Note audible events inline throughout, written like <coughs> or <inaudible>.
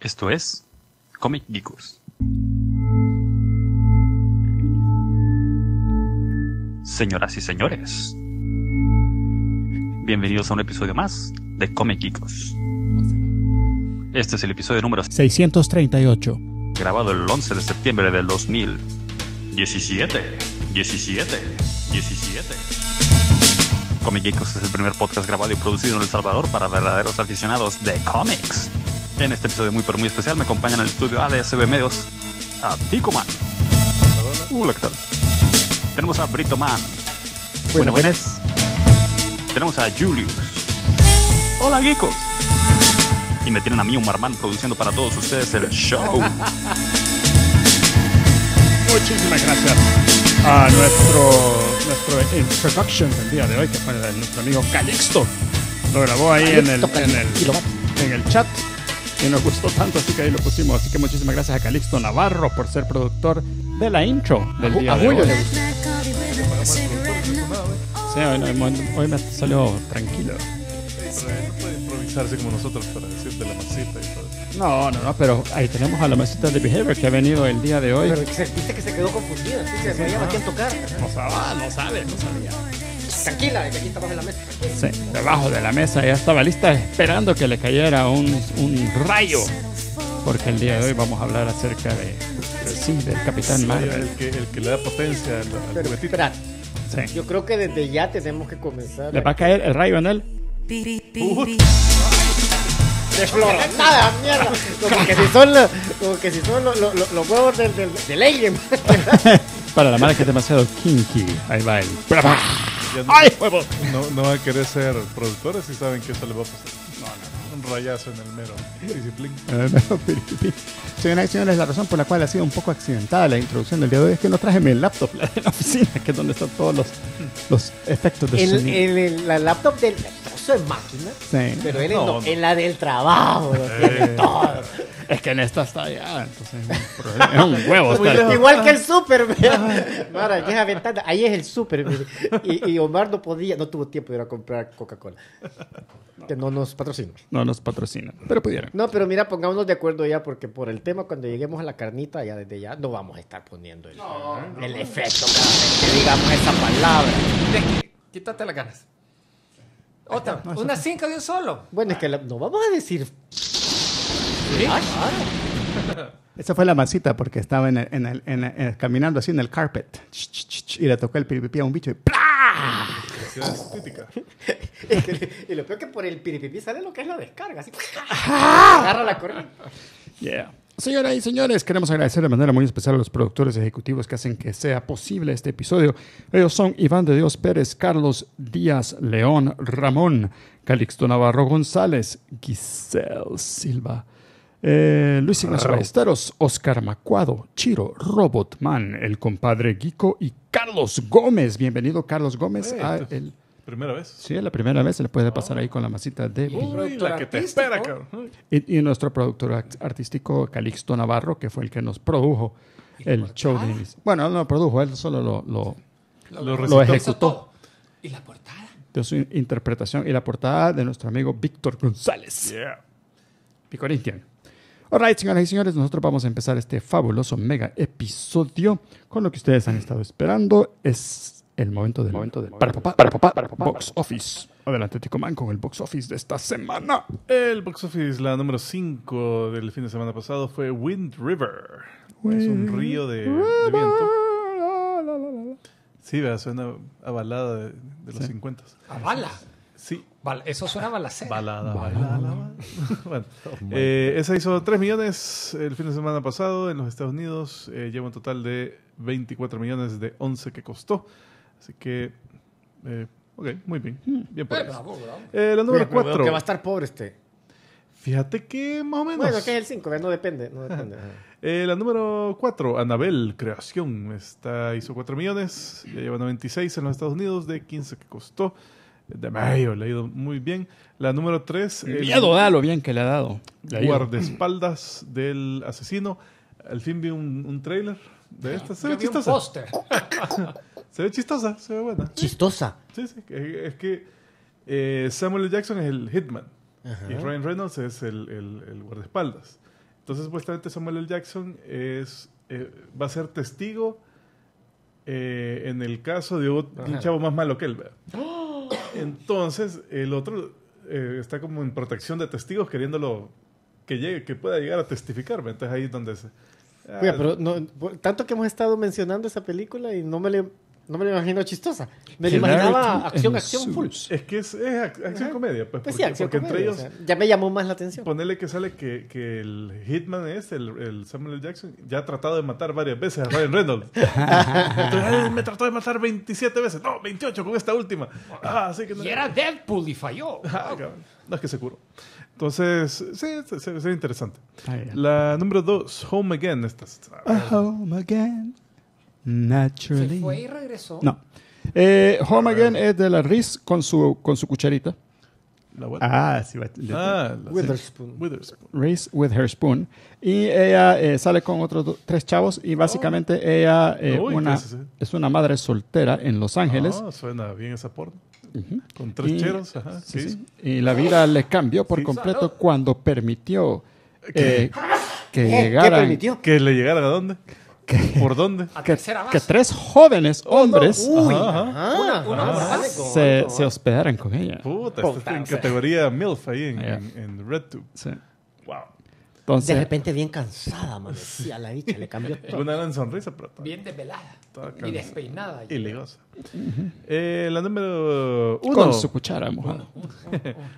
Esto es Comic Geekers. Señoras y señores, bienvenidos a un episodio más de Comic Geekers. Este es el episodio número 638, grabado el 11 de septiembre del 2017. 17. 17. Comic Geekos es el primer podcast grabado y producido en El Salvador para verdaderos aficionados de cómics. En este episodio muy pero muy especial me acompañan en el estudio ADSB Medios a Tico Man. Uh, hola, ¿qué tal? Tenemos a Brito Man. Bueno, buenas. Tenemos a Julius. Hola, geekos. Y me tienen a mí, un marmán, produciendo para todos ustedes el show. <laughs> Muchísimas gracias a nuestro nuestro Introduction del día de hoy, que fue de nuestro amigo Calixto. Lo grabó ahí en, el, en, el, chat y nos gustó tanto, así que ahí lo pusimos. Así que muchísimas gracias a Calixto Navarro por ser productor de la intro del hoy. hoy, me salió tranquilo. no puede improvisarse como nosotros para decirte la masita y todo. No, no, no, pero ahí tenemos a la mesita de Behavior que ha venido el día de hoy. Pero que viste que se quedó confundida, sí, se sabía a quién tocar. No sabía, no sabe, no sabía. Tranquila, aquí está bajo la mesa. Sí, debajo de la mesa ya estaba lista esperando que le cayera un, un rayo. Porque el día de hoy vamos a hablar acerca de, sí, del Capitán Marvel. El que, el que le da potencia al espera. Sí. Yo creo que desde ya tenemos que comenzar. ¿Le va a caer el rayo en él? de flor. Nada, mierda. Como que si son, los, que si son los, huevos del, del, alien. <laughs> Para la mala que es demasiado kinky. Ahí va el. ¡Ay, huevos! No, va a querer ser productores si saben que eso les va a pasar. No, no, un rayazo en el mero. <laughs> Ah, Señoras y señores, la razón por la cual ha sido un poco accidentada la introducción del día de hoy es que no traje mi laptop, la <laughs> de la oficina, que es donde están todos los, los efectos de el, sonido. El, laptop del es máquina. Pero él en, la del trabajo eh. Es que en esta está ya. entonces es un, huevo Igual que el súper. Ahí es el super. Y, Omar no podía, no tuvo tiempo de ir a comprar Coca-Cola. Que no nos patrocina. No nos patrocina, pero pudiera. No, pero mira, pongámonos de acuerdo ya, porque por el tema, cuando lleguemos a la carnita, ya desde ya, no vamos a estar poniendo el, el efecto, que digamos esa palabra. Quítate las ganas. Otra, una cinco de un solo. Bueno, es que no vamos a decir. Ah, <laughs> Esa fue la masita porque estaba en el, en el, en caminando así en el carpet. Y le tocó el piripipí a un bicho y ¡plá! <laughs> y lo peor que por el piripipí sale lo que es la descarga. Así, <laughs> agarra la corriente. Yeah. Señoras y señores, queremos agradecer de manera muy especial a los productores ejecutivos que hacen que sea posible este episodio. Ellos son Iván de Dios Pérez, Carlos Díaz León Ramón, Calixto Navarro González, Giselle Silva, eh, Luis Ignacio Ballesteros, Oscar Macuado, Chiro Robotman, el compadre Guico y Carlos Gómez. Bienvenido, Carlos Gómez, a el Primera vez. Sí, la primera ah. vez se le puede pasar ahí con la masita de la que te espera, cabrón. Y, nuestro productor artístico Calixto Navarro, que fue el que nos produjo el show de ah. Bueno, él no lo produjo, él solo lo, lo, ejecutó. ¿Y la portada? De su interpretación y la portada de nuestro amigo Víctor González. Yeah. Picorintian. Alright, señoras y señores, nosotros vamos a empezar este fabuloso mega episodio con lo que ustedes han estado esperando. Es el momento del momento para papá para papá para papá box office adelante Tico Man con el box office de esta semana el box office la número 5 del fin de semana pasado fue Wind River es un río de, viento ah, sí vea, suena a balada de, los 50 a bala sí eso suena a balacera balada balada, balada. <laughs> bueno, oh eh, esa hizo 3 millones el fin de semana pasado en los Estados Unidos eh, lleva un total de 24 millones de 11 que costó Así que, eh, ok, muy bien. Hmm. Bien por eh, eso. Eh, la número 4. que va a estar pobre este. Fíjate que más o menos. Bueno, que es el 5, no depende. No depende. Eh, la número 4, Anabel, creación. Esta hizo 4 millones, ya lleva 96 en los Estados Unidos, de 15 que costó. De mayo, le ha ido muy bien. La número 3. el Miedo da lo bien que le ha dado. guardaespaldas del asesino. Al fin vi un, un trailer de ah, esta. Se ve chistosa. <laughs> Se ve chistosa, se ve buena. ¿Chistosa? Sí, sí. Es, que eh, Samuel L. Jackson es el hitman y Ryan Reynolds es el, el, guardaespaldas. Entonces, supuestamente Samuel L. Jackson es, eh, va a ser testigo eh, en el caso de un chavo más malo que él. ¡Oh! Entonces, el otro está como en protección de testigos queriéndolo que llegue, que pueda llegar a testificar. Entonces ahí es donde se, ah, pero no, tanto que hemos estado mencionando esa película y no me le no me lo imagino chistosa. Me lo imaginaba acción, acción full. Es que es, acción comedia, pues. pues porque, sí, acción comedia, entre ellos. ya me llamó más la atención. Ponele que sale que, que el Hitman es, el, el, Samuel L. Jackson, ya ha tratado de matar varias veces a Ryan Reynolds. <laughs> me trató de matar 27 veces. No, 28 con esta última. Ah, y era Deadpool y falló. <laughs> Ah, no es que se curó. Entonces, sí, sería interesante. Ah, la número dos, Home Again. home Again. Naturally. Se fue y regresó. No. Eh, Home Again es de la Riz con su, con su cucharita. La ah, sí, ah, Witherspoon. Witherspoon. Reese spoon. Y ella eh, sale con otros tres chavos y oh. básicamente ella eh, una, es, una madre soltera en Los Ángeles. Ah, suena bien esa porno. Con tres cheros. Ajá, sí, Y la vida le cambió por completo ah, oh. cuando permitió eh, que llegaran. ¿Qué permitió? Que le llegara a dónde. <laughs> ¿Por dónde? que, tres jóvenes hombres se, hospedaran con ella. Puta, está en categoría MILF ahí en, en, RedTube. Sí. Wow. Entonces, de repente bien cansada, man. Sí, a la dicha le cambió <laughs> todo. Una gran sonrisa, pero... bien desvelada. Y despeinada. Y ligosa. Eh, la número uno. Con su cuchara, mojada.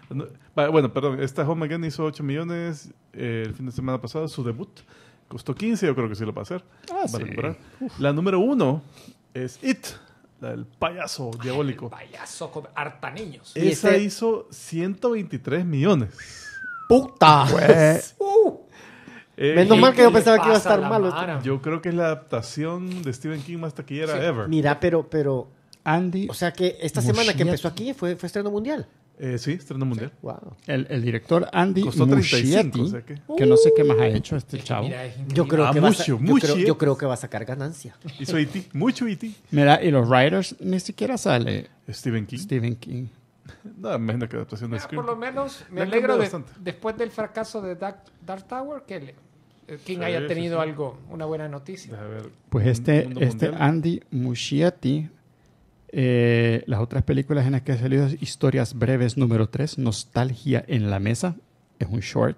<laughs> bueno, perdón. Esta Home Again hizo 8 millones eh, el fin de semana pasado, su debut. Costó 15, yo creo que sí lo va a hacer. Ah, sí. La número uno es It, el payaso diabólico. El payaso con niños. Esa este hizo 123 millones. ¡Puta! Pues. pues. <laughs> Uh. Eh, Menos mal que yo pensaba que iba a estar malo. Yo creo que es la adaptación de Stephen King más taquillera ever. Mira, pero, pero Andy. O sea que esta semana que empezó aquí fue, fue estreno mundial. Eh, sí, estreno mundial. Wow. El, director Andy Costó Muschietti, que... no sé qué más ha hecho este chavo. Yo creo, que va a, sacar ganancia. Hizo E.T., mucho E.T. Mira, y los writers ni siquiera sale Stephen King. Stephen King. <laughs> No, menos que adaptación de Mira, Por lo menos me, alegro de, después del fracaso de Dark, Tower que eh, King haya tenido algo, una buena noticia. Ver, pues este, este Andy Muschietti eh, las otras películas en las que ha salido Historias Breves número 3, Nostalgia en la Mesa. Es un short.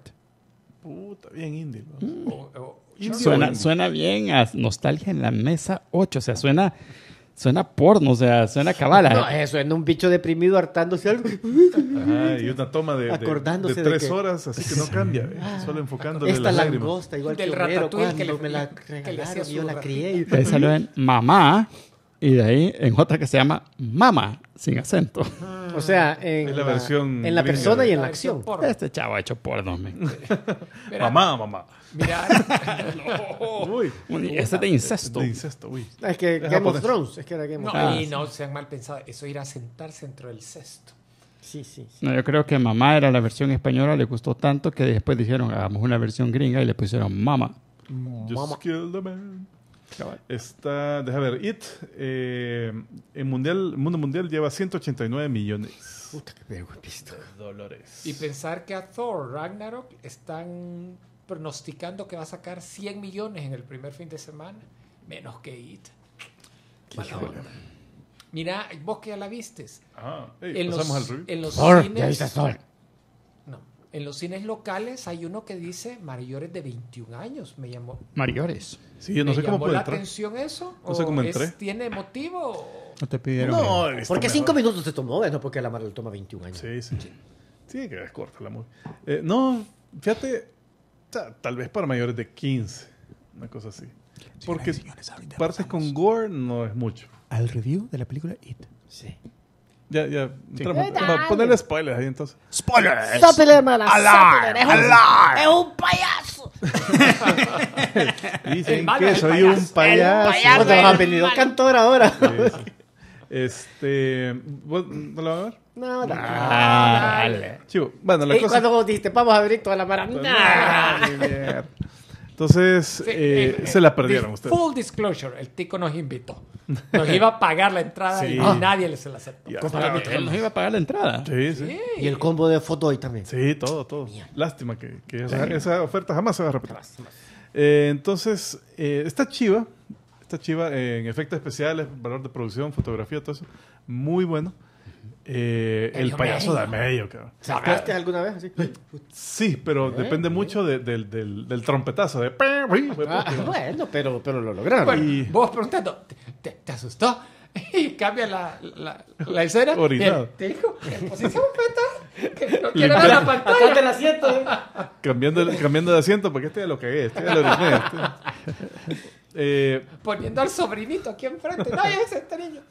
Puta, bien indie. Mm. suena, suena bien a Nostalgia en la Mesa 8. O sea, suena... Suena porno, o sea, suena cabala. No, eso, en un bicho deprimido hartándose algo. y una toma de, Acordándose de, de tres horas, así que no cambia, <laughs> ah, solo enfocando Esta las langosta, igual Del que, ratatouille que me la regalaron, yo la crié. Salió en mamá, y de ahí en otra que se llama Mama, sin acento. O sea, en, la versión en la persona y en la acción. Este chavo ha hecho por dos. <laughs> Mamá, mamá. Mira, <laughs> Uy, Ese es de incesto. incesto, uy. Es que Game of Thrones. Es que era Game No, y no sean mal pensados. Eso irá a sentarse dentro del cesto. Sí, sí. No, yo creo que Mamá era la versión española, le gustó tanto que después dijeron, hagamos una versión gringa y le pusieron Mama. Just Mama. kill the man. Está, deja ver, It, eh, en mundial, mundo mundial lleva 189 millones. Puta, qué Dolores. Y pensar que a Thor, Ragnarok, están pronosticando que va a sacar 100 millones en el primer fin de semana, menos que It. Mira, vos que ya la vistes. Ah, al Thor, en los cines locales hay uno que dice mayores de 21 años, me llamó. Mayores. Sí, no sé cómo puede la atención eso? No sé cómo entré. ¿Tiene motivo? No te pidieron. No, porque cinco minutos te tomó, ¿eh? no porque la le toma 21 años. Sí, sí. Sí, que es corto. la amor. Eh, no, fíjate, tal vez para mayores de 15, una cosa así. porque partes con gore no es mucho. Al review de la película It. Sí. Ya, ya. Sí. Ponerle spoilers ahí entonces. ¡Spoilers! ¡Sápele, mala! ¡Alar! Es, ¡Alar! ¡Es un payaso! Dicen que soy un payaso. El payaso te a venir cantor ahora. Este. ¿Vos no lo vas a ver? No, Vale. Dale. bueno, la y cuando vos dijiste, vamos a abrir toda la mara. ¡Nah! Entonces, eh, eh, se la perdieron ustedes. Full disclosure, el tico nos invitó. Nos iba a pagar la entrada y ah. nadie se la aceptó. nos iba a pagar la entrada. Sí, sí. Y el combo de foto hoy también. Sí, todo, todo. Lástima que, esa, oferta jamás se va a repetir. Eh, entonces, esta chiva, esta chiva en efectos especiales, valor de producción, fotografía, todo eso, muy bueno. Eh, el payaso de medio, cabrón. ¿Sacaste ah, alguna vez así? Eh, sí, pero depende mucho del, del, trompetazo. De... Ah, bueno, pero, pero lo lograron. Vos preguntando, ¿te, asustó? <laughs> y cambia la, la, la escena. <laughs> Te, dijo, posición pues, pues, feta, que no quiero ver la pantalla. del asiento. ¿eh? Cambiando, cambiando de asiento, porque este es lo que es, este es lo que este. <laughs> eh, Poniendo al sobrinito aquí enfrente. No, ese es este niño.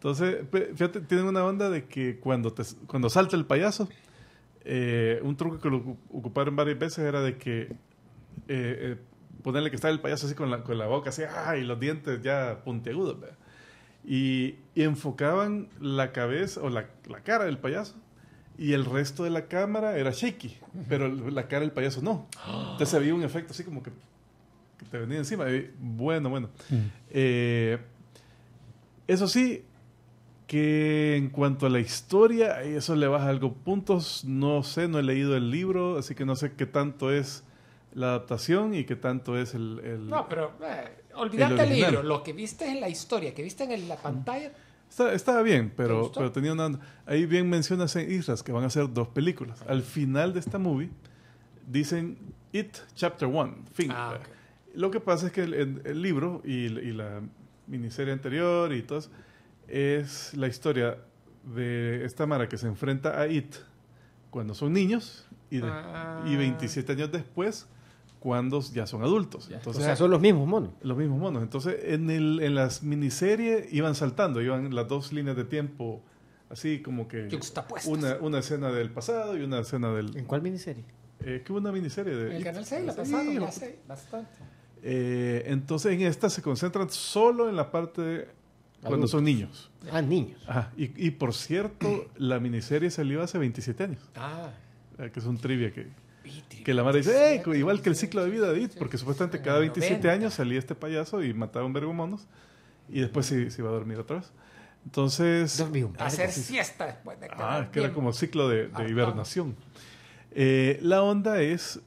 Entonces, fíjate, tienen una onda de que cuando, cuando salta el payaso, eh, un truco que lo ocuparon varias veces era de que eh, eh, ponerle que está el payaso así con la, con la boca, así, ¡ah! y los dientes ya puntiagudos, y, enfocaban la cabeza o la, cara del payaso. Y el resto de la cámara era shaky, pero la cara del payaso no. Entonces había un efecto así como que, te venía encima. bueno, bueno. Mm. eso sí, que en cuanto a la historia, eso le baja algo puntos. No sé, no he leído el libro, así que no sé qué tanto es la adaptación y qué tanto es el. el no, pero eh, olvídate el, libro. Lo que viste en la historia, que viste en la pantalla. estaba bien, pero, pero tenía una. Ahí bien mencionas en Islas que van a ser dos películas. Al final de esta movie dicen It Chapter One, fin. Ah, Lo que pasa es que el, libro y, la miniserie anterior y todas es la historia de esta Mara que se enfrenta a It cuando son niños y, 27 ah. años después cuando ya son adultos. Entonces, o sea, son los mismos monos. Los mismos monos. Entonces, en, el, en las miniseries iban saltando, iban las dos líneas de tiempo así como que... Una, una escena del pasado y una escena del... ¿En cuál miniserie? Eh, que hubo una miniserie de... el Canal 6, la pasaron, bastante. Eh, entonces, en esta se concentran solo en la parte cuando son niños. Ah, niños. Y, por cierto, <clears throat> la miniserie salió hace 27 años. Ah. Eh, que es un trivia que, que la madre dice, eh, igual que el ciclo de vida de It, porque supuestamente cada 27 años salía este payaso y mataba a un vergo monos y después se, iba a dormir otra vez. Entonces... hacer ah, siesta después de Ah, que era como ciclo de, hibernación. Eh, la onda es,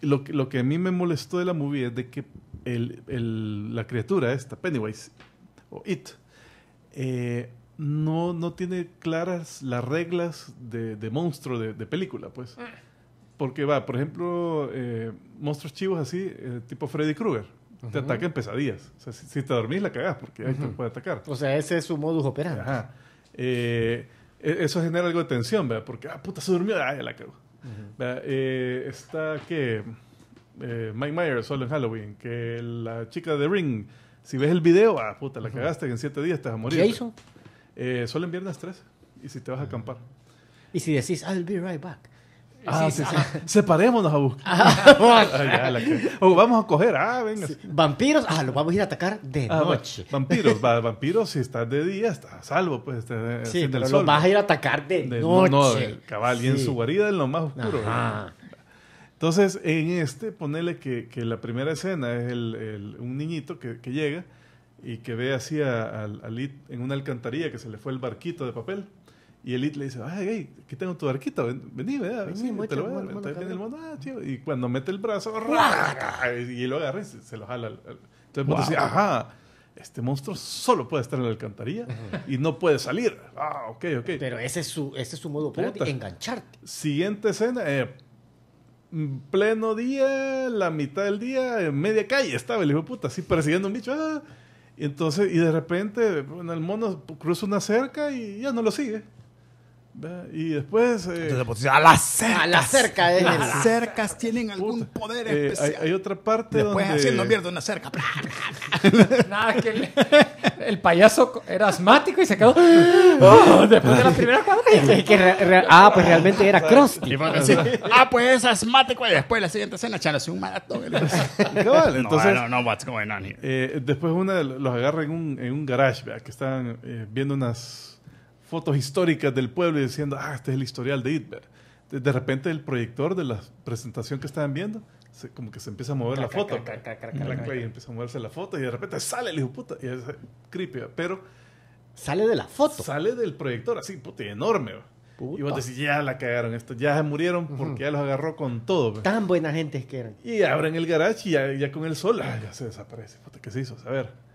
lo, lo que a mí me molestó de la movie es de que la criatura esta, Pennywise, o It, eh, no, no tiene claras las reglas de, de monstruo de, de, película, pues. Mm. Porque va, por ejemplo, eh, monstruos chivos así, eh, tipo Freddy Krueger. te ataca Te atacan pesadillas. O sea, si, te dormís, la cagás, porque ahí te puede atacar. O sea, ese es su modus operandi. Eh, e, eso genera algo de tensión, ¿verdad? Porque, ah, puta, se durmió, ah, ya la cago eh, está que Mike Myers solo en Halloween, que la chica de Ring si ves el video, ah, puta, la cagaste, que en siete días te vas a morir. ¿Qué hizo? Eh, solo en viernes 3. Y si te vas a acampar. Y si decís, I'll be right back. Ah, sí, sí, sí. <laughs> Separémonos a buscar. Ah. <laughs> O vamos a coger. Ah, venga. Vampiros, ah, los vamos a ir a atacar de ah, noche. Vampiros, <laughs> vampiros, si estás de día, estás a salvo, pues. Este, sí, pero los vas a ir a atacar de, noche. No, cabal, y en su guarida, en lo más oscuro. Ah, entonces, en este, ponele que, que la primera escena es el, el, un niñito que, que, llega y que ve así a, a, Lit en una alcantarilla que se le fue el barquito de papel. Y el Lit le dice, ay, hey, aquí tengo tu barquito, ven, vení, vea, sí, te lo voy a el mono, ah, tío. Y cuando mete el brazo, y lo agarra y se, lo jala. Al, Entonces wow. ajá, este monstruo solo puede estar en la alcantarilla y no puede salir. Ah, ok, ok. Pero ese es su, ese es su modo para engancharte. Siguiente escena, eh, pleno día, la mitad del día, en media calle estaba el hijo de puta, así persiguiendo un bicho. Ah. Y entonces, y de repente, el mono cruza una cerca y ya no lo sigue. Y después. Eh, pues, a las cercas. A las cerca eh. Las cercas tienen algún poder eh, especial. Hay, otra parte después haciendo mierda una cerca. Nada, que el, payaso era asmático y se quedó. Oh, después de la primera cuadra. ah, pues realmente era Krusty. Ah, pues es asmático y después la siguiente escena echándose un maratón. <laughs> No, entonces. No, no, what's going después uno los agarra en un, en un garage, que están viendo unas fotos históricas del pueblo y diciendo, ah, este es el historial de Itber. De, repente el proyector de la presentación que estaban viendo, como que se empieza a mover la foto. y empieza a moverse la foto y de repente sale el hijo puta. Y es creepy, pero... Sale de la foto. Sale del proyector, así, puta, enorme. Y vos decís, ya la cagaron esto, ya se murieron porque ya los agarró con todo. Tan buena gente que eran. Y abren el garage y ya, con el sol, ah, ya se desaparece. Puta, ¿qué se hizo? A ver.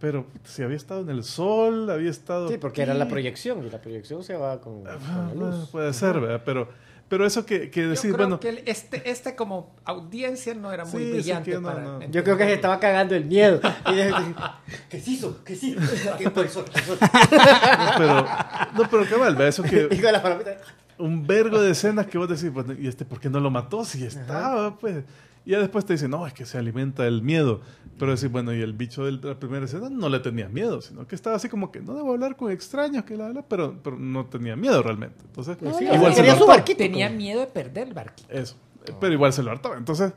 Pero si había estado en el sol, había estado. Sí, porque era la proyección y la proyección se va con, la luz. Puede ser, ¿verdad? Pero, pero eso que, que decir, yo creo bueno. Que este, este como audiencia no era muy brillante. para, Yo creo que se estaba cagando el miedo. <laughs> ¿Qué se hizo? ¿Qué se hizo? <laughs> ¿Qué fue el no, pero, no, pero qué mal, eso que. <laughs> un vergo de escenas que vos decís, pues, ¿y este por qué no lo mató? Si estaba, pues. Y ya después te dicen, no, es que se alimenta el miedo. Pero decir, bueno, y el bicho de la primera escena no le tenía miedo, sino que estaba así como que no debo hablar con extraños, que la, la pero, pero no tenía miedo realmente. Entonces, pues igual se su barquito. Tenía miedo de perder el barquito. Eso. Pero igual se lo hartaba. Entonces,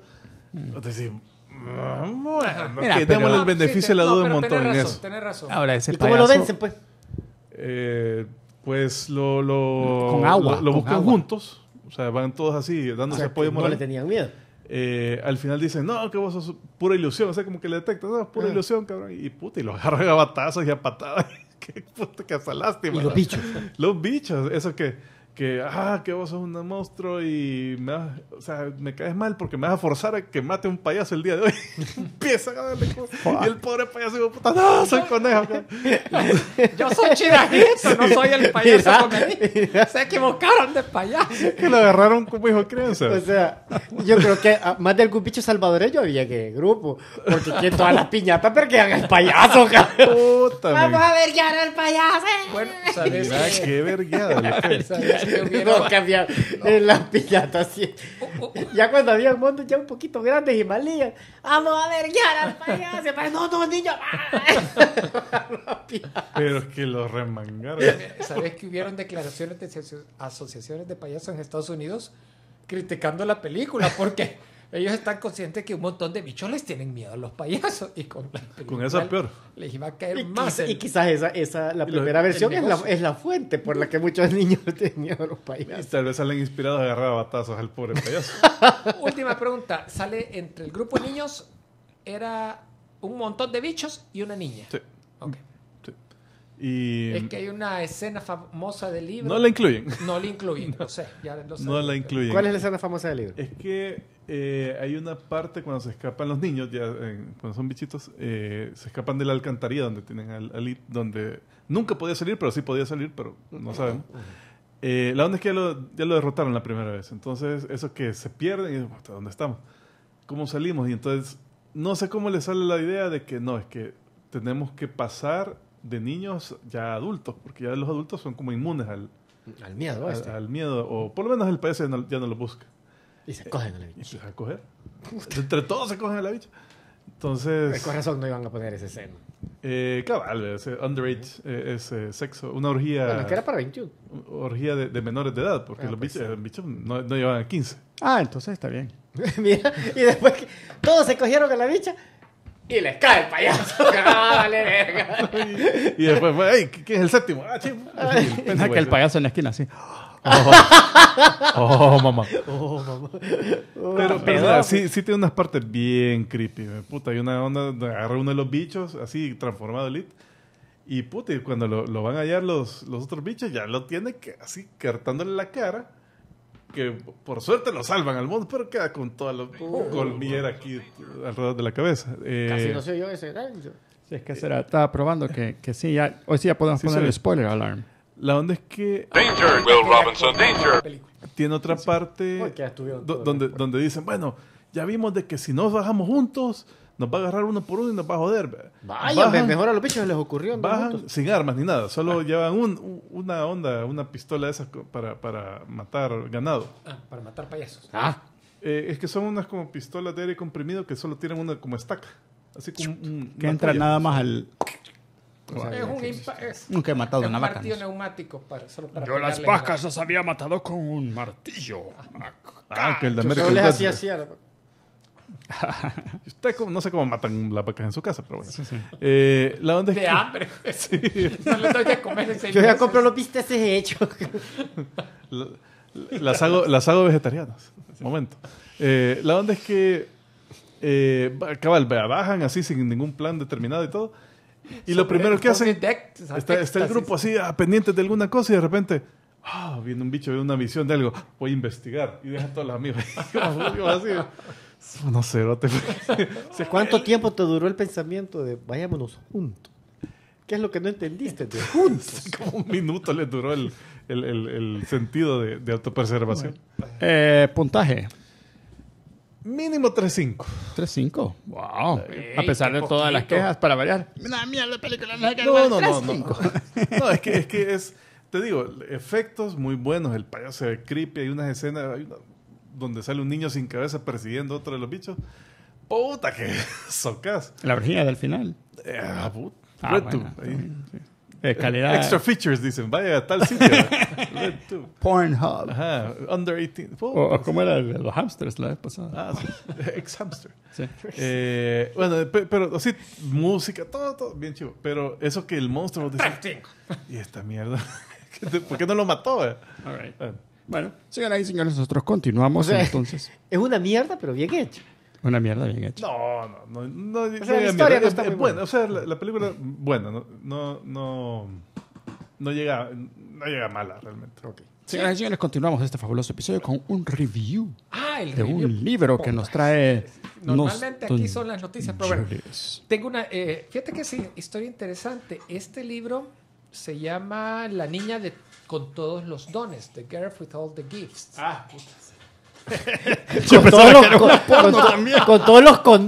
mm. decir, bueno, Mira, que el beneficio de la duda un montón razón, razón. Ahora, ese ¿Y cómo lo vencen, pues? Eh, pues lo, lo, lo, buscan juntos. O sea, van todos así, dándose apoyo No le tenían miedo eh, al final dicen, no, que vos sos pura ilusión. O sea, como que le detectas, no, pura ah. ilusión, cabrón. Y puta, y lo agarra a batazos y a patadas. <laughs> que puta, que hasta lástima. los bichos. los bichos, eso que que, ah, que vos sos un monstruo y me, vas, o sea, me caes mal porque me vas a forzar a que mate un payaso el día de hoy. <laughs> Empieza a darle cosas. y el pobre payaso dijo, puta, no, soy conejo. <laughs> Yo soy chirajito, no soy el payaso conejo. Se equivocaron de payaso. <laughs> Que lo agarraron como hijo de pues, crianza. O sea, yo creo que más del algún salvadoreño había que grupo. Porque que todas las piñatas haga el payaso, Puta, Vamos a verguear al payaso. Bueno, ¿sabes? qué vergüenza pues. No, había, Las piñatas Ya cuando había mundo ya un poquito grandes y Ah, Vamos a ver, ya las payas. No, no, Pero es que los remangaron. ¿Sabes que hubieron declaraciones de asociaciones de payasos en Estados Unidos criticando la película? Porque ellos están conscientes que un montón de bichos les tienen miedo a los payasos. Y con, la con peor. Les iba a caer más. y quizás esa, esa, la primera versión es la, fuente por la que muchos <laughs> niños tienen miedo a los payasos. Y tal vez salen inspirados a agarrar batazos al pobre payaso. <laughs> Última pregunta. ¿Sale entre el grupo de niños? Era un montón de bichos y una niña. Sí. Okay es que hay una escena famosa del libro. No la incluyen. <laughs> No la incluyen, no, sé, ya No la incluyen. ¿Cuál es la escena famosa del libro? Es que eh, hay una parte cuando se escapan los niños, ya eh, cuando son bichitos, eh, se escapan de la alcantarilla donde tienen al, donde nunca podía salir, pero sí podía salir, pero no sabemos. la onda es que ya lo, derrotaron la primera vez. Entonces, eso que se pierden y ¿hasta dónde estamos? ¿Cómo salimos? Y entonces, no sé cómo le sale la idea de que no, es que tenemos que pasar de niños ya adultos, porque ya los adultos son como inmunes al, al miedo. Al, este. miedo, o por lo menos el PS ya no lo busca. Y se cogen a la bicha. a coger. Entre todos se cogen a la bicha. Entonces... Es corazón no iban a poner ese seno. Eh, cabal, ese eh, underage, eh, ese eh, sexo, una orgía... Bueno, que era para 21. Orgía de, menores de edad, porque ah, pues los bichos, no, llevaban a 15. Ah, entonces está bien. <laughs> Mira, y después que todos se cogieron a la bicha y les cae el payaso. <laughs> Y después fue, qué es el séptimo? Ah, <laughs> que el payaso en la esquina, así. Oh, oh, oh, mamá. Oh, pero, pero sí, sí tiene unas partes bien creepy. Puta, hay una onda, donde agarra uno de los bichos, así transformado elite. Y puta, y cuando lo, lo van a hallar los, los otros bichos, ya lo tiene que, así, cartándole la cara que por suerte lo salvan al mundo, pero queda con toda la oh. colmiera aquí alrededor de la cabeza. Eh, Casi no se oyó ese rancho. Sí, es que será, estaba probando que, que sí, ya, hoy sí ya podemos poner el spoiler alarm. La onda es que. Danger, Will danger. Tiene otra parte donde, donde dicen, bueno, ya vimos de que si nos bajamos juntos, nos va a agarrar uno por uno y nos va a joder. Vaya, mejor a los bichos les ocurrió. Bajan sin armas ni nada, solo llevan un, una onda, una pistola de esas para, matar ganado. Ah, para matar payasos. Ah. Eh, es que son unas como pistolas de aire comprimido que solo tienen una como estaca. Así Que entra nada más al. es un Nunca he matado una vaca. neumático para, solo para Yo las vacas las había matado con un martillo. Ah, ah, ah que el de América. les usted <laughs> como, no sé cómo matan la vacas en su casa, pero bueno. Eh, la onda es que... hambre. <laughs> Sí. No doy de comer Yo ya compro los bisteces hechos. <laughs> las, hago, las hago vegetarianas. Momento. Eh, la onda es que eh, cabal, bajan así sin ningún plan determinado y todo. Y lo primero que hacen, está, el grupo así ah, pendiente de alguna cosa y de repente, ah, viene un bicho, viene una visión de algo, ah, voy a investigar. Y dejan todos los amigos. así. <laughs> No sé, ¿Cuánto tiempo te duró el pensamiento de vayámonos juntos? ¿Qué es lo que no entendiste? De juntos. <laughs> un minuto le duró el, sentido de, de autopreservación. Eh, puntaje. Mínimo 3.5. 3.5. Wow. a pesar de todas las quejas, para variar. No, no, <laughs> no, es que, es que es. Te digo, efectos muy buenos. El payaso se creepy. Hay unas escenas donde sale un niño sin cabeza persiguiendo a otro de los bichos. Puta que <laughs> socas. La orgía del final. Ah, put. Ah, Red bueno, eh, calidad. Extra features, dicen. Vaya tal sitio. <laughs> Red Pornhub. Ajá. Under 18. ¿Cómo o, pues. como era los hamsters la vez pasada. Ah, sí. <laughs> Ex hamster. Sí. Eh, bueno, pero así, música, todo, todo. Bien chivo. Pero eso que el monstruo. Dice, y esta mierda. ¿Por qué no lo mató? Eh? All right. Bueno, señoras y señores. Nosotros continuamos entonces. <laughs> Es una mierda, pero bien hecha. Una mierda bien hecha. No, no, no. no o sea, la historia no está O sea, la, película, bueno, no, no, no, no, llega, no llega mala realmente. Okay. Señoras y señores, continuamos este fabuloso episodio con un review ah, el de un libro que nos trae. <laughs> Normalmente aquí son las noticias, pero bueno, tengo una. Eh, fíjate que sí, historia interesante. Este libro se llama La niña de con todos los dones. The Girl with All the Gifts. Ah, putas. con, todos los, con, condones. con un montón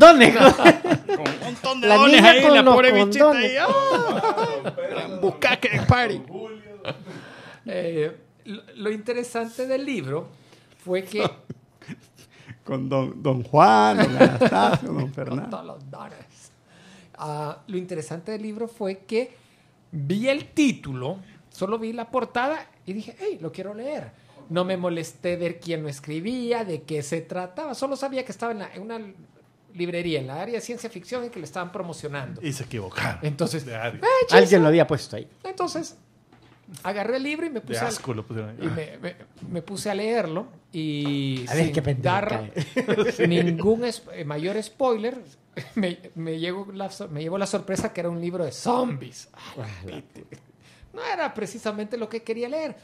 de dones ahí, con la pobre bichita ahí. Ah. Buscá party. Eh, lo, interesante del libro fue que. <laughs> con don, don, Juan, don Anastasio, don Fernando. Con todos los dones. Ah, lo interesante del libro fue que vi el título Solo vi la portada y dije, hey, lo quiero leer. No me molesté de quién lo escribía, de qué se trataba. Solo sabía que estaba en, una librería, en la área de ciencia ficción y que lo estaban promocionando. Y se equivocaron. Entonces, eh, alguien lo había puesto ahí. Entonces, agarré el libro y me puse, a, lo y me, me, puse a leerlo. Y a ver, sin dar <laughs> ningún eh, mayor spoiler, <laughs> me, llevó la sorpresa que era un libro de zombies. No era precisamente lo que quería leer.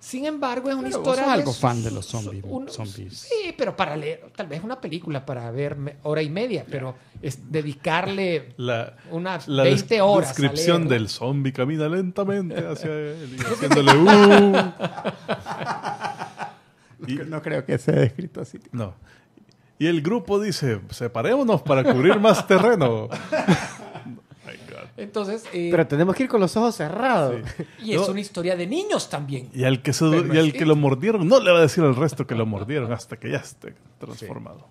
Sin embargo, es una historia. algo fan de los zombies, Sí, pero para leer, tal vez una película para ver hora y media, pero dedicarle <laughs> la, unas 20 horas. La descripción del zombie camina lentamente hacia <laughs> haciéndole uh". <laughs> no creo que sea escrito así. No. Y el grupo dice: separémonos para cubrir más terreno. Entonces. Eh, Pero tenemos que ir con los ojos cerrados. Y es una historia de niños también. Y al que, y que lo mordieron, no le va a decir al resto que lo mordieron hasta que ya esté transformado.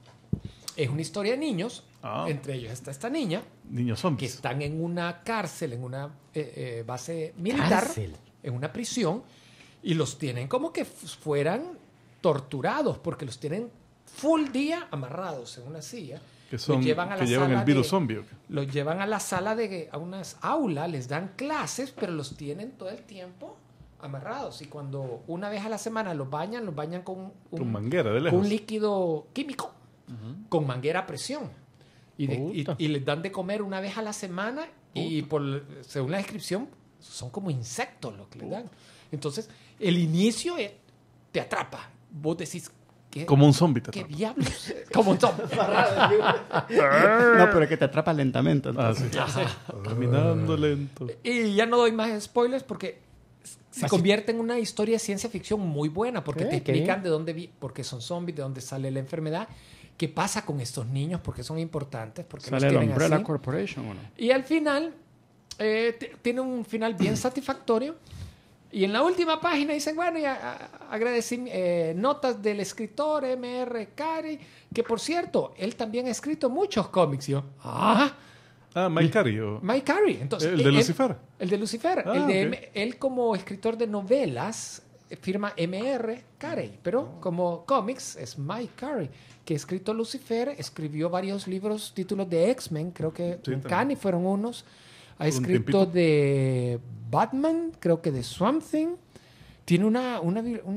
Es una historia de niños. Ah. Entre ellos está esta niña. Niños zombies. Que están en una cárcel, en una eh, eh, base militar. En una prisión. Y los tienen como que fueran torturados, porque los tienen full día amarrados en una silla que, son, los llevan que llevan el virus zombie. Los llevan a la sala de a unas aulas, les dan clases, pero los tienen todo el tiempo amarrados. Y cuando una vez a la semana los bañan, los bañan con un, manguera de un líquido químico, con manguera a presión. Y, les dan de comer una vez a la semana y según la descripción son como insectos los que les dan. Entonces, el inicio eh, te atrapa. Vos decís, como un zombi te ¿Qué atrapa. diablos? <laughs> Como un zombi no, pero que te atrapa lentamente. Ah, <laughs> Caminando lento. Y ya no doy más spoilers porque se convierte en una historia de ciencia ficción muy buena porque te explican de dónde vi porque son zombies, de dónde sale la enfermedad, qué pasa con estos niños, porque son importantes, porque sale la Corporation, Y al final eh, tiene un final bien <clears throat> satisfactorio y en la última página dicen, bueno, y eh, notas del escritor M.R. Carey, que por cierto, él también ha escrito muchos cómics. yo, ah. Ah, Mike Carey. Mike Carey. Entonces, el de Lucifer. El de Lucifer. Ah, el él como escritor de novelas firma M.R. Carey, pero oh. como cómics es Mike Carey, que ha escrito Lucifer, escribió varios libros, títulos de X-Men, creo que Cani fueron unos. Ha escrito de Batman, creo que de Swamp Thing. Tiene una,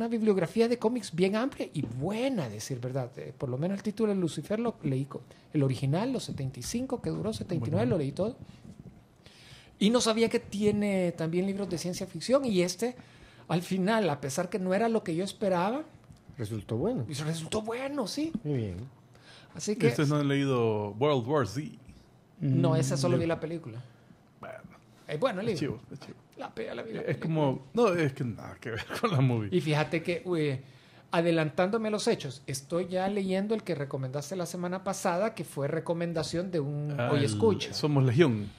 bibliografía de cómics bien amplia y buena, decir verdad. Eh, por lo menos el título de Lucifer lo leí, el original, los 75, que duró 79, lo leí todo. Y no sabía que tiene también libros de ciencia ficción y este, al final, a pesar que no era lo que yo esperaba. Resultó bueno. Y resultó bueno, sí. Muy bien. Así que... Este no han leído World War Z. No, esa solo vi la película. Es bueno Es como. No, es que nada que ver con la movie. Y fíjate que, adelantándome los hechos, estoy ya leyendo el que recomendaste la semana pasada, que fue recomendación de un ah, Hoy Escucha. Somos Legión.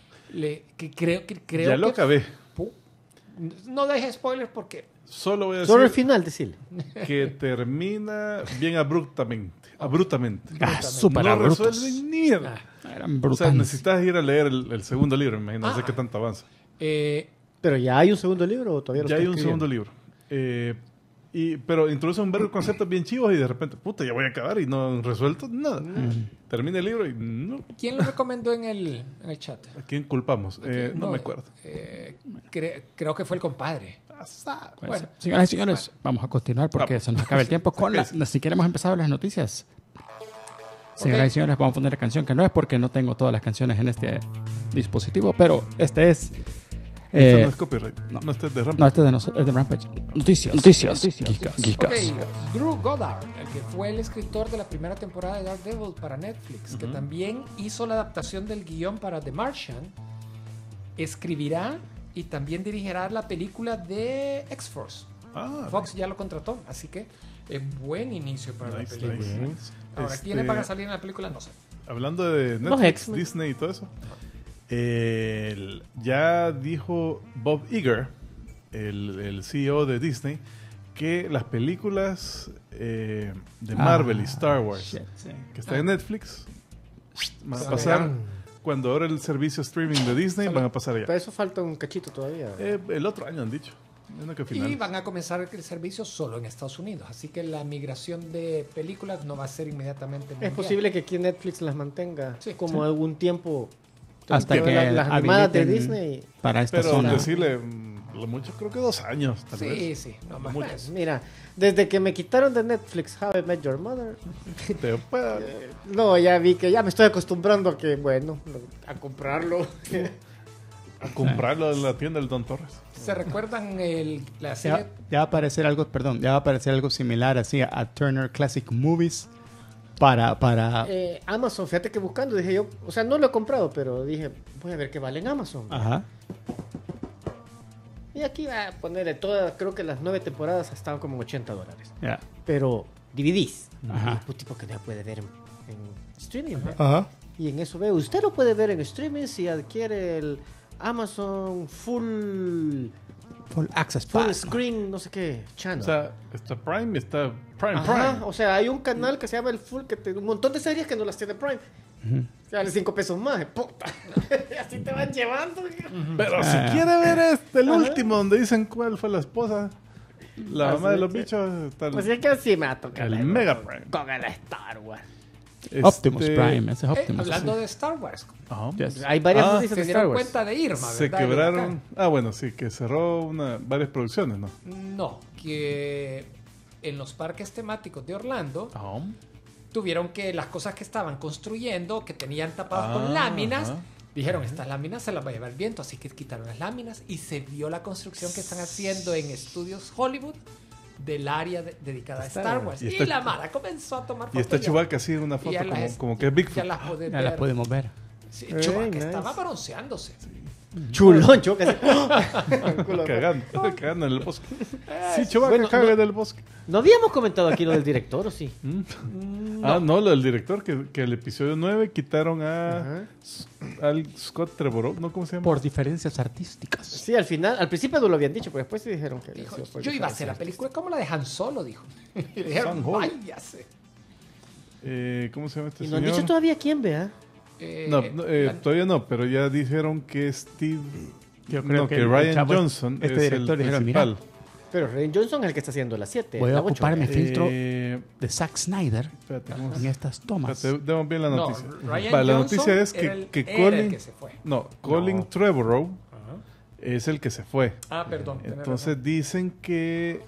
que creo que. Creo ya lo acabé. no dejes spoilers porque. Solo voy Solo el final, decirle. Que termina bien abruptamente. Abruptamente. Ah, no resuelven ni ah, ah, necesitas ir a leer el, segundo libro, Imagínate qué tanto avanza. Eh, ¿Pero ya hay un segundo libro o todavía Ya hay un segundo libro. Eh, pero introduce un verbo conceptos bien chivos y de repente, puta, ya voy a acabar y no han resuelto nada. Mm. Termina el libro y no. ¿Quién lo recomendó en el, chat? ¿A quién culpamos? Eh, no, me acuerdo. creo que fue el compadre. Pues, señoras y señores, vamos a continuar porque se nos acaba el tiempo <laughs> con Ni siquiera hemos empezado las noticias. Señoras y señores, vamos a poner la canción que no es porque no tengo todas las canciones en este dispositivo, pero este es. Eh, este no eh, es copyright. No, no este es de Rampage. No, este es de, de Rampage. Noticias, noticias, noticias. Drew Goddard, el que fue el escritor de la primera temporada de Devil para Netflix, que también hizo la adaptación del guión para The Martian, escribirá y también dirigirá la película de X-Force. Ah, Fox ya lo contrató, así que es eh, buen inicio para la película. Ahora, este, salir en la película? No sé. Hablando de Netflix, Disney y todo eso, ya dijo Bob Iger, el, CEO de Disney, que las películas eh, de Marvel y ah, Star Wars que están en Netflix van a pasar cuando ahora el servicio streaming de Disney van a pasar allá. Pero eso falta un cachito todavía. Eh, el otro año han dicho. Y van a comenzar el servicio solo en Estados Unidos. Así que la migración de películas no va a ser inmediatamente. Es posible que aquí Netflix las mantenga como algún tiempo. Hasta que las, de Disney. Para esta Pero decirle, mucho creo que dos años, tal sí, Sí, Mira, desde que me quitaron de Netflix How I Met Your Mother. <laughs> <laughs> no, ya vi que ya me estoy acostumbrando a que, bueno, a comprarlo. <laughs> a comprarlo en la tienda del Don Torres. ¿Se recuerdan el, Ya, va a aparecer algo, perdón, ya va a aparecer algo similar así a Turner Classic Movies para... para... Eh, Amazon, fíjate que buscando, dije yo, o sea, no lo he comprado, pero dije, voy a ver qué vale en Amazon. Ajá. Y aquí va a ponerle todas, creo que las nueve temporadas estaban como 80 dólares. Pero dividís. Ajá. tipo que ya puede ver en, streaming. Y en eso ve usted lo puede ver en streaming si adquiere el Amazon Full Full Access Full Screen, no sé qué, channel. O sea, está Prime, está Prime, Prime. O sea, hay un canal que se llama el Full que tiene un montón de series que no las tiene Prime. -huh. vale 5 pesos más, puta. <laughs> Así te van llevando. Pero ah. si quiere ver este, el último, donde dicen cuál fue la esposa, la ah, mamá de los bichos. Tal... Así pues que así me va a El, Mega Prime. Con el Star Wars. Este, Optimus Prime, ese eh, Optimus. Eh, hablando de Star Wars. Hay varias ah, cuenta de Irma, Se quebraron. Ah, bueno, sí, que cerró varias producciones, ¿no? No, que en los parques temáticos de Orlando tuvieron que las cosas que estaban construyendo, que tenían tapadas con ah, láminas, dijeron, estas láminas se las va a llevar el viento, así que quitaron las láminas y se vio la construcción que están haciendo en estudios Hollywood del área dedicada a Star Wars. Y, la Mara comenzó a tomar fotos. Y está así en una foto como, que es Bigfoot. Ya las, podemos ver. Sí, estaba bronceándose chulón <laughs> cagando, en el bosque. Ah, sí, no, en el bosque. ¿No habíamos comentado aquí lo del director o sí? ¿Mm? Mm, ah, no, lo del director, que, el episodio 9 quitaron a al Scott Trevorrow, ¿no? ¿Cómo se llama? Por diferencias artísticas. Sí, al final, al principio no lo habían dicho, pero pues después se dijeron que. Pues yo iba a hacer la película, ¿cómo la dejan solo? Dijo. <laughs> Y eh, ¿Cómo se llama este y no han dicho todavía quién, vea. Eh, no, eh, todavía no, pero ya dijeron que Steve. Yo creo que, Ryan Johnson este es el principal. pero Ryan Johnson es el que está haciendo las 7. Voy a ocuparme filtro eh, de Zack Snyder en estas tomas. bien la noticia. No, la noticia es que, que Colin. No, Colin Trevorrow es el que se fue. Ah, perdón. Entonces dicen que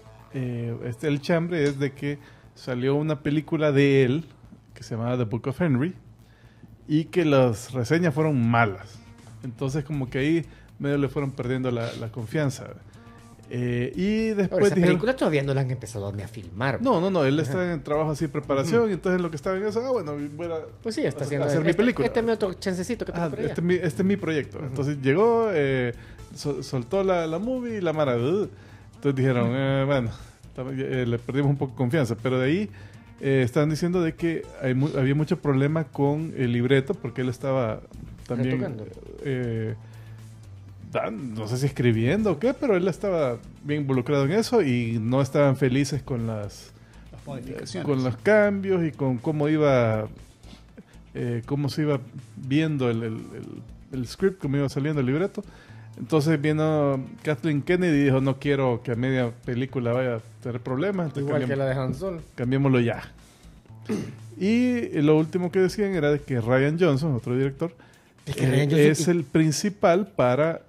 este, el chambre es de que salió una película de él que se llamaba The Book of Henry y que las reseñas fueron malas. Entonces como que ahí medio le fueron perdiendo la, confianza. Eh, y después esa dijeron, película todavía no la han empezado ni a filmar. No, no, no, él está en trabajo así, preparación, y entonces lo que estaba en eso, ah, bueno, voy a, pues sí, está haciendo, hacer mi este- película. Este es mi otro chancecito que ah, Este, es mi, este, es mi proyecto. Entonces llegó, eh, soltó la, la movie y la maravilla. Entonces dijeron, eh, bueno, le perdimos un poco de confianza, pero de ahí eh, estaban diciendo de que había mucho problema con el libreto porque él estaba también eh, no sé si escribiendo o qué, pero él estaba bien involucrado en eso y no estaban felices con las, con los cambios y con cómo iba eh, cómo se iba viendo el, el, script, cómo iba saliendo el libreto. Entonces vino Kathleen Kennedy y dijo, no quiero que a media película vaya a tener problemas. Igual que la de Han Cambiémoslo ya. Y lo último que decían era de que Ryan Johnson, otro director, eh, es, el principal para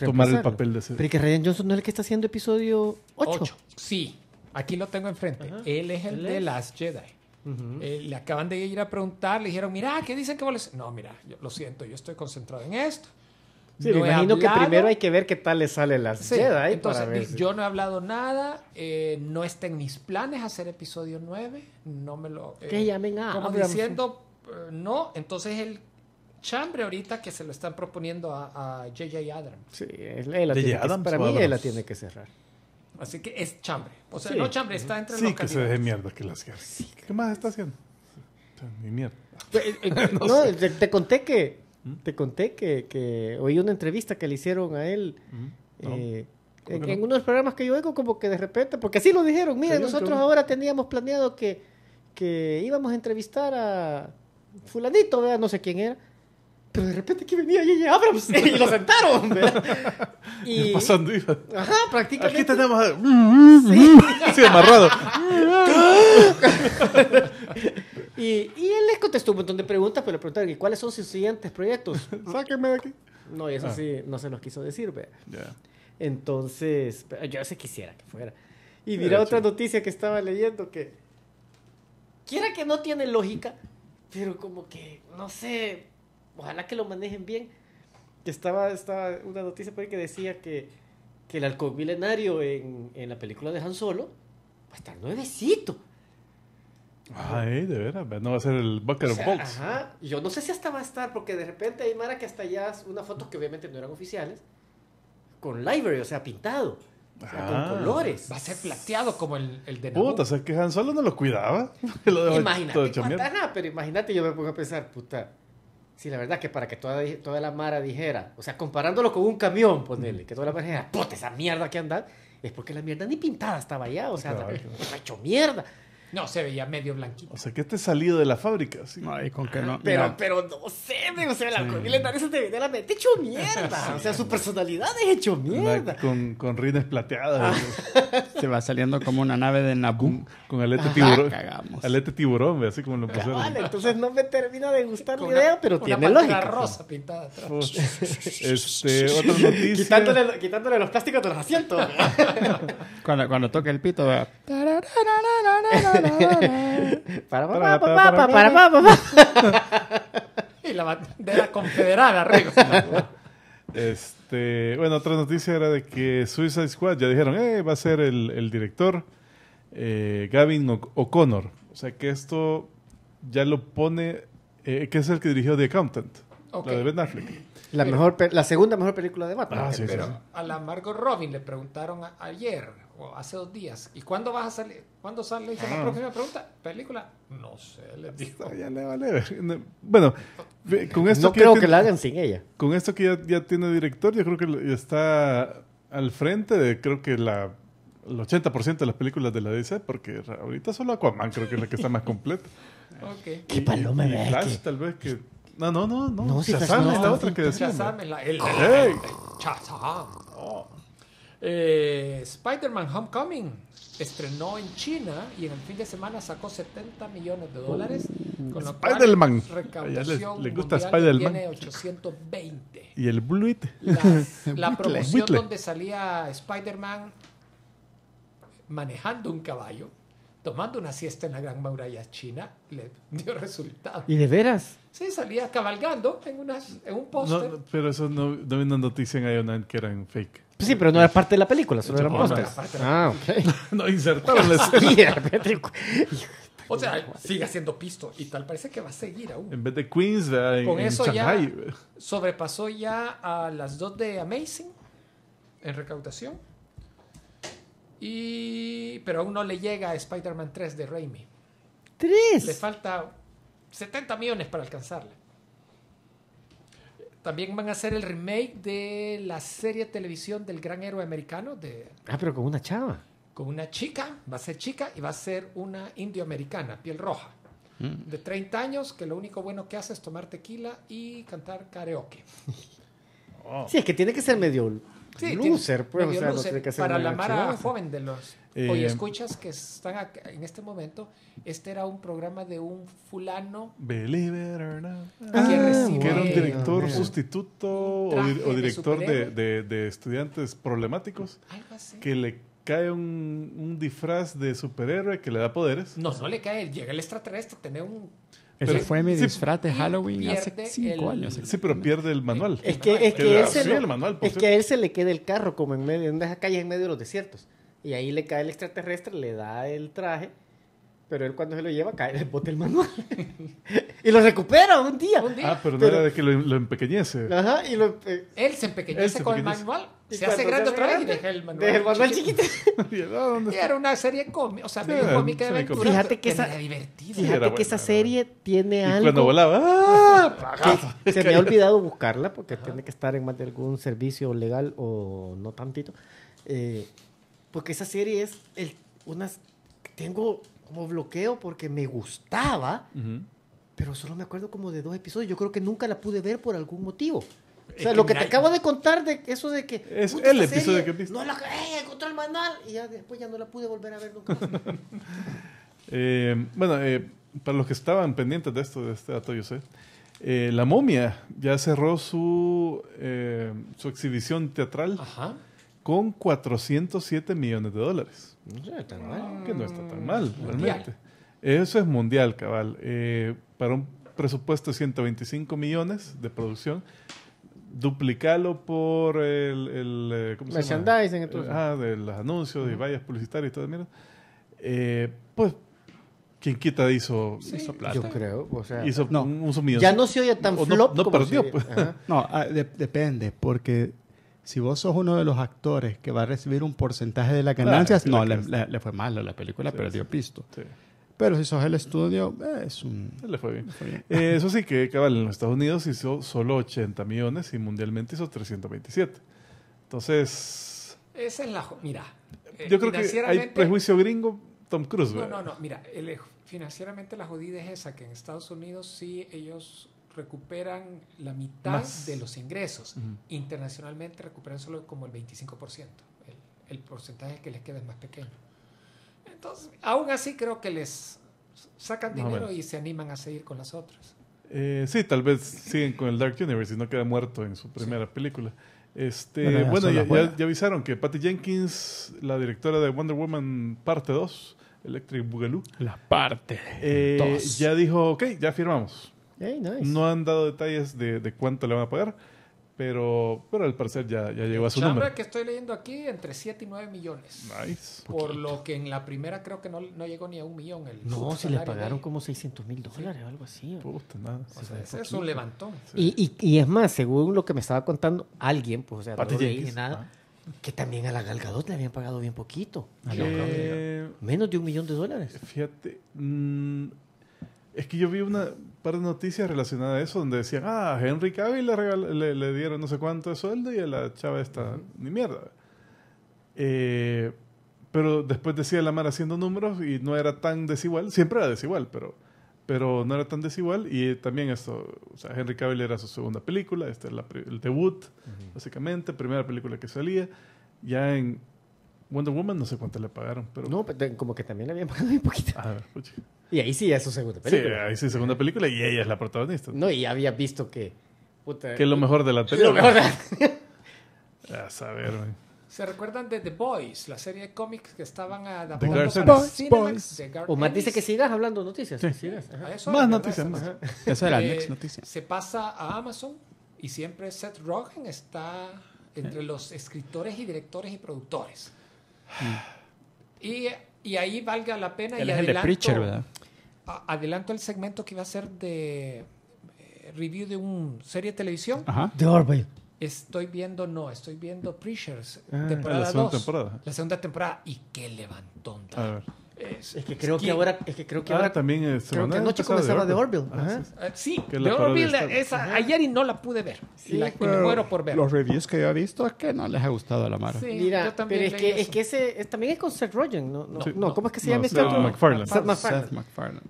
tomar el papel de ese. Pero que Ryan Johnson no es el que está haciendo episodio 8. Sí, aquí lo tengo enfrente. Él es el de las Jedi. Eh, le acaban de ir a preguntar, le dijeron, mira, ¿qué dicen que vos No, mira, lo siento, yo estoy concentrado en esto. Sí, me imagino que primero hay que ver qué tal le sale la sí, Jedi. Entonces, yo no he hablado nada, eh, no está en mis planes hacer episodio 9, no me lo... que eh, llamen a... Como diciendo, eh, no, entonces el chambre ahorita que se lo están proponiendo a J.J. Adams. Sí, él, la tiene que, para mí él la tiene que cerrar. Así que es chambre. O sea, no chambre, está entre los los Sí, que se deje mierda que la cierre. ¿Qué más está haciendo? Mi mierda. Pues, <laughs> no, te conté que te conté que, que, oí una entrevista que le hicieron a él. Eh, en, no? en, unos programas que yo oigo como que de repente, porque así lo dijeron, mire, nosotros ahora teníamos planeado que, que íbamos a entrevistar a fulanito, no sé quién era, pero de repente que venía J.J. Abrams <laughs> y lo sentaron, <laughs> Y... Pasando, iba. Ajá, prácticamente. Aquí tenemos... Sí. Así <laughs> amarrado. Estuvo un montón de preguntas, pero le preguntaron, cuáles son sus siguientes proyectos? <laughs> Sáquenme de aquí. No, y eso ah. sí, no se nos quiso decir, Entonces, yo se quisiera que fuera. Y mira otra noticia que estaba leyendo que, quiera que no tiene lógica, pero como que, no sé, ojalá que lo manejen bien. Que estaba, estaba una noticia por ahí que decía que, que el alcohol milenario en, en la película de Han Solo va a estar nuevecito. Ay, de veras, no va a ser el Bucket of Ajá, yo no sé si hasta va a estar, porque de repente hay Mara que hasta ya unas fotos que obviamente no eran oficiales, con library, o sea, pintado. O sea, con ah. colores. Va a ser plateado como el, el de Puta, o sea, que Han Solo no lo cuidaba. <laughs> imagínate. pero imagínate, yo me pongo a pensar, puta, Sí, la verdad que para que toda, toda la Mara dijera, o sea, comparándolo con un camión, ponele, que toda la Mara dijera, puta, esa mierda que anda es porque la mierda ni pintada estaba allá, o sea, <laughs> hecho mierda. No, se veía medio blanquito. O sea, que este salido de la fábrica, No, y con que ah, no. Pero, no. pero no sé, o sea, la sí. se te viene la mente hecho mierda. O sea, su personalidad es hecho mierda. con, con rines plateadas. Ah. Se va saliendo como una nave de Naboo. Con, alete tiburón. Cagamos. Alete tiburón, ve, así como lo pusieron. Vale, entonces no me termina de gustar la idea, pero tiene lógica. rosa pintada atrás. <laughs> este, otra noticia. Quitándole, los plásticos de los asientos. <laughs> cuando, cuando toca el pito, <laughs> <laughs> para papá, papá, para <laughs> Y la bandera confederada Este, bueno, otra noticia era de que Suicide Squad, ya dijeron, eh, va a ser el, director eh, Gavin O'Connor. O sea que esto ya lo pone, eh, que es el que dirigió The Accountant, la de Ben Affleck. La, mejor, la segunda mejor película de Batman. Ah, a la Margot Robin le preguntaron ayer hace dos días. ¿Y cuándo vas a salir? ¿Cuándo sale? Ah. la próxima pregunta. ¿Película? No sé, le digo. Ya le Bueno, con esto. No que creo que la hagan sin ella. Con esto que ya, ya tiene director, yo creo que está al frente de, creo que la el 80% de las películas de la DC, porque ahorita solo Aquaman creo que es la que está más completa. <laughs> okay. ¿Qué paloma me tal vez que. No, no, no, no. no Shazam si es la otra que es la. El, eh, Spider-Man Homecoming estrenó en China y en el fin de semana sacó 70 millones de dólares. Oh, con Spider-Man. le, gusta Spider-Man. Tiene 820. Y el Blue La <laughs> promoción donde salía Spider-Man manejando un caballo, tomando una siesta en la Gran Muralla China, le <laughs> dio resultado. ¿Y de veras? Sí, salía cabalgando en, unas, en un póster. pero eso no, no noticia en Ionan que eran fake. Pues sí, pero no era parte de la película, solo eran ah, ok. <laughs> no insertaron <laughs> la escena. o sea, sigue siendo pisto y tal, parece que va a seguir aún. En vez de Queens, Con eso ya sobrepasó ya a las dos de Amazing en recaudación. Y... Pero aún no le llega a Spider-Man 3 de Raimi. ¿Tres? Le falta 70 millones para alcanzarle. También van a hacer el remake de la serie televisión del gran héroe americano. De, ah, pero con una chava. Con una chica, va a ser chica y va a ser una indioamericana, piel roja. Mm. De 30 años, que lo único bueno que hace es tomar tequila y cantar karaoke. <laughs> Oh. Sí, es que tiene que ser medio loser, pues, Para la mara joven de los hoy eh, escuchas que están en este momento, este era un programa de un fulano. Ah, que era un director sustituto o, director de, estudiantes problemáticos. Algo así. Que le cae un, un disfraz de superhéroe que le da poderes. No, no le cae, llega el extraterrestre, tiene un ese fue mi disfraz de Halloween hace cinco años. Sí, pero pierde el manual. Es que, a él se le queda el carro como en medio, en esas calle en medio de los desiertos. Y ahí le cae el extraterrestre, le da el traje pero él cuando se lo lleva, cae, le bota el manual. <laughs> y lo recupera un día. Un día. Ah, pero, no era de que lo, empequeñece. Ajá, y eh, él se empequeñece con el manual. se hace grande otra vez y deja el manual. Deja el manual chiquito. <laughs> era una serie cómica, o sea, cómica de aventura. Fíjate que esa, Fíjate que esa serie tiene y algo. cuando volaba, ¡ah! se me ha olvidado buscarla porque tiene que estar en más de algún servicio legal o no tantito. Eh, porque esa serie es el, unas. Tengo como bloqueo porque me gustaba, pero solo me acuerdo como de dos episodios. Yo creo que nunca la pude ver por algún motivo. O sea, lo que, te acabo de contar de eso de que. Es el episodio que viste. No la. Eh, Encontré el manual. Y ya después ya no la pude volver a ver nunca. <laughs> Eh, bueno, eh, para los que estaban pendientes de esto, de este dato, yo sé. la momia ya cerró su, su exhibición teatral. Ajá con 407 millones de dólares. No está tan mal. Que no está tan mal, realmente. Eso es mundial, cabal. Eh, para un presupuesto de 125 millones de producción, duplicarlo por el... el eh, ¿cómo se Merchandising, Ah, de los anuncios, y vallas publicitarias y todo eso. Eh, pues quien quita hizo, sí, hizo, plata. Yo creo, o sea, hizo no, un, un ya no se oye tan flop no, como perdió. Pues. No, ah, depende, porque si vos sos uno de los actores que va a recibir un porcentaje de la ganancias, no, le, fue malo a la película, perdió pero dio pisto. Pero si sos el estudio, eh, es un... Le fue bien. Eh, eso sí que, cabal, en los Estados Unidos hizo solo 80 millones y mundialmente hizo 327. Entonces... Esa es la... Mira. Eh, yo creo que hay prejuicio gringo, Tom Cruise. No, no, no. Mira, financieramente la jodida es esa, que en Estados Unidos sí ellos recuperan la mitad de los ingresos. Internacionalmente recuperan solo como el 25%. El, porcentaje que les queda es más pequeño. Entonces, aún así creo que les sacan dinero y se animan a seguir con las otras. Eh, sí, tal vez siguen con el Dark Universe y no queda muerto en su primera película. Este, bueno, ya, avisaron que Patty Jenkins, la directora de Wonder Woman parte 2, Electric Boogaloo. La parte eh, ya dijo, ok, ya firmamos. No han dado detalles de, cuánto le van a pagar, pero, pero al parecer ya, ya llegó a su la número. que estoy leyendo aquí, entre 7 y 9 millones. Nice. Por lo que en la primera creo que no, llegó ni a un millón. El no, se le pagaron como 600 mil dólares o algo así. es un levantón. Y, es más, según lo que me estaba contando alguien, pues o sea, nada. que también a la Galgadot le habían pagado bien poquito. Eh, Menos de un millón de dólares. Fíjate, mm, es que yo vi una, de noticias relacionadas a eso, donde decían, ah, a Henry Cavill le, dieron no sé cuánto de sueldo y a la chava esta, ni mierda. Eh, pero después decía la mar haciendo números y no era tan desigual, siempre era desigual, pero, pero no era tan desigual. Y también esto, o sea, Henry Cavill era su segunda película, este es el debut, básicamente, primera película que salía. Ya en Wonder Woman no sé cuánto le pagaron, pero... No, pero como que también le habían pagado un poquito. ver, ah, pucha. Y ahí sí es su segunda película. Sí, ahí sí segunda película y ella es la protagonista. No, y había visto que... que es lo mejor de la anterior <laughs> <laughs> a saber, ¿Se recuerdan de The Boys, la serie de cómics que estaban adaptando para Cinemax? O más dice que sigas hablando noticias. Sí. Sigas. más noticias. Eso era la eh, Next Noticias. Se pasa a Amazon y siempre Seth Rogen está entre los escritores y directores y productores. Y, y ahí valga la pena. adelanto, el ¿verdad? Adelanto el segmento que iba a ser de eh, review de una serie de televisión. De Orville. Estoy viendo, no, estoy viendo Preachers, ah. Ah, temporada la segunda temporada. La segunda temporada. Y qué levantón. A es, que creo que, ahora es que creo que ahora también es creo que anoche comenzaba de Orville, ah, sí de Orville esa ayer y no la pude ver la, me muero por ver los reviews que yo he visto es que no les ha gustado a la Mara sí, mira pero es que, es que ese también es con Seth Rogen no no, cómo es que se llama este Seth Seth MacFarlane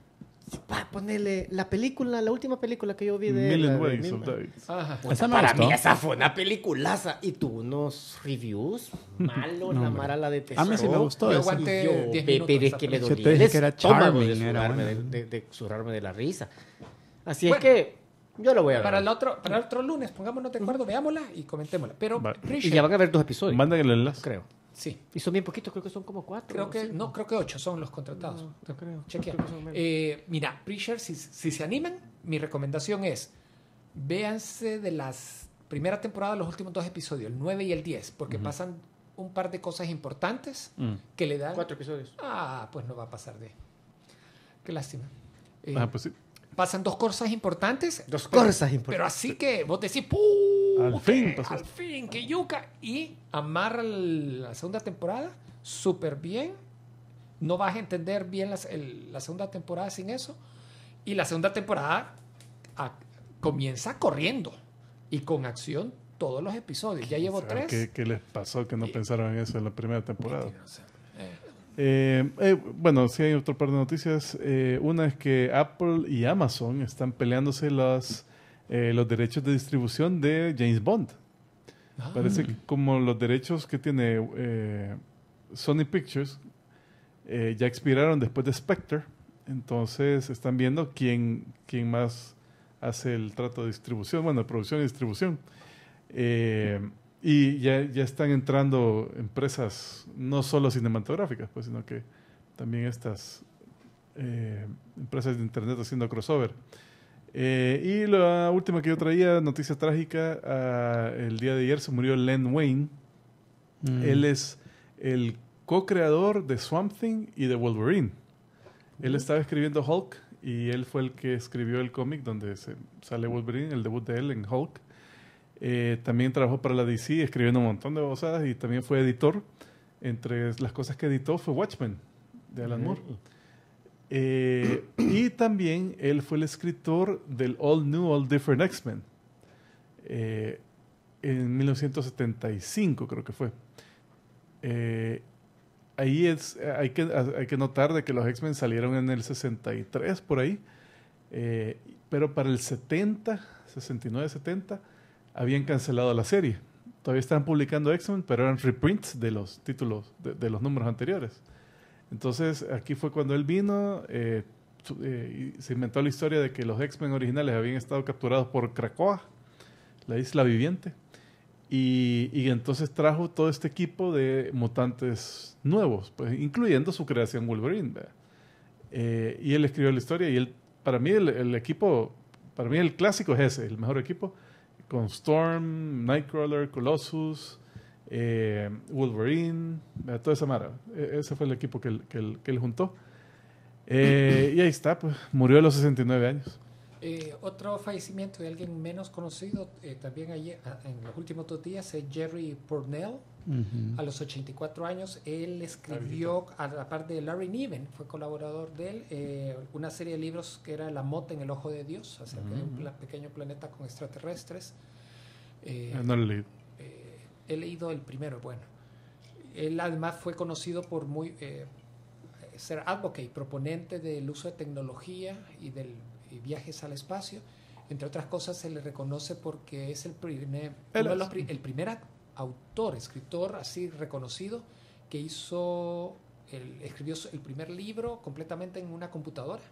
Pa, ah, ponele la película, la última película que yo vi de. Ah. para mí esa fue una peliculaza. Y tuvo unos reviews malos, <laughs> la mara la detestó. A mí sí me gustó. que me dolía. era de surrarme, de, la risa. Así es que. Yo lo voy a ver. Para el otro, para el otro lunes, pongámonos de acuerdo, veámosla y comentémosla. Pero, y ya van a ver tus episodios. el enlace. Creo. Sí. Y son bien poquitos, creo que son como cuatro. Creo que, no, creo que ocho son los contratados. No, creo. Eh, mira, Preacher, si, si se animan, mi recomendación es véanse de las primera temporada los últimos dos episodios, el 9 y el 10, porque pasan un par de cosas importantes mm. que le dan... Cuatro episodios. Ah, pues no va a pasar de... Qué lástima. ah, eh, pues sí pasan dos cosas importantes. Dos cosas importantes. Pero así que vos decís, al fin, al fin, que yuca. Y amarra la segunda temporada súper bien. No vas a entender bien la segunda temporada sin eso. Y la segunda temporada comienza corriendo y con acción todos los episodios. Ya llevo tres. ¿Qué, qué les pasó que no pensaron en eso en la primera temporada? Eh, eh, bueno, sí hay otro par de noticias. Eh, una es que Apple y Amazon están peleándose los, los derechos de distribución de James Bond. Ah. Parece que como los derechos que tiene Sony Pictures ya expiraron después de Spectre. Entonces están viendo quién, quién más hace el trato de distribución, bueno, de producción y distribución. Eh, y ya, ya, están entrando empresas, no solo cinematográficas, pues, sino que también estas eh, empresas de Internet haciendo crossover. Eh, y la última que yo traía, noticia trágica, ah, el día de ayer se murió Len Wayne. Mm. Él es el co-creador de Swamp Thing y de Wolverine. Él estaba escribiendo Hulk y él fue el que escribió el cómic donde se sale Wolverine, el debut de él en Hulk. Eh, también trabajó para la DC escribiendo un montón de cosas y también fue editor. Entre las cosas que editó fue Watchmen de Alan Moore. Eh, y también él fue el escritor del All New, All Different X-Men. Eh, en 1975 creo que fue. ahí es, hay, que, hay que notar de que los X-Men salieron en el 63 por ahí. pero para el 70, 69, 70 habían cancelado la serie. Todavía estaban publicando X-Men, pero eran reprints de los títulos, de, los números anteriores. Entonces, aquí fue cuando él vino, eh, eh, y se inventó la historia de que los X-Men originales habían estado capturados por Krakoa, la isla viviente. Y, y, entonces trajo todo este equipo de mutantes nuevos, pues, incluyendo su creación Wolverine. Eh, y él escribió la historia y él, para mí el, equipo, para mí el clásico es ese, el mejor equipo, con Storm, Nightcrawler, Colossus, eh, Wolverine, eh, toda esa mara. E, ese fue el equipo que, él, juntó. Eh, y ahí está, pues murió a los 69 años. Eh, otro fallecimiento de alguien menos conocido, eh, también ayer, en los últimos dos días, es Jerry Purnell, a los 84 años. Él escribió, a la de Larry Niven, fue colaborador de él, eh, una serie de libros que era La mota en el ojo de Dios, acerca que un pequeño planeta con extraterrestres. Ah, no lo he leído. he leído el primero, bueno. Él además fue conocido por muy ser advocate, proponente del uso de tecnología y del viajes al espacio. Entre otras cosas, se le reconoce porque es el primer, el primer autor, escritor así reconocido que hizo, el, escribió el primer libro completamente en una computadora.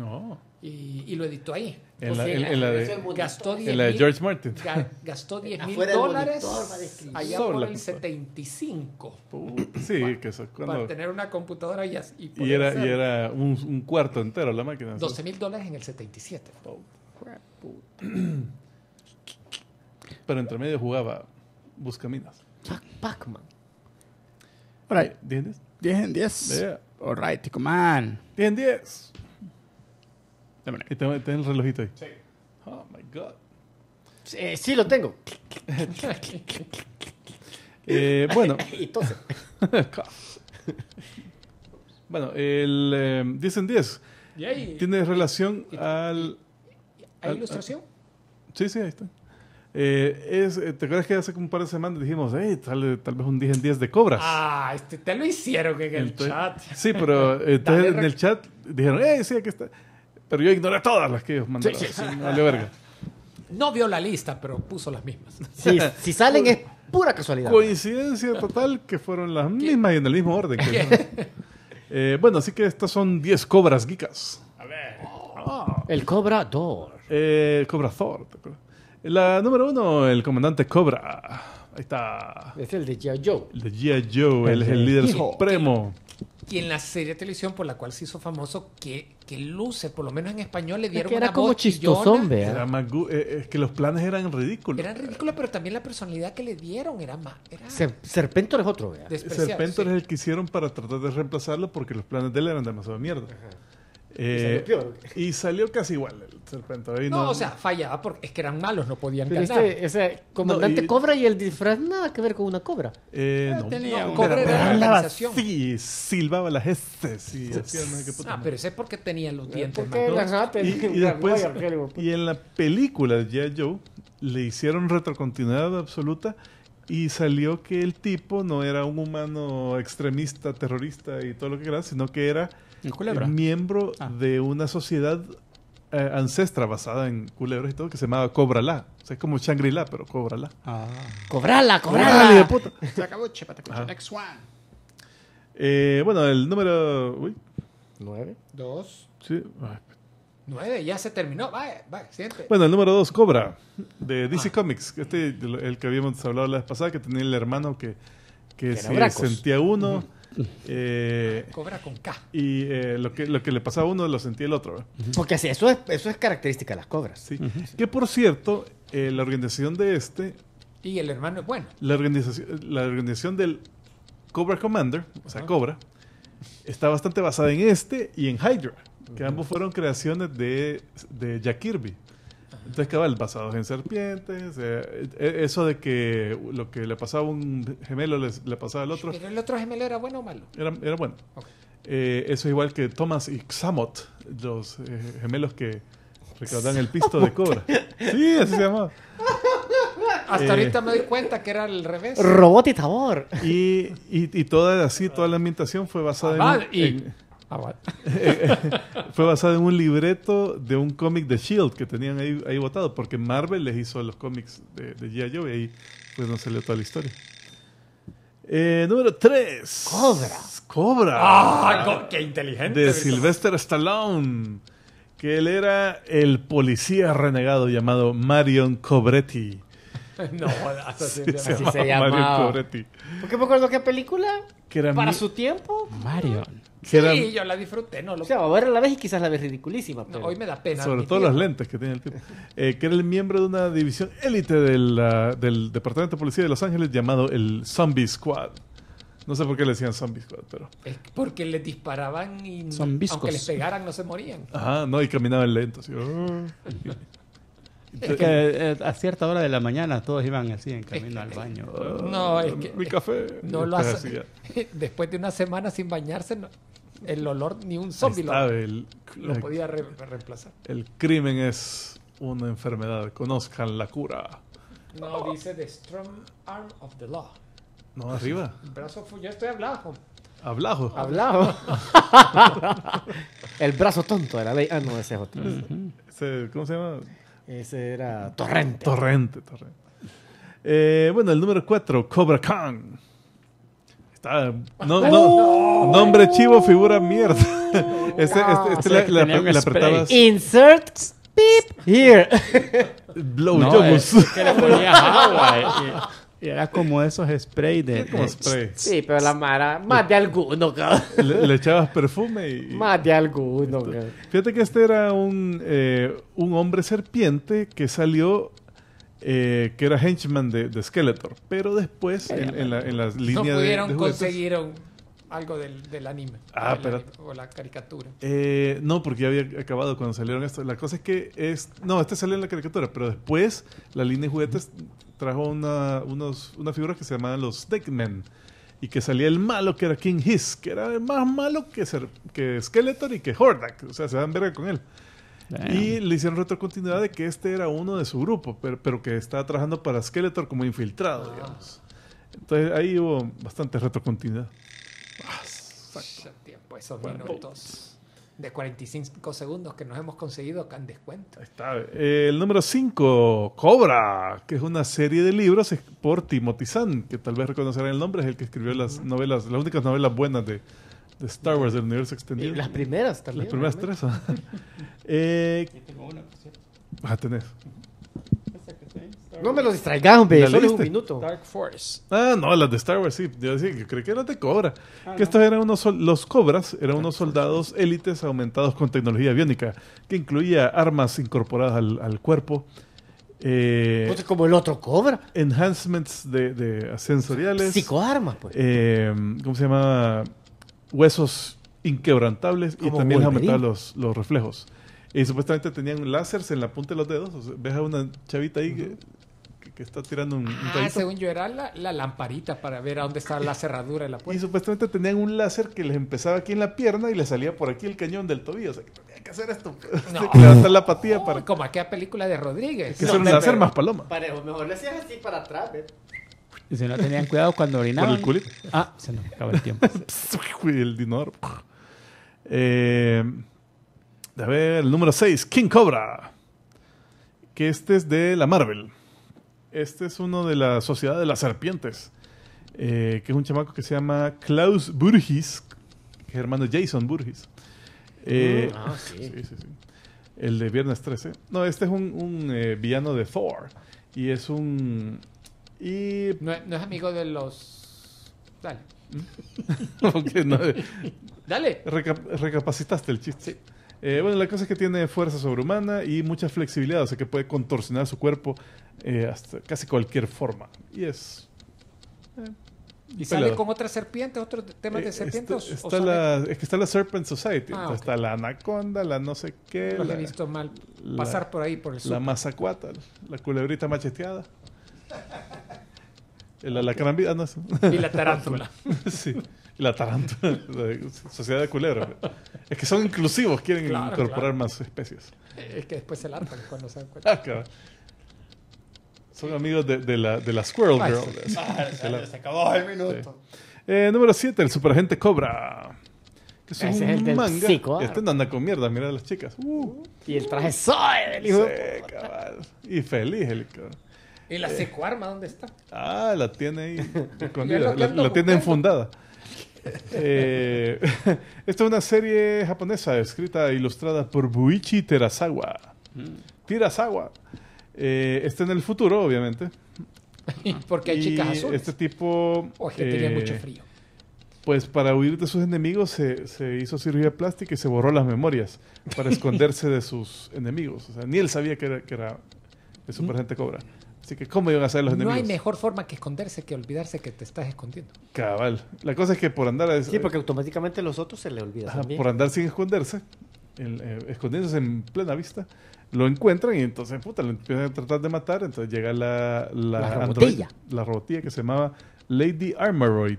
Oh. Y, y, lo editó ahí. En la, en, la de, George Martin. gastó 10 mil dólares allá por el 75. Pues. sí, para, que eso, cuando... Para tener una computadora y, y, era, y era un, un, cuarto entero la máquina. 12 mil dólares en el 77. Pero entre medio jugaba Buscaminas. Jack Pac-Man. All right. 10 en 10. Yeah. All right, tico man. 10 en 10. ¿Tenés el relojito ahí. Sí. Oh my God. sí, eh, lo tengo. <laughs> eh, bueno. <laughs> <laughs> bueno, el 10 eh, en 10 tiene relación al. ¿Hay ilustración? sí, sí, ahí está. Eh, es, eh, ¿Te acuerdas que hace un par de semanas dijimos, hey, tal, vez un 10 en 10 de cobras? Ah, este, te lo hicieron en el chat. Sí, pero en el chat dijeron, hey, sí, aquí está. Pero yo ignoré todas las que ellos mandaron. No vio la lista, pero puso las mismas. si salen es pura casualidad. Coincidencia total que fueron las mismas y en el mismo orden. Eh, bueno, así que estas son 10 cobras geekas. A ver. Ah. El Cobra thor eh, el Cobra Thor. La número uno, el comandante Cobra. Ahí está. Es el de G.I. Joe. El de G.I. Joe, es el líder supremo y en la serie de televisión por la cual se hizo famoso, que, que luce, por lo menos en español le dieron es que era como chistosón, era eh, eh, Es que los planes eran ridículos. Eran ridículos, pero también la personalidad que le dieron era más. Era... es otro, vea. Serpentor es el que hicieron para tratar de reemplazarlo porque los planes de él eran demasiado mierda. Eh, y, salió casi igual el Serpentor. No, o sea, fallaba porque es que eran malos, no podían Pero ganar. Este, ese comandante cobra y el disfraz nada que ver con una cobra. Eh, eh, no, tenía cobra Sí, silbaba las heces y Ah, pero ese es porque tenían los dientes y, después, pues. y en la película ya G.I. Joe le hicieron retrocontinuidad absoluta y salió que el tipo no era un humano extremista, terrorista y todo lo que era, sino que era culebra? miembro ah. de una sociedad eh, ancestra basada en culebras y todo que se llamaba Cobralá. O sea, es como Shangri-La, pero Cobralá. Ah. ¡Cobrala, puta! se acabó, Eh, bueno, el número... Uy. ¿Nueve? ¿Dos? Nueve, ya se terminó. Va, va, siguiente. Bueno, el número dos, Cobra, de ah. DC Comics. Este, el que habíamos hablado la vez pasada, que tenía el hermano que, se sentía uno. Eh, Cobra con K. Y eh, lo, que, lo que le pasaba a uno lo sentía el otro. Porque si eso es, eso es característica de las cobras. Que por cierto, eh, la organización de este. Y el hermano es bueno. La organización, la organización del Cobra Commander, o sea, Cobra, está bastante basada en este y en Hydra. Que ambos fueron creaciones de, de Jack Kirby. Entonces, cabal, basados en serpientes. Eh, e, e, eso de que lo que le pasaba a un gemelo le pasaba al otro. ¿Pero el otro gemelo era bueno o malo? Era, bueno. Eh, eso es igual que Thomas y Xamot, los eh, gemelos que recaudan el pisto de cobra. <laughs> Sí, así se llamaba. Hasta ahorita me doy cuenta que era al revés. Robot y Tabor. Y, y, toda así, toda la ambientación fue basada en. en, y, en, <laughs> en, fue basado en un libreto de un cómic de Shield que tenían ahí, ahí votado, porque Marvel les hizo los cómics de, de G.I. Joe y ahí pues no salió toda la historia. Eh, número 3. Cobra. Cobra. Ah, ¡Qué inteligente! De Sylvester Stallone. Que él era el policía renegado llamado Marion Cobretti. <laughs> No, así se, llama. Mario ¿Por qué me acuerdo qué película? Que Para su tiempo. Mario. Sí, yo la disfruté, ¿no? Lo... O sea, a la vez y quizás la ves ridiculísima. hoy me da pena. Sobre todo las los lentes que tiene el tipo. Eh, que era el miembro de una división élite del, Departamento de Policía de Los Ángeles llamado el Zombie Squad. No sé por qué le decían Zombie Squad, pero... porque le disparaban y aunque les pegaran no se morían. Ah, no, y caminaban lentos. Uh, es que eh, a cierta hora de la mañana todos iban así en camino al baño. no, es ah, que, mi café. No lo hace. Después de una semana sin bañarse, el olor ni un zombie lo, el, lo podía reemplazar. El crimen es una enfermedad. Conozcan la cura. No, dice The Strong Arm of the Law. No, arriba. El brazo, yo estoy hablando. Hablajo. Hablajo. <laughs> el brazo tonto de la ley. Ah, no, ese es otro. ¿Cómo se llama? Ese era Torrente. Torrente, Torrente. Eh, bueno, el número 4, Cobra Khan. Está, no, no, uh. nombre chivo, figura mierda. <laughs> este, este, este o le, le, apretabas. Insert beep here. Blow no, es le eh, era como esos sprays de. Sí, pero la Mara, más de alguno, cabrón. Le, echabas perfume y. Más de alguno, cabrón. Fíjate que este era un, eh, un hombre serpiente que salió eh, que era henchman de, Skeletor. Pero después, en, la, en las líneas no pudieron conseguir algo del, anime. Ah, o, la, o la caricatura. Eh, no, porque ya había acabado cuando salieron esto. La cosa es que es. No, este salió en la caricatura, pero después la línea de juguetes trajo una, figura que se llamaban los Deckmen Y que salía el malo que era King Hiss que era más malo que, que Skeletor y que Hordak. O sea, se dan verga con él. Y le hicieron retrocontinuidad de que este era uno de su grupo, pero, pero que estaba trabajando para Skeletor como infiltrado, digamos. Entonces ahí hubo bastante retrocontinuidad. exacto. tiempo, de 45 segundos que nos hemos conseguido en descuento. está. Eh, el número 5, Cobra, que es una serie de libros por Timothy Zahn, que tal vez reconocerán el nombre, es el que escribió las novelas, las únicas novelas buenas de, Star Wars del universo extendido. Y las primeras también. Las primeras tres. <laughs> ¿eh? Yo tengo una, cierto. Ah, tenés. No me los distraigas, hombre. Solo es un minuto. Dark Force. Ah, no, las de Star Wars, sí. Yo decía que creí que eran de Cobra. Ah, que estos eran unos... los Cobras eran unos soldados élites aumentados con tecnología biónica, que incluía armas incorporadas al, cuerpo. Eh, pues, como el otro Cobra. Enhancements de, de sensoriales. Psicoarmas, pues. Eh, ¿Cómo se llama? Huesos inquebrantables y también les los, los reflejos. Y supuestamente tenían lásers en la punta de los dedos. ves a una chavita ahí que que, está tirando un, ah, según yo, era la, lamparita para ver a dónde estaba la cerradura de la puerta. Y supuestamente tenían un láser que les empezaba aquí en la pierna y les salía por aquí el cañón del tobillo. O sea, que tenían que hacer esto. Pues. No. levantar <laughs> la patilla para... Como aquella película de Rodríguez. Que no, un láser más paloma. Parejo, mejor lo hacías así para atrás, Y si no tenían cuidado cuando orinaban. Con el culito? Ah, se nos acaba el tiempo. <laughs> el dinor. Eh, a ver, el número 6, King Cobra. Que este es de la Marvel. Este es uno de la Sociedad de las Serpientes, eh, que es un chamaco que se llama Klaus Burgis, que es hermano Jason Burgis. Eh, mm, ah, <laughs> sí. El de Viernes 13. No, este es un, eh, villano de Thor. Y es un. Y... No, es amigo de los. Dale. <laughs> no, Dale. recapacitaste el chiste. bueno, la cosa es que tiene fuerza sobrehumana y mucha flexibilidad, o sea que puede contorsionar su cuerpo eh, hasta casi cualquier forma. Y es. Eh, ¿Y sale con otra serpiente? ¿otro tema de eh, serpientes? está es que está la Serpent Society. Ah, está la anaconda, la no sé qué. la, he visto mal pasar por ahí, por el sur. La mazacuata, la culebrita macheteada. <laughs> El alacrán vida, ah, no Y la tarántula. <laughs> sí, la tarántula. sociedad de culebras. Es que son inclusivos, quieren incorporar más especies. Es que después se largan cuando se dan cuenta. Ah, son amigos de, de, la, de la Squirrel Girl. Ah, se, acabó el minuto. Eh, número 7, el superagente Cobra. Que es Ese un es el del manga. Ah. este no anda con mierda, mira a las chicas. Uh. y el traje soy del hijo. cabal. Y feliz el cabrón. ¿Y la eh. secuarma dónde está? Ah, la tiene ahí <laughs> la, tiene enfundada. Eh, <laughs> esta es una serie japonesa escrita e ilustrada por Buichi Terasawa. Mm. Eh, en el futuro, obviamente. <laughs> Porque hay chicas azules. Este tipo. que tiene mucho eh, frío. Pues para huir de sus enemigos se, se, hizo cirugía plástica y se borró las memorias para <laughs> esconderse de sus enemigos. O sea, ni él sabía que era, que era el cobra. Así que, ¿cómo iban a saber los enemigos? No hay mejor forma que esconderse que olvidarse que te estás escondiendo. Cabal. La cosa es que por andar. a sí, porque automáticamente los otros se le olvidan. Por andar sin esconderse, eh, escondiéndose en plena vista, lo encuentran y entonces, puta, lo empiezan a tratar de matar. Entonces llega la... La, la robotilla. que se llamaba Lady Armoroid.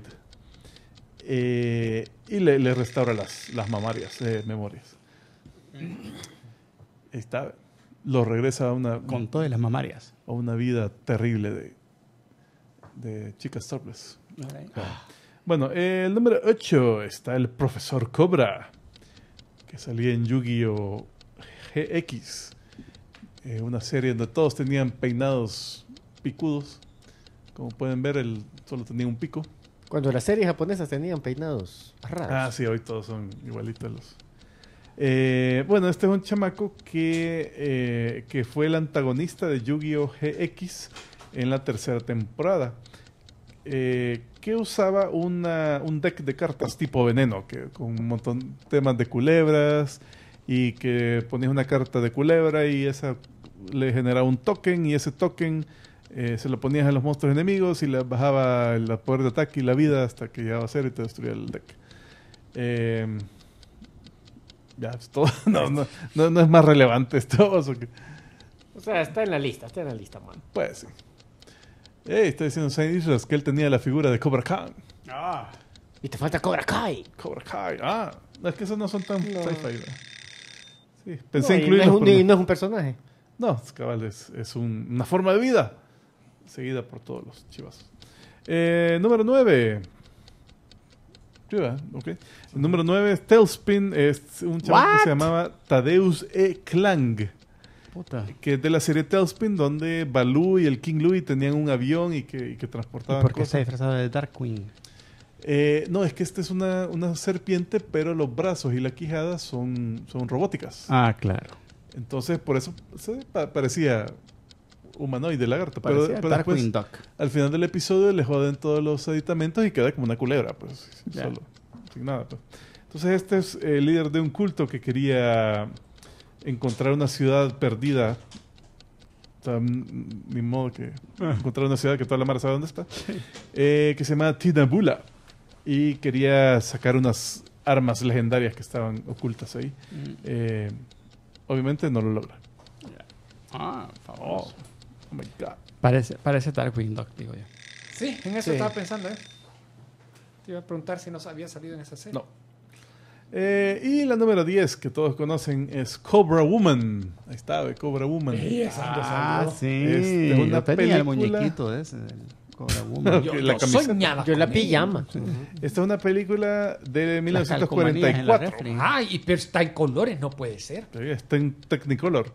Eh, y le, restaura las, las mamarias, eh, memorias. Está, lo regresa a una... Con todas las mamarias. A una vida terrible de, de chicas topless. Ah. Bueno, el número 8 está el profesor Cobra, que salía en Yu-Gi-Oh! GX. Eh, una serie donde todos tenían peinados picudos. Como pueden ver, él solo tenía un pico. Cuando las series japonesas tenían peinados raros. Ah, sí, hoy todos son igualitos los. Eh, bueno, este es un chamaco que, eh, que fue el antagonista de Yu-Gi-Oh! GX en la tercera temporada. que usaba un deck de cartas tipo veneno, que con un montón de temas de culebras y que ponía una carta de culebra y esa le generaba un token y ese token eh, se lo ponías a los monstruos enemigos y le bajaba el poder de ataque y la vida hasta que llegaba a ser y te destruía el deck. Eh, ya, es todo. <laughs> No, no, es más relevante esto. <laughs> O sea, está en la lista, está en la lista, man. Pues sí. está diciendo Saint que él tenía la figura de Cobra Khan. Ah. Y te falta Cobra Kai. Cobra Kai, ah. Es que esos no son tan no. sci-fi. Sí, pensé no, incluirlos. no es un personaje. No, cabal, es, una forma de vida seguida por todos los chivas. Eh, número 9. El número 9 es Tailspin, es un chaval que se llamaba Tadeus E. Klang. Que es de la serie Tailspin, donde Baloo y el King Louie tenían un avión y que, transportaban. ¿Por qué está disfrazado de Darkwing? Eh, no, es que esta es una, una, serpiente, pero los brazos y la quijada son, son robóticas. Ah, claro. Entonces, por eso parecía humanoide lagarto. Parecía pero, pero al final del episodio le joden todos los aditamentos y queda como una culebra, pues, solo, nada. Pues. Entonces, este es el líder de un culto que quería encontrar una ciudad perdida. ni modo que ah. encontrar una ciudad que toda la mar sabe dónde está. Eh, que se llama Tinabula. Y quería sacar unas armas legendarias que estaban ocultas ahí. Mm. Eh, Obviamente no lo logra. Ah, por Oh, oh, my God. Parece, parece Darkwing Duck, digo yo. Sí, en eso estaba pensando, ¿eh? Te iba a preguntar si no había salido en esa serie. No. Eh, y la número 10 que todos conocen es Cobra Woman. Ahí está, Cobra Woman. ah, sí. Este, es de una película. El muñequito ese. <laughs> yo, la Yo la pijama. Esta es una película de 1944. Ay, pero está en colores, no puede ser. está en Technicolor.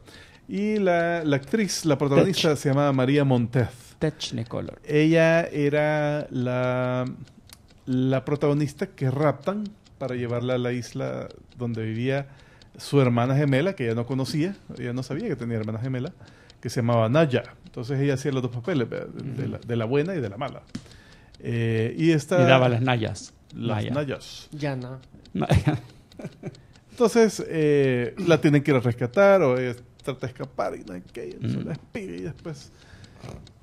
Y la, actriz, la protagonista, se llamaba María Montez. Technicolor. Ella era la, la protagonista que raptan para llevarla a la isla donde vivía su hermana gemela, que ella no conocía, ella no sabía que tenía hermana gemela, que se llamaba Naya. Entonces ella hacía los dos papeles, de, la, buena y de la mala. Eh, y, esta, y daba las nayas. Las nayas. Ya no. <laughs> Entonces eh, la tienen que ir a rescatar o trata de escapar y no hay que ir, mm. la y después...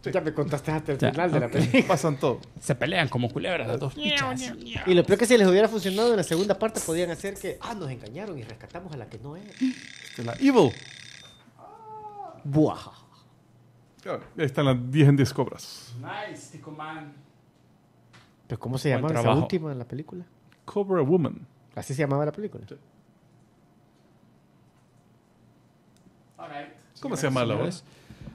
Ya me contaste hasta el final de la película. Pasan todo. Se pelean como culebras las dos pichas. Y lo peor que si les hubiera funcionado en la segunda parte, podían hacer que, ah, nos engañaron y rescatamos a la que no es. Este, la evil. ¡Boah! ahí están las 10 en 10 cobras. Nice, Tico Man. ¿Pero cómo se llamaba esa última en la película? Cobra Woman. Así se llamaba la película. ¿Cómo se llama la otra?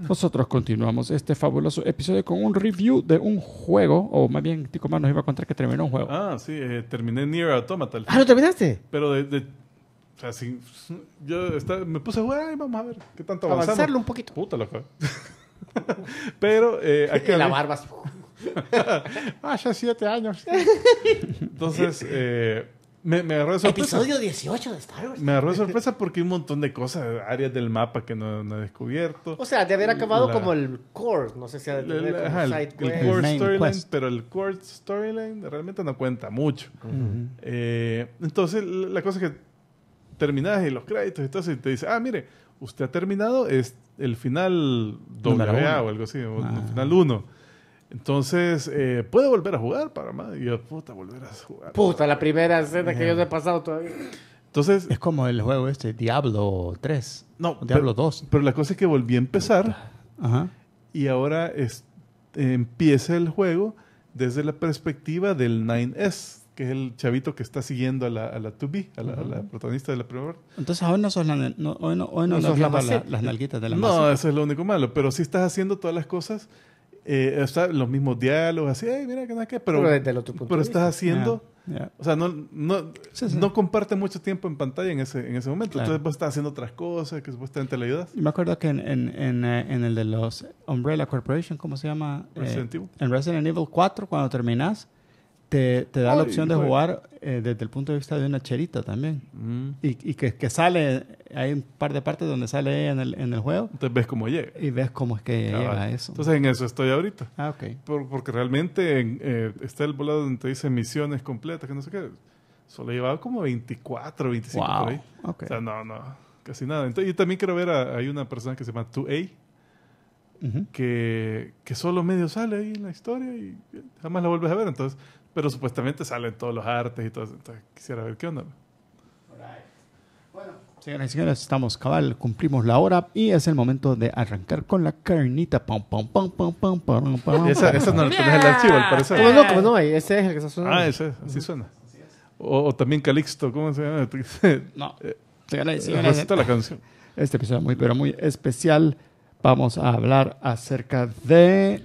Nosotros continuamos este fabuloso episodio con un review de un juego, o más bien Tico Man nos iba a contar que terminó un juego. Ah, sí, eh, terminé Nier Automata. Ah, ¿lo terminaste? Pero de... o sea, sí, yo me puse a vamos a ver qué tanto avanzamos. Avanzarlo un poquito. Puta, loco. <laughs> Pero eh, <laughs> la barba. <laughs> ah, ya siete años. Entonces, <laughs> eh, me, agarró de sorpresa. Episodio 18 de Star Wars. Me agarró de sorpresa porque hay un montón de cosas, áreas del mapa que no, he descubierto. O sea, de haber acabado como el core, no sé si ha de tener el, core storyline, pero el core storyline realmente no cuenta mucho. Eh, entonces, la cosa es que terminas y los créditos y todo y te dice, ah, mire, usted ha terminado es el final A o algo así, el ah. final 1. Entonces, eh, puede volver a jugar para más. Y yo, puta, volver a jugar. Puta, la primera eh. escena que yo he pasado todavía. Entonces. Es como el juego este, Diablo 3. No, Diablo 2. Pero la cosa es que volví a empezar. Y ahora es, empieza el juego desde la perspectiva del 9S, que es el chavito que está siguiendo a la, a la a la, protagonista de la primera Entonces hoy no son no, las nalguitas de la No, eso es lo único malo, pero si estás haciendo todas las cosas, eh, los mismos diálogos, así, Ay, mira que nada que, pero, estás haciendo... O sea, no, no, comparte mucho tiempo en pantalla en ese, en ese momento. Entonces estás haciendo otras cosas que supuestamente le ayudas. me acuerdo que en, en, eh, en, el de los Umbrella Corporation, ¿cómo se llama? Resident eh, Evil. En Resident Evil 4, cuando terminas, te, te da la opción de jugar eh, desde el punto de vista de una cherita también. Mm. Y, y que, que, sale, hay un par de partes donde sale en el, en el juego. Entonces ves cómo llega. Y ves cómo es que llega a eso. Entonces en eso estoy ahorita. Ah, ok. porque realmente eh, está el volado donde te dice misiones completas, que no sé qué. Solo llevado como 24, 25 por ahí. Okay. O sea, no, no, casi nada. Entonces, yo también quiero ver, a, hay una persona que se llama 2A. que, que, solo medio sale ahí en la historia y jamás la vuelves a ver. Entonces, pero supuestamente salen todos los artes y todo eso. Entonces quisiera ver qué onda. Pues. Bueno, señoras y señores, estamos cabal, cumplimos la hora y es el momento de arrancar con la carnita. Pam, pam, pam, pam, pam, pam, pam. Esa, esa no la tenés en el archivo, al parecer. ¿Cómo no? no? Ese es el que está Ah, ese, así suena. O, también Calixto, ¿cómo se llama? <laughs> no. Señoras y señores. la canción. Este episodio muy, pero muy especial. Vamos a hablar acerca de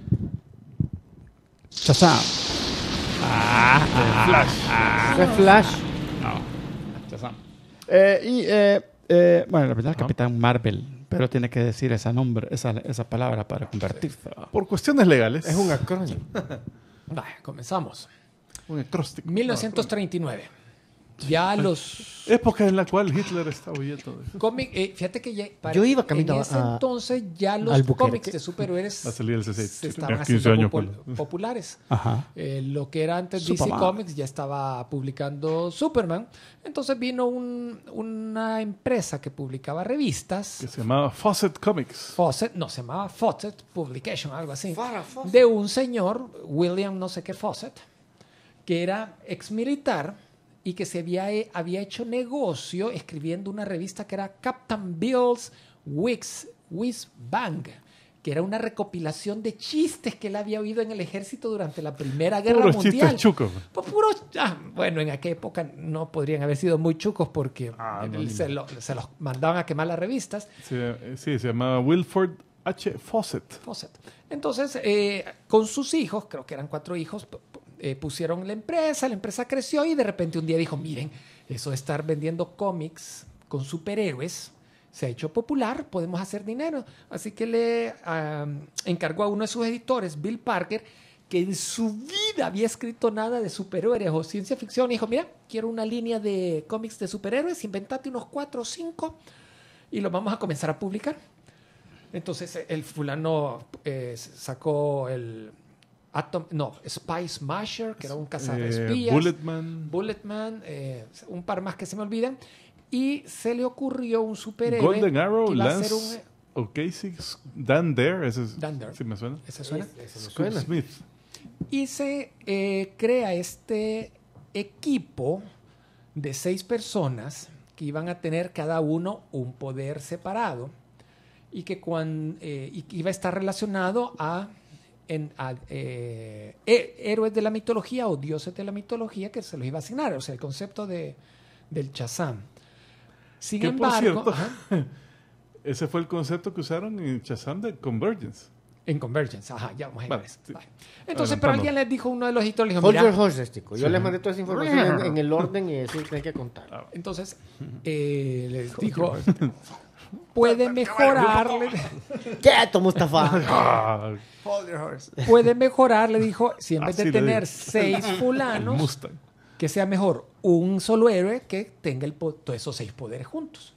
Shazam. Ah, ah, Flash. Ah, ¿Es Flash? No, eh, y, eh, eh, bueno, la verdad es Capitán Marvel, pero tiene que decir esa, nombre, esa, palabra para convertirse. Por cuestiones legales. Es un acrónimo. <laughs> Vaya, comenzamos. Un acróstico. 1939. Ya los. Época en la cual Hitler estaba huyendo. Eh, fíjate que ya, Yo iba caminando en ese entonces ya los cómics de superhéroes se estaban haciendo pues. populares. Eh, lo que era antes DC Comics ya estaba publicando Superman. Entonces vino una empresa que publicaba revistas. Que se llamaba Fawcett Comics. Fawcett, no, se llamaba Fawcett Publication, algo así, de un señor, William no sé qué Fawcett, que era ex militar y que se había, había hecho negocio escribiendo una revista que era Captain Bill's Wix, Bang que era una recopilación de chistes que él había oído en el ejército durante la Primera Guerra Mundial. Ah, bueno, en aquella época no podrían haber sido muy chucos porque ah, se, los mandaban a quemar las revistas. sí, eh, se llamaba Wilford H. Fawcett. Fawcett. Entonces, eh, con sus hijos, creo que eran cuatro hijos, eh, pusieron la empresa, la empresa creció y de repente un día dijo, miren, eso de estar vendiendo cómics con superhéroes se ha hecho popular, podemos hacer dinero. Así que le encargó a uno de sus editores, Bill Parker, que en su vida había escrito nada de superhéroes o ciencia ficción. dijo, mira, quiero una línea de cómics de superhéroes, inventate unos cuatro o cinco y lo vamos a comenzar a publicar. Entonces el fulano eh, sacó el, no, Spice Smasher, que era un de Eh, Bulletman. Bulletman, eh, un par más que se me olvidan. Y se le ocurrió un superhéroe. Golden Arrow, Lance. Un, eh, ok, sí, Dan Dare, ese Dan Dare. ¿sí me suena. ¿Ese suena? Eso suena. Smith. Y se eh, crea este equipo de seis personas que iban a tener cada uno un poder separado y que iba a estar relacionado a eh, héroes de la mitología o dioses de la mitología que se los iba a asignar, o sea, el concepto de, del Chazam. Sin que, embargo, por cierto, <laughs> ese fue el concepto que usaron en Chazam de Convergence. En Convergence, ajá, ya vamos a ir Entonces, pero alguien les dijo uno de los historiadores. Yo les mandé toda esa información en, el orden y eso tienen que contar. Entonces, eh, les dijo. <laughs> puede mejorar. Quieto, Mustafa. <laughs> Ah. puede mejorar, le dijo, si en vez de tener seis fulanos, que sea mejor un solo héroe que tenga el todos esos seis poderes juntos.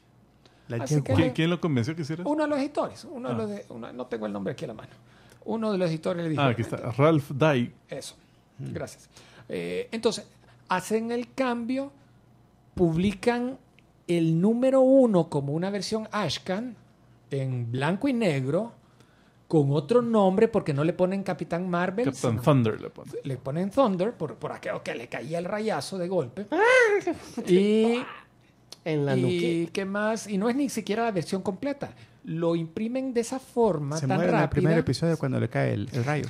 ¿Quién, lo convenció que hiciera? Uno de los editores, ah. uno no tengo el nombre aquí a la mano. Uno de los editores le dijo. Ah, aquí está, Ralph Dye. Eso, mm. gracias. Eh, entonces, hacen el cambio, publican el número uno como una versión Ashcan en blanco y negro con otro nombre porque no le ponen Capitán Marvel. le ponen. Thunder por, por aquello que le caía el rayazo de golpe. <laughs> y en la y más y no es ni siquiera la versión completa lo imprimen de esa forma tan rápida en el primer episodio cuando le cae el rayo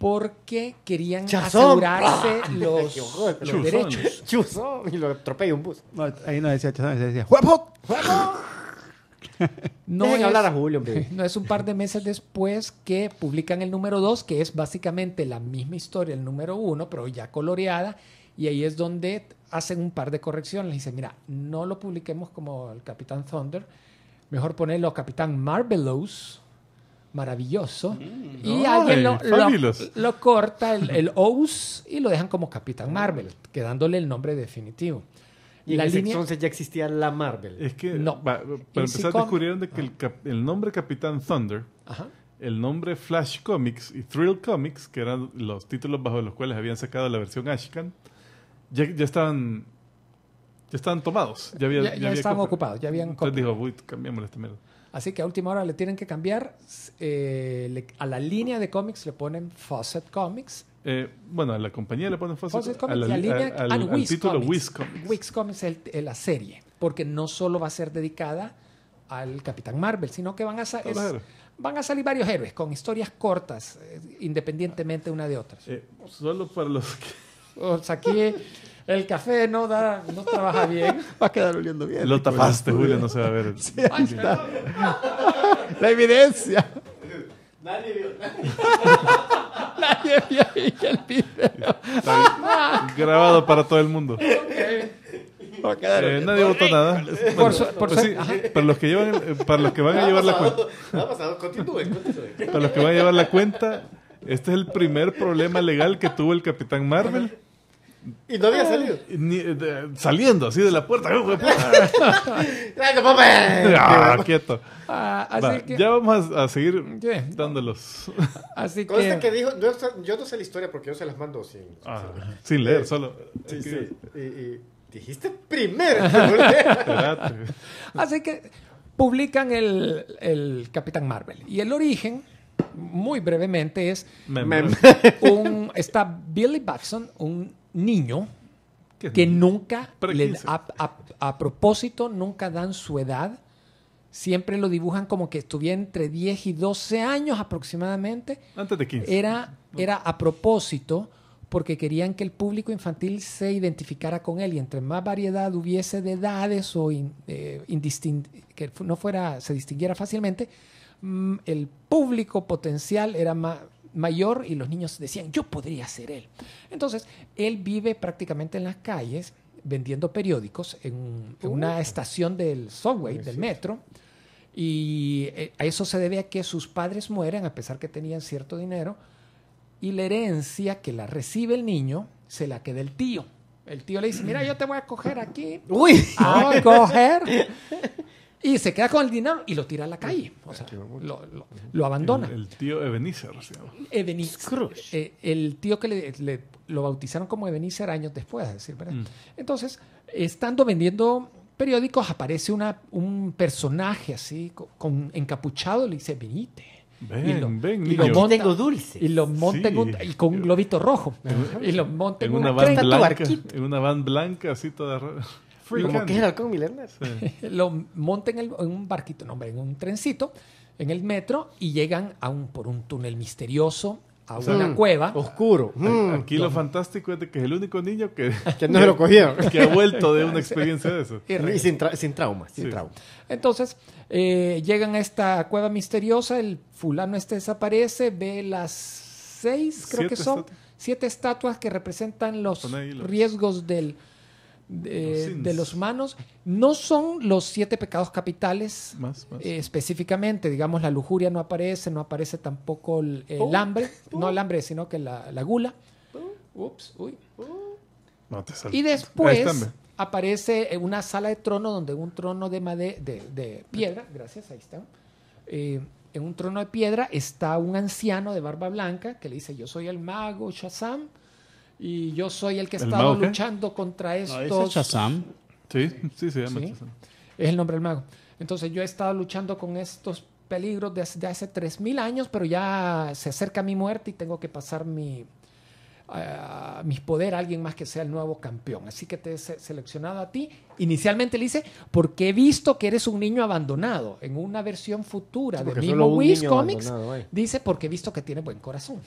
porque querían asegurarse <laughs> los, derechos. y lo atropella un bus. ahí no decía Chazón, decía ¡Huevo! ¡Huevo! <laughs> No hablar a Julio, hombre. <laughs> No es un par de meses después que publican el número 2, que es básicamente la misma historia, el número 1, pero ya coloreada. Y ahí es donde hacen un par de correcciones. Dicen, mira, no lo publiquemos como el Capitán Thunder. Mejor ponerlo Capitán Marvelous maravilloso. Mm. Y alguien lo, lo, corta, el, el OUS, y lo dejan como Capitán Marvel, quedándole el nombre definitivo. Y la entonces ya existía la Marvel. Es que, no. para empezar, descubrieron de que el, ah. el nombre Capitán Thunder, el nombre Flash Comics y Thrill Comics, que eran los títulos bajo los cuales habían sacado la versión Ashcan, ya, ya estaban ya estaban tomados. Ya, habían ya, estaban ocupados, ya habían Entonces dijo, uy, cambiamos este mierda. Así que a última hora le tienen que cambiar. Eh, a la línea de cómics le ponen Fawcett Comics. Eh, bueno, a la compañía le ponen Fawcett, Comics. A la, línea, al, ah, título Wix Comics. Wix Comics es la serie. Porque no solo va a ser dedicada al Capitán Marvel, sino que van a, van a salir varios héroes con historias cortas, eh, independientemente una de otras solo para los que... aquí el café no, da, no trabaja bien. Va a quedar oliendo bien. Lo tapaste, Julio, no se va a ver. La evidencia. Nadie vio. Nadie vio el video. Grabado para todo el mundo. Eh, nadie votó nada. Por por pues para los que eh, para los que van a llevar la cuenta. Para los que van a llevar la cuenta, este es el primer problema legal que tuvo el Capitán Marvel y no había ah. salido. Eh, saliendo así de la puerta. quieto. ya vamos a, seguir dándolos. <laughs> Así este que dijo, yo, no sé la historia porque yo se las mando sin, ah, leer, eh, solo. Sí, sí. Y, dijiste primero. así que publican el, Capitán Marvel. Y el origen muy brevemente es un está Billy Batson, un niño que nunca, a, propósito, nunca dan su edad. Siempre lo dibujan como que estuviera entre 10 y 12 años aproximadamente. Antes de 15. Era, era a propósito porque querían que el público infantil se identificara con él y entre más variedad hubiese de edades o eh, que no fuera se distinguiera fácilmente, mm, el público potencial era más, mayor y los niños decían, yo podría ser él. Entonces, él vive prácticamente en las calles vendiendo periódicos en, una uh. estación del subway, del metro. Y eh, a eso se debe a que sus padres mueren, a pesar que tenían cierto dinero, y la herencia que la recibe el niño se la queda el tío. El tío le dice, mira, yo te voy a coger aquí. Uy, <laughs> a coger. <laughs> Y se queda con el dinero y lo tira a la calle. O sea, lo, lo, abandona. El, tío Ebenezer Ebenezer. Eh, el tío que le, lo bautizaron como Ebenezer años después, decir, ¿verdad? Mm. Entonces, estando vendiendo periódicos, aparece una, un personaje así, con, encapuchado, le dice, venite. Ven, y ven, y dulce. Y lo monta con un globito rojo. y lo monte en, una, van blanca. En una van blanca, así toda roja. <laughs> Lo monten en, un barquito, no, en un trencito, en el metro, y llegan a un, por un túnel misterioso a una mm. cueva. Oscuro. Aquí mm. lo fantástico es que es el único niño que, <laughs> no lo cogieron. <laughs> que ha vuelto de una experiencia de eso. Y, sin, trauma, sin Entonces, eh, llegan a esta cueva misteriosa, el fulano este desaparece, ve las seis, creo que son, siete estatuas que representan los riesgos del de, los manos no son los siete pecados capitales eh, específicamente. Digamos, la lujuria no aparece, no aparece tampoco el, oh, hambre, oh. no el hambre, sino que la, gula. Oh. y después aparece una sala de trono donde un trono de, de, piedra, gracias, ahí está. Eh, en un trono de piedra está un anciano de barba blanca que le dice, yo soy el mago Shazam y yo soy el que he estado luchando contra estos. ¿es Shazam? Sí, sí, ¿Sí? Es el nombre del mago. Entonces yo he estado luchando con estos peligros desde hace 3.000 años, pero ya se acerca mi muerte y tengo que pasar mi, ah, mis poder a alguien más que sea el nuevo campeón. Así que te he seleccionado a ti. Inicialmente le dice porque he visto que eres un niño abandonado. En una versión futura de mismo Wiz Comics, dice, porque he visto que tiene buen corazón.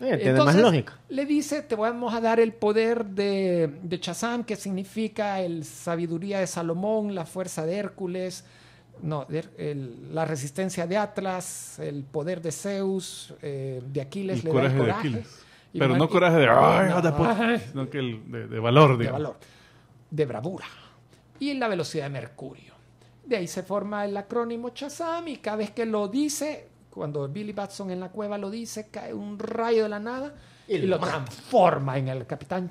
Eh, Entonces, Le dice, te vamos a dar el poder de, Chazam, que significa el sabiduría de Salomón, la fuerza de Hércules, no, la resistencia de Atlas, el poder de Zeus, eh, de Aquiles. le coraje, de Aquiles. Pero no coraje de, no, que el, de, valor, De valor, de bravura. Y la velocidad de Mercurio. De ahí se forma el acrónimo Chazam y cada vez que lo dice, cuando Billy Batson en la cueva lo dice, cae un rayo de la nada y, lo transforma en el Capitán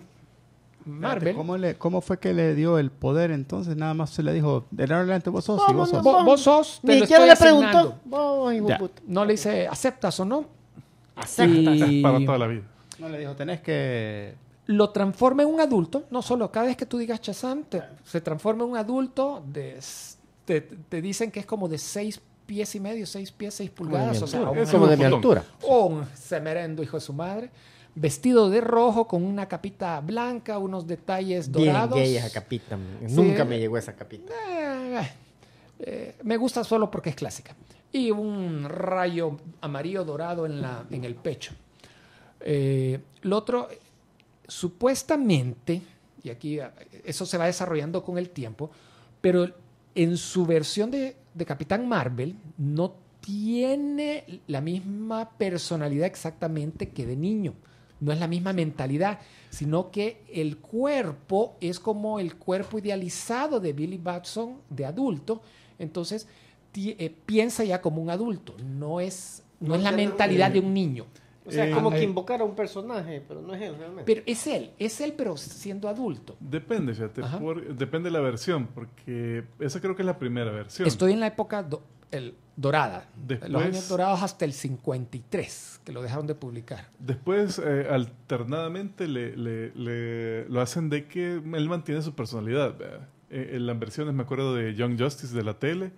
Marvel. ¿Cómo, fue que le dio el poder entonces? Nada más se le dijo, de adelante vos sos, y vos sos. Vos, sos, Ni lo le preguntó. no le dice, ¿aceptas o no? Aceptas. Para toda la vida. No le dijo, tenés que... Lo transforma en un adulto, no solo cada vez que tú digas Chazán, se transforma en un adulto, de, te, dicen que es como de seis pies y medio, seis pies, seis pulgadas, o sea, como de mi altura. Un semerendo hijo de su madre, vestido de rojo con una capita blanca, unos detalles Bien dorados. Gay esa capita, nunca me llegó esa capita. Eh, eh, me gusta solo porque es clásica. Y un rayo amarillo dorado en, la, en el pecho. el eh, lo otro, supuestamente, y aquí eso se va desarrollando con el tiempo, pero en su versión de de Capitán Marvel no tiene la misma personalidad exactamente que de niño. No es la misma mentalidad, sino que el cuerpo es como el cuerpo idealizado de Billy Batson de adulto. Entonces, eh, piensa ya como un adulto, no es, no es la mentalidad de un niño. O sea, eh, como que eh. invocar a un personaje, pero no es él realmente. Pero es él, es él, pero siendo adulto. Depende, fíjate, depende de la versión, porque esa creo que es la primera versión. Estoy en la época dorada, los años dorados hasta el 53, que lo dejaron de publicar. Después, eh, alternadamente, le, lo hacen de que él mantiene su personalidad. en las versiones, me acuerdo de Young Justice de la tele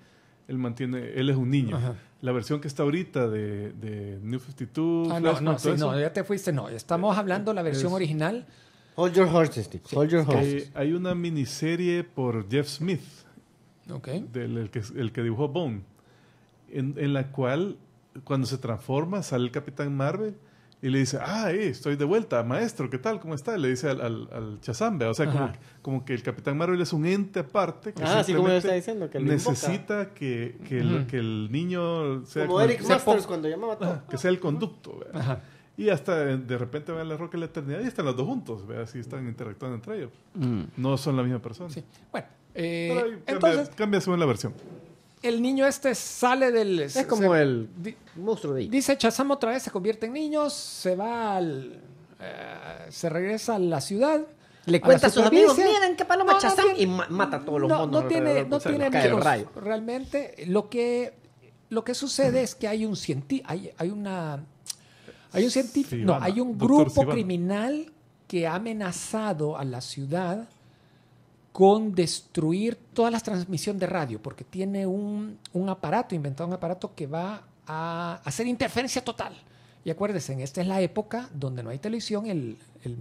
él mantiene, él es un niño. La versión que está ahorita de, New 52. Ah, no, no, ya te fuiste, no. Estamos hablando de la versión original. Hold your hay una miniserie por Jeff Smith, del el que, el que dibujó Bone, en la cual cuando se transforma sale el Capitán Marvel y le dice, ah, eh, estoy de vuelta, maestro, ¿qué tal? ¿Cómo está? le dice al, al, Chazambe. O sea, como, como, que el Capitán Marvel es un ente aparte que ah, necesita que, el, que, el, niño Como, Eric Masters cuando llamaba Que sea el conducto. Y hasta eh, de repente a la roca y la eternidad y están los dos juntos, ¿verdad? Así están interactuando entre ellos. Mm. No son la misma persona. Bueno, eh, entonces... Cambia, cambia según la versión el niño este sale del... Es como el monstruo de ahí. Dice Chazam otra vez, se convierte en niño, se va al... Eh, se regresa a la ciudad. Le cuenta a sus amigos, miren qué paloma y mata a todos los no, monos. No pues, tiene, no tiene realmente. Lo que, lo que sucede es que hay un científico, hay, hay, una... Hay un científico, no, hay un grupo criminal que ha amenazado a la ciudad con destruir toda la transmisión de radio, porque tiene un, aparato, inventado un aparato que va a hacer interferencia total. Y acuérdense, en esta es la época donde no hay televisión, el,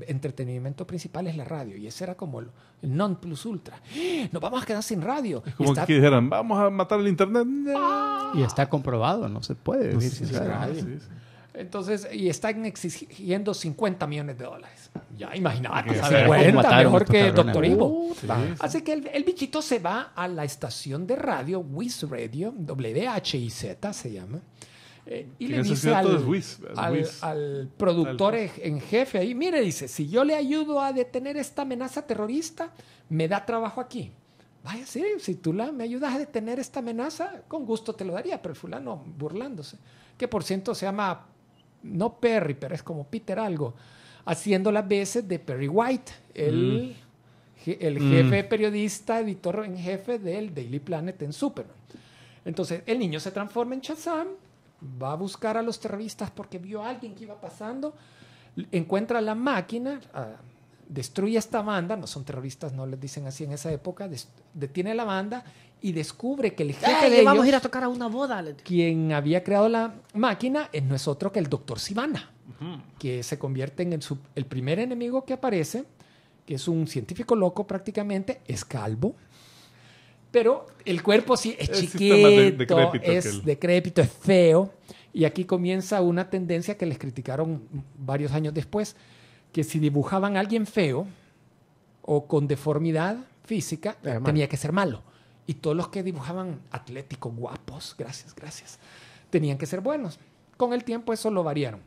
entretenimiento principal es la radio. Y ese era como el, non plus ultra. ¡Ah! Nos vamos a quedar sin radio. como que dijeran, vamos a matar el internet. Y está comprobado, no se puede pues sin entonces, y están exigiendo 50 millones de dólares. Ya imagínate, sí, 50, mejor que Doctor Ivo. Uh, Así que el, bichito se va a la estación de radio, Wiz Radio, W-H-I-Z se llama. Eh, y le dice al, productor en jefe ahí, mire, dice, si yo le ayudo a detener esta amenaza terrorista, me da trabajo aquí. Vaya, sí, si tú me ayudas a detener esta amenaza, con gusto te lo daría, pero el fulano burlándose. Que por ciento se llama no Perry, pero es como Peter algo, haciendo las veces de Perry White, el, mm. el jefe mm. periodista, editor en jefe del Daily Planet en Superman. Entonces el niño se transforma en Chazam, va a buscar a los terroristas porque vio a alguien que iba pasando, encuentra la máquina, ah, destruye esta banda, no son terroristas, no les dicen así en esa época, detiene la banda y descubre que el jefe de ellos, vamos a ir a tocar a una boda. Quien había creado la máquina eh, no es otro que el doctor Sivana, que se convierte en el, primer enemigo que aparece, que es un científico loco prácticamente, es calvo. Pero el cuerpo sí es chiquito, de, es de decrépito, es feo. Y aquí comienza una tendencia que les criticaron varios años después, que si dibujaban a alguien feo o con deformidad física, tenía que ser malo. Y todos los que dibujaban atléticos, guapos, gracias, gracias, tenían que ser buenos. Con el tiempo eso lo variaron.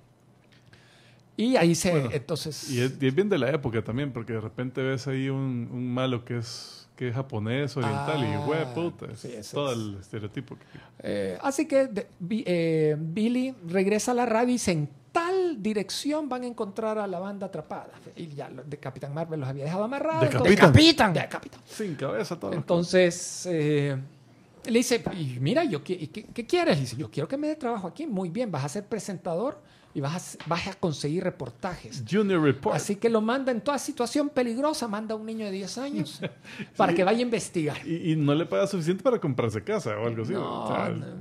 Y ahí se, entonces... Y es, bien de la época también, porque de repente ves ahí un, malo que es que es japonés, oriental y wey, ah, todo el estereotipo. Eh, así que eh, Billy regresa a la radio y se dirección van a encontrar a la banda atrapada. Y ya de Capitán Marvel los había dejado amarrados. Capitán, de Capitán. Sin cabeza todo. Entonces eh, le dice, y mira, yo, ¿qué, quieres? y dice, yo quiero que me dé trabajo aquí. Muy bien, vas a ser presentador y vas a, vas a conseguir reportajes. Junior Report. Así que lo manda en toda situación peligrosa, manda a un niño de 10 años <laughs> para que vaya a investigar. Y, no le paga suficiente para comprarse casa o algo así. No,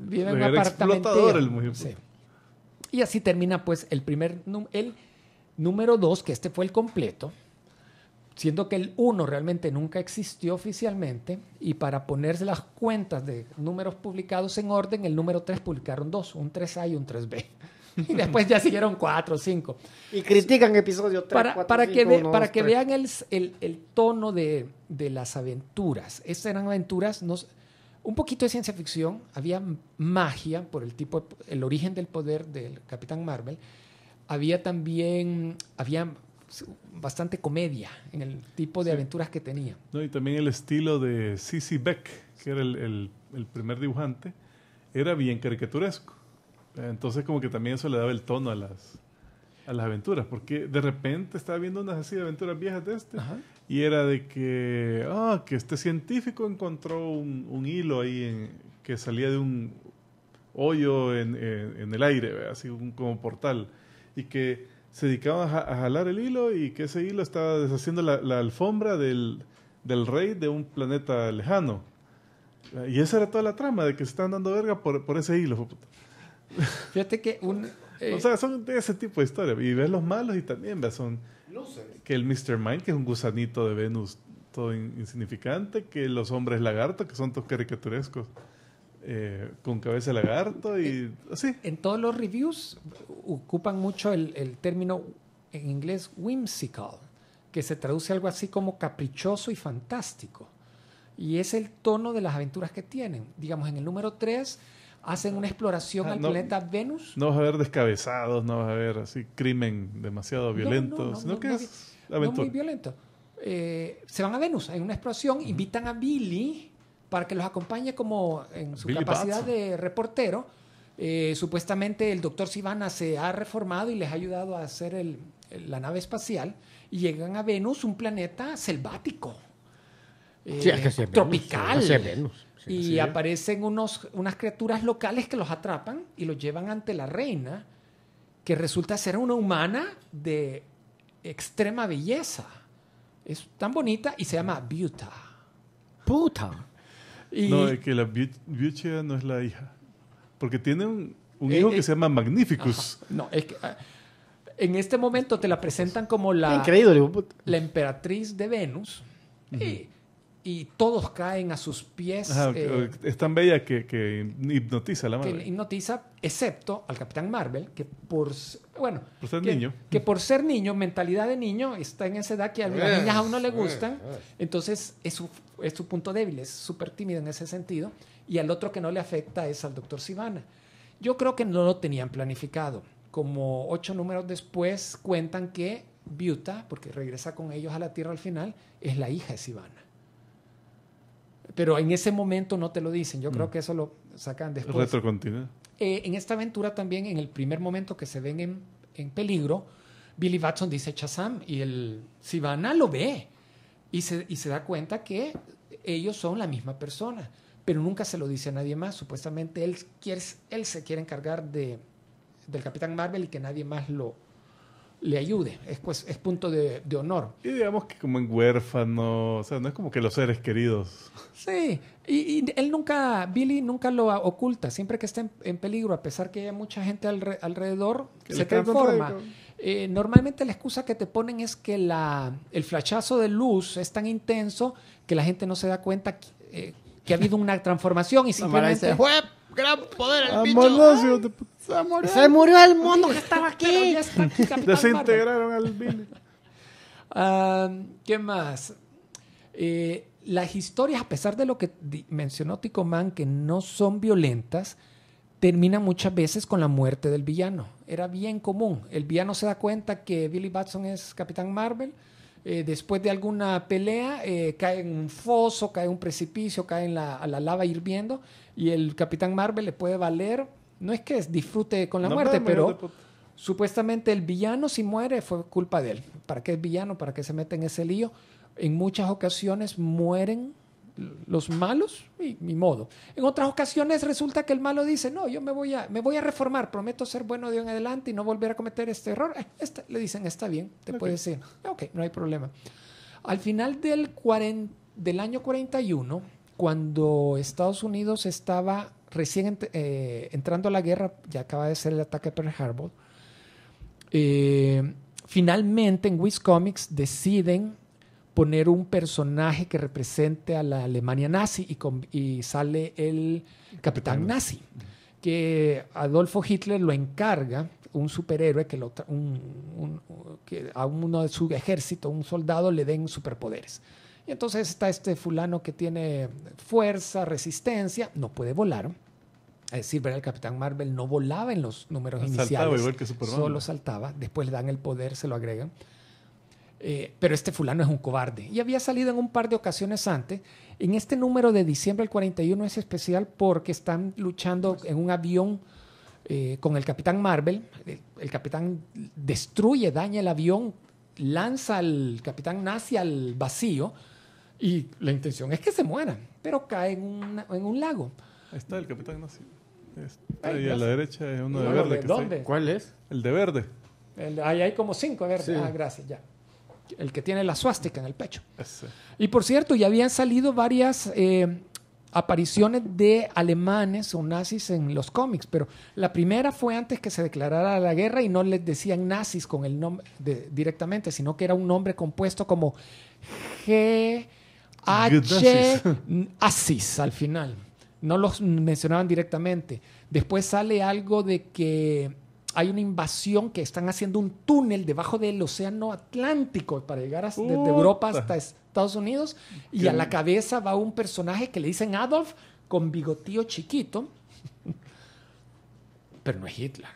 vive en un apartamento. explotador el muy y así termina pues el primer, el número 2, que este fue el completo, siendo que el 1 realmente nunca existió oficialmente, y para ponerse las cuentas de números publicados en orden, el número 3 publicaron dos, un 3A y un 3B. <laughs> Y después ya siguieron 4 5. Y critican episodio 3. Para, para que, para que vean el, tono de, las aventuras. Estas eran aventuras, no, un poquito de ciencia ficción, había magia por el tipo, el origen del poder del Capitán Marvel, había también, había bastante comedia en el tipo de aventuras que tenía. No, y también el estilo de C.C. Beck, que era el, primer dibujante, era bien caricaturesco. Entonces como que también eso le daba el tono a las, a las aventuras, porque de repente estaba viendo unas así de aventuras viejas de este. Y era de que, ah, que este científico encontró un, hilo ahí en, que salía de un hoyo en, en, el aire, así un, como portal, y que se dedicaba a, jalar el hilo y que ese hilo estaba deshaciendo la, alfombra del, del, rey de un planeta lejano. Y esa era toda la trama, de que se estaban dando verga por, ese hilo. Fíjate que un... <laughs> O eh, sea, son de ese tipo de historias. Y ves los malos y también ves, son que el Mr. Mind, que es un gusanito de Venus todo insignificante, que los hombres lagarto, que son todos caricaturescos. Eh, con cabeza de lagarto y así. Eh, en todos los reviews ocupan mucho el, el, término en inglés whimsical, que se traduce algo así como caprichoso y fantástico. Y es el tono de las aventuras que tienen. Digamos, en el número 3 hacen una exploración ah, al planeta Venus. No vas a ver descabezados, no vas a ver así crimen demasiado violento, sino que es muy violento. se van a Venus, hay una exploración, invitan a Billy para que los acompañe como en su capacidad de reportero. Eh, supuestamente el doctor Sivana se ha reformado y les ha ayudado a hacer el, la nave espacial y llegan a Venus, un planeta selvático, sí, es que tropical y aparecen unos, unas criaturas locales que los atrapan y los llevan ante la reina, que resulta ser una humana de extrema belleza. Es tan bonita y se llama Buta. Puta. no, es que la Buta no es la hija. Porque tiene un, hijo eh, que eh, se llama Magnificus. No, es que ah, en este momento te la presentan como la, la emperatriz de Venus. y y todos caen a sus pies. Eh, es tan bella que, que, hipnotiza la Marvel. Que hipnotiza, excepto al Capitán Marvel, que por bueno, ser que, niño. por ser niño, mentalidad de niño, está en esa edad que a las niñas aún no le gustan. Entonces es su, es su punto débil, es súper tímido en ese sentido. Y al otro que no le afecta es al doctor Sivana. Yo creo que no lo tenían planificado. Como ocho números después cuentan que Buta, porque regresa con ellos a la Tierra al final, es la hija de Sivana pero en ese momento no te lo dicen. Yo creo mm. que eso lo sacan después. Eh, en esta aventura también, en el primer momento que se ven en, peligro, Billy Batson dice Chazam y el Sivana lo ve y se, y se da cuenta que ellos son la misma persona, pero nunca se lo dice a nadie más. Supuestamente él, quiere, él se quiere encargar de, del Capitán Marvel y que nadie más lo, le ayude, es, pues, es punto de, de, honor. Y digamos que como en huérfano, o sea, no es como que los seres queridos. Sí, y, él nunca, Billy nunca lo oculta, siempre que está en, peligro, a pesar que haya mucha gente alrededor, se transforma. Eh, normalmente la excusa que te ponen es que la, el flachazo de luz es tan intenso que la gente no se da cuenta que, eh, que ha habido una transformación y simplemente gran poder al bicho. Se murió. Se murió el mundo que estaba aquí. Desintegraron al Billy. ¿Qué más? Eh, las historias, a pesar de lo que mencionó Tico Man, que no son violentas, terminan muchas veces con la muerte del villano. Era bien común. El villano se da cuenta que Billy Batson es Capitán Marvel. Eh, después de alguna pelea, eh, cae en un foso, cae en un precipicio, cae en la, a la lava hirviendo y el Capitán Marvel le puede valer, no es que disfrute con la muerte, pero supuestamente el villano si muere fue culpa de él. ¿Para qué es villano? ¿Para qué se mete en ese lío? En muchas ocasiones mueren los malos y mi modo. En otras ocasiones resulta que el malo dice, no, yo me voy a, me voy a reformar, prometo ser bueno de hoy en adelante y no volver a cometer este error. Eh, este, le dicen, está bien, te puede puedes ir. Ok, no hay problema. Al final del, del año 41, cuando Estados Unidos estaba recién eh, entrando a la guerra, ya acaba de ser el ataque a Pearl Harbor, eh, finalmente en Comics deciden poner un personaje que represente a la Alemania nazi y, sale el capitán nazi, que Adolfo Hitler lo encarga, un superhéroe, que a uno de su ejército, un soldado, le den superpoderes. Y entonces está este fulano que tiene fuerza, resistencia, no puede volar. Es decir, ¿verdad? el Capitán Marvel no volaba en los números iniciales. Solo saltaba. Después le dan el poder, se lo agregan. Eh, pero este fulano es un cobarde. Y había salido en un par de ocasiones antes. En este número de diciembre del 41 es especial porque están luchando en un avión eh, con el Capitán Marvel. El, Capitán destruye, daña el avión, lanza al Capitán Nazi al vacío y la intención es que se mueran, pero cae en, un lago. Ahí está el capitán nazi. Este, ahí, a la derecha es uno de verde. ¿Dónde? ¿Cuál es? El de verde. ahí hay como cinco verdes. Ah, gracias, ya. El que tiene la suástica en el pecho. Y por cierto, ya habían salido varias eh, apariciones de alemanes o nazis en los cómics, pero la primera fue antes que se declarara la guerra y no les decían nazis con el nombre directamente, sino que era un nombre compuesto como G. H. Asis al final. No los mencionaban directamente. Después sale algo de que hay una invasión que están haciendo un túnel debajo del océano Atlántico para llegar desde Europa hasta Estados Unidos. Y a la cabeza va un personaje que le dicen Adolf con bigotío chiquito. <laughs> Pero no es Hitler.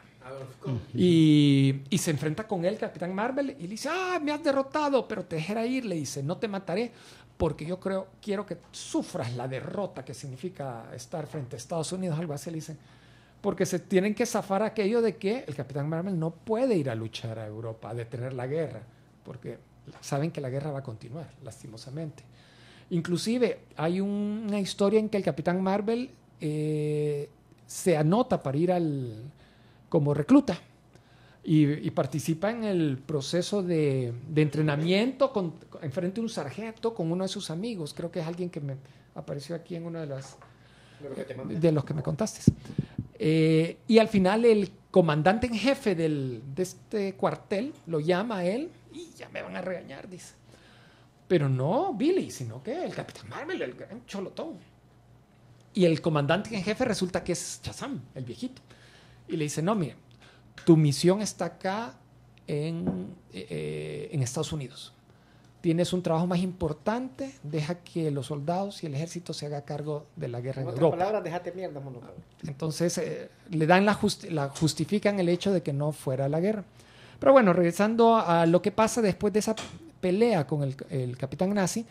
Y, se enfrenta con él, Capitán Marvel, y le dice, ah, me has derrotado, pero te dejaré ir, le dice, no te mataré porque yo creo, quiero que sufras la derrota que significa estar frente a Estados Unidos, algo así le dicen, porque se tienen que zafar aquello de que el capitán Marvel no puede ir a luchar a Europa, a detener la guerra, porque saben que la guerra va a continuar, lastimosamente. Inclusive hay una historia en que el capitán Marvel eh, se anota para ir al, como recluta y, participa en el proceso de, entrenamiento con, enfrente de un sargento con uno de sus amigos. Creo que es alguien que me apareció aquí en una de las... De, los que me contaste. Eh, y al final el comandante en jefe del, de este cuartel lo llama a él y ya me van a regañar, dice. Pero no Billy, sino que el Capitán Marvel, el gran cholotón. Y el comandante en jefe resulta que es Chazam, el viejito. Y le dice, no, mire tu misión está acá eh, eh, en, Estados Unidos. Tienes un trabajo más importante, deja que los soldados y el ejército se haga cargo de la guerra en, en Europa. Palabras, déjate mierda, Entonces, eh, le dan la, justifican el hecho de que no fuera la guerra. Pero bueno, regresando a lo que pasa después de esa pelea con el capitán nazi,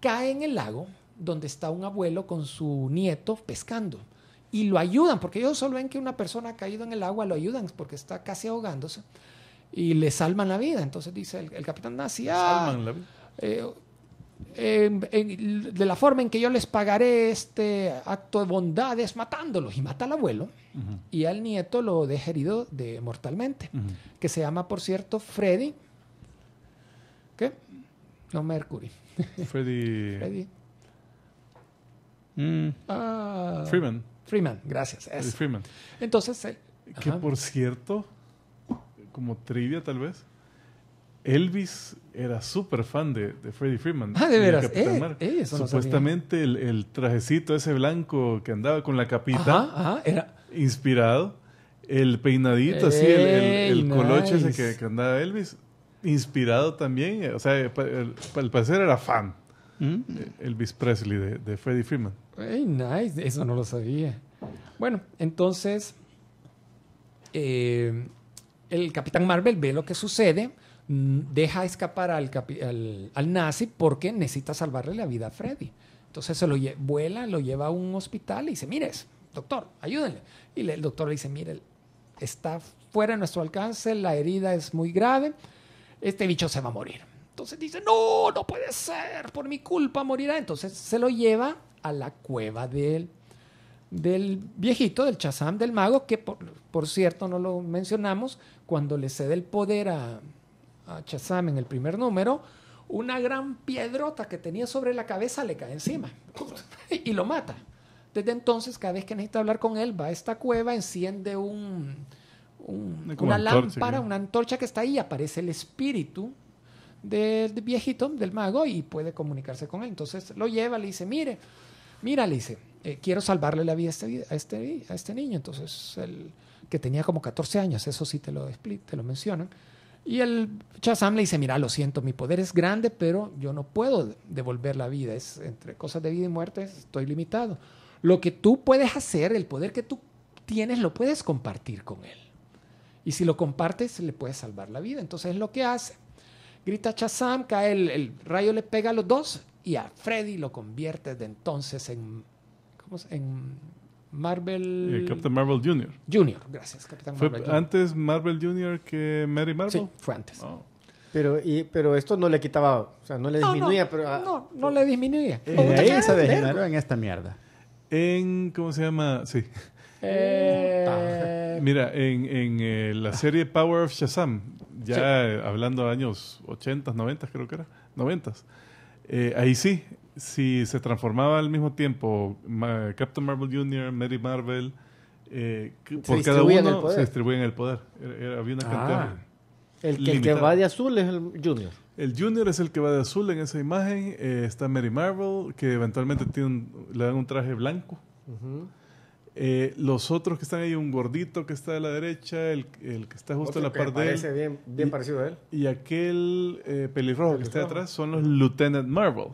cae en el lago donde está un abuelo con su nieto pescando y lo ayudan, porque ellos solo ven que una persona ha caído en el agua, lo ayudan porque está casi ahogándose y le salvan la vida. Entonces dice el, capitán ah, nazi, ah, eh, de la forma en que yo les pagaré este acto de bondad es matándolos y mata al abuelo y al nieto lo deja herido de, mortalmente, que se llama, por cierto, Freddy. ¿Qué? No, Mercury. Freddy. Mm. Ah. Freeman. Freeman, gracias. Eso. Freeman. Entonces, sí. que por cierto, como trivia tal vez, Elvis era súper fan de, Freddie Freeman. Ah, de veras. Eh, eh, Supuestamente el, trajecito ese blanco que andaba con la capita, era... inspirado, el peinadito así, el, coloche ese que, que andaba Elvis, inspirado también, o sea, el parecer era fan. Mm. Eh, Elvis Presley de, Freddy Freddie Freeman. nice, eso no lo sabía. Bueno, entonces eh, el Capitán Marvel ve lo que sucede, mm, deja escapar al, nazi porque necesita salvarle la vida a Freddy. Entonces se lo vuela, lo lleva a un hospital y dice, mire, doctor, ayúdenle. Y el doctor le dice, mire, está fuera de nuestro alcance, la herida es muy grave, este bicho se va a morir. Entonces dice, no, no puede ser, por mi culpa morirá. Entonces se lo lleva a la cueva del, del viejito, del Chazam, del mago, que por, cierto no lo mencionamos, cuando le cede el poder a, Chazam en el primer número, una gran piedrota que tenía sobre la cabeza le cae encima <laughs> y lo mata. Desde entonces, cada vez que necesita hablar con él, va a esta cueva, enciende un, una lámpara, una antorcha que está ahí, aparece el espíritu del viejito, del mago, y puede comunicarse con él. Entonces lo lleva, le dice, mire, mira, le dice, eh, quiero salvarle la vida este, este, a este, niño. Entonces, el que tenía como 14 años, eso sí te lo, te lo mencionan. Y el Chazam le dice, mira, lo siento, mi poder es grande, pero yo no puedo devolver la vida. Es entre cosas de vida y muerte, estoy limitado. Lo que tú puedes hacer, el poder que tú tienes, lo puedes compartir con él. Y si lo compartes, le puedes salvar la vida. Entonces lo que hace grita Shazam, cae el, rayo, le pega a los dos y a Freddy lo convierte de entonces en, ¿cómo es? en Marvel. Eh, Captain Marvel Jr. Jr., gracias, Captain ¿Fue antes Marvel Jr. que Mary Marvel? Sí, fue antes. Oh. Pero, esto no le quitaba, o sea, no le disminuía. pero, ah, no, no le disminuía. Eh, se en esta mierda. En, ¿cómo se llama? Sí. Eh, Mira, en, la serie Power of Shazam, ya hablando de años 80, 90 creo que era, 90. Eh, ahí sí, si se transformaba al mismo tiempo Captain Marvel Jr., Mary Marvel, eh, por cada uno se distribuían el poder. había una cantidad. Ah. el, que, va de azul es el Junior. El Junior es el que va de azul en esa imagen. Eh, está Mary Marvel, que eventualmente tiene le dan un traje blanco. Eh, los otros que están ahí, un gordito que está a la derecha, el, que está justo en a la parte de Bien, y, parecido a él. Y aquel eh, pelirrojo, que está atrás son los Lieutenant Marvel.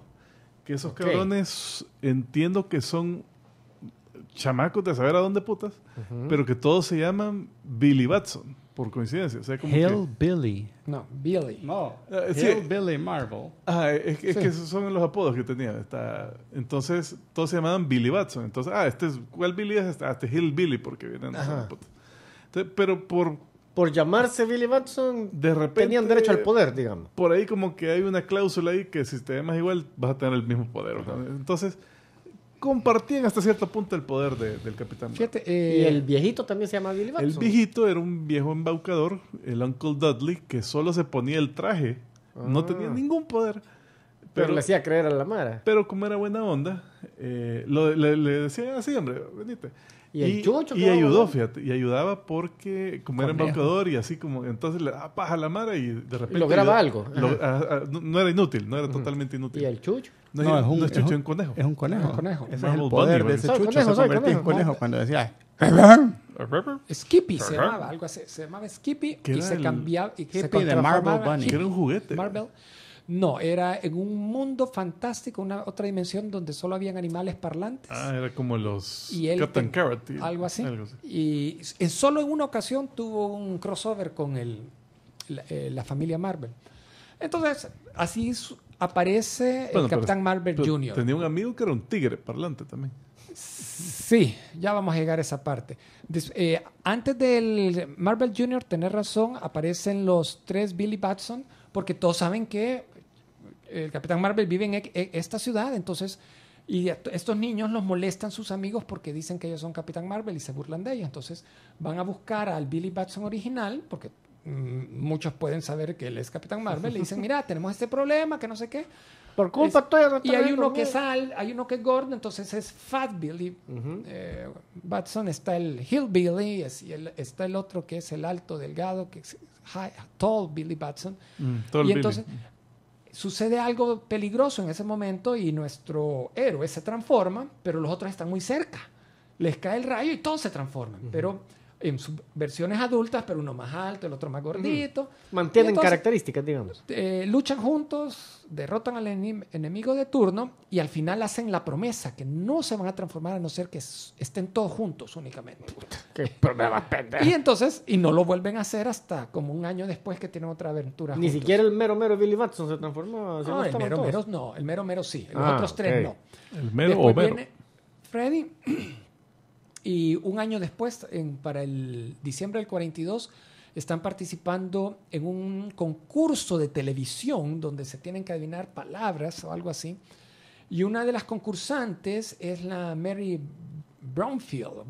Que esos cabrones entiendo que son chamacos de saber a dónde putas, pero que todos se llaman Billy Batson por coincidencia. O sea, como que... Billy. No, Billy. No, eh, eh, Hillbilly Marvel. Ah, es, que esos son los apodos que tenía. está Entonces, todos se llamaban Billy Batson. Entonces, ah, este es, ¿cuál Billy es? Ah, este es Hill porque vienen. pero por. Por llamarse Billy Batson, de repente, tenían derecho al poder, digamos. Por ahí como que hay una cláusula ahí que si te llamas igual vas a tener el mismo poder. Entonces, compartían hasta cierto punto el poder del Capitán. Fíjate, eh, el viejito también se llama Billy Batson. El viejito era un viejo embaucador, el Uncle Dudley, que solo se ponía el traje. No ah. tenía ningún poder. Pero, le hacía creer a la Mara. Pero como era buena onda, eh, le, decían decía así, hombre, venite. Y, el chucho y ayudó, fíjate, y ayudaba porque, como era embaucador y así como, entonces le daba paja a la Mara y de repente. Lograba algo. no, era inútil, no era totalmente inútil. Y el Chucho. No, es un, chucho, es un conejo. Es un conejo. Es un conejo. es el poder de ese chucho. Conejo, se convertía en conejo cuando decía... Skippy se llamaba, algo así. Se llamaba Skippy y se cambiaba. Y se de Marvel Bunny. era un juguete. Marvel. No, era en un mundo fantástico, una otra dimensión donde solo habían animales parlantes. Ah, era como los Captain Carrot. algo, así. Y en, solo en una ocasión tuvo un crossover con el, la, eh, familia Marvel. Entonces, así aparece el Capitán Marvel Jr. Tenía un amigo que era un tigre parlante también. Sí, ya vamos a llegar a esa parte. Eh, antes del Marvel Jr., tener razón, aparecen los tres Billy Batson, porque todos saben que el Capitán Marvel vive en e-, e-, esta ciudad, entonces, y estos niños los molestan sus amigos porque dicen que ellos son Capitán Marvel y se burlan de ellos. Entonces, van a buscar al Billy Batson original, porque Mm, muchos pueden saber que él es Capitán Marvel, le dicen, <laughs> mira, tenemos este problema, que no sé qué. Por culpa Y hay uno que es Al, hay uno que es Gordon, entonces es Fat Billy. Eh, Batson está el Hill Billy, y está el otro que es el alto, delgado, que es Tall Billy Batson. Mm, y entonces sucede algo peligroso en ese momento y nuestro héroe se transforma, pero los otros están muy cerca. Les cae el rayo y todos se transforman. Pero en versiones adultas, pero uno más alto, el otro más gordito. Mantienen características, digamos. Eh, luchan juntos, derrotan al enemigo de turno y al final hacen la promesa que no se van a transformar a no ser que estén todos juntos únicamente. Qué problema pendejo. Y entonces, y no lo vuelven a hacer hasta como un año después que tienen otra aventura. Ni siquiera el mero mero Billy Batson se transformó. no, el mero mero no, el mero mero sí, los ah, otros tres no. El mero o mero. Freddy <clears throat> Y un año después, en, para el diciembre del 42, están participando en un concurso de televisión donde se tienen que adivinar palabras o algo así. Y una de las concursantes es la Mary Bromfield.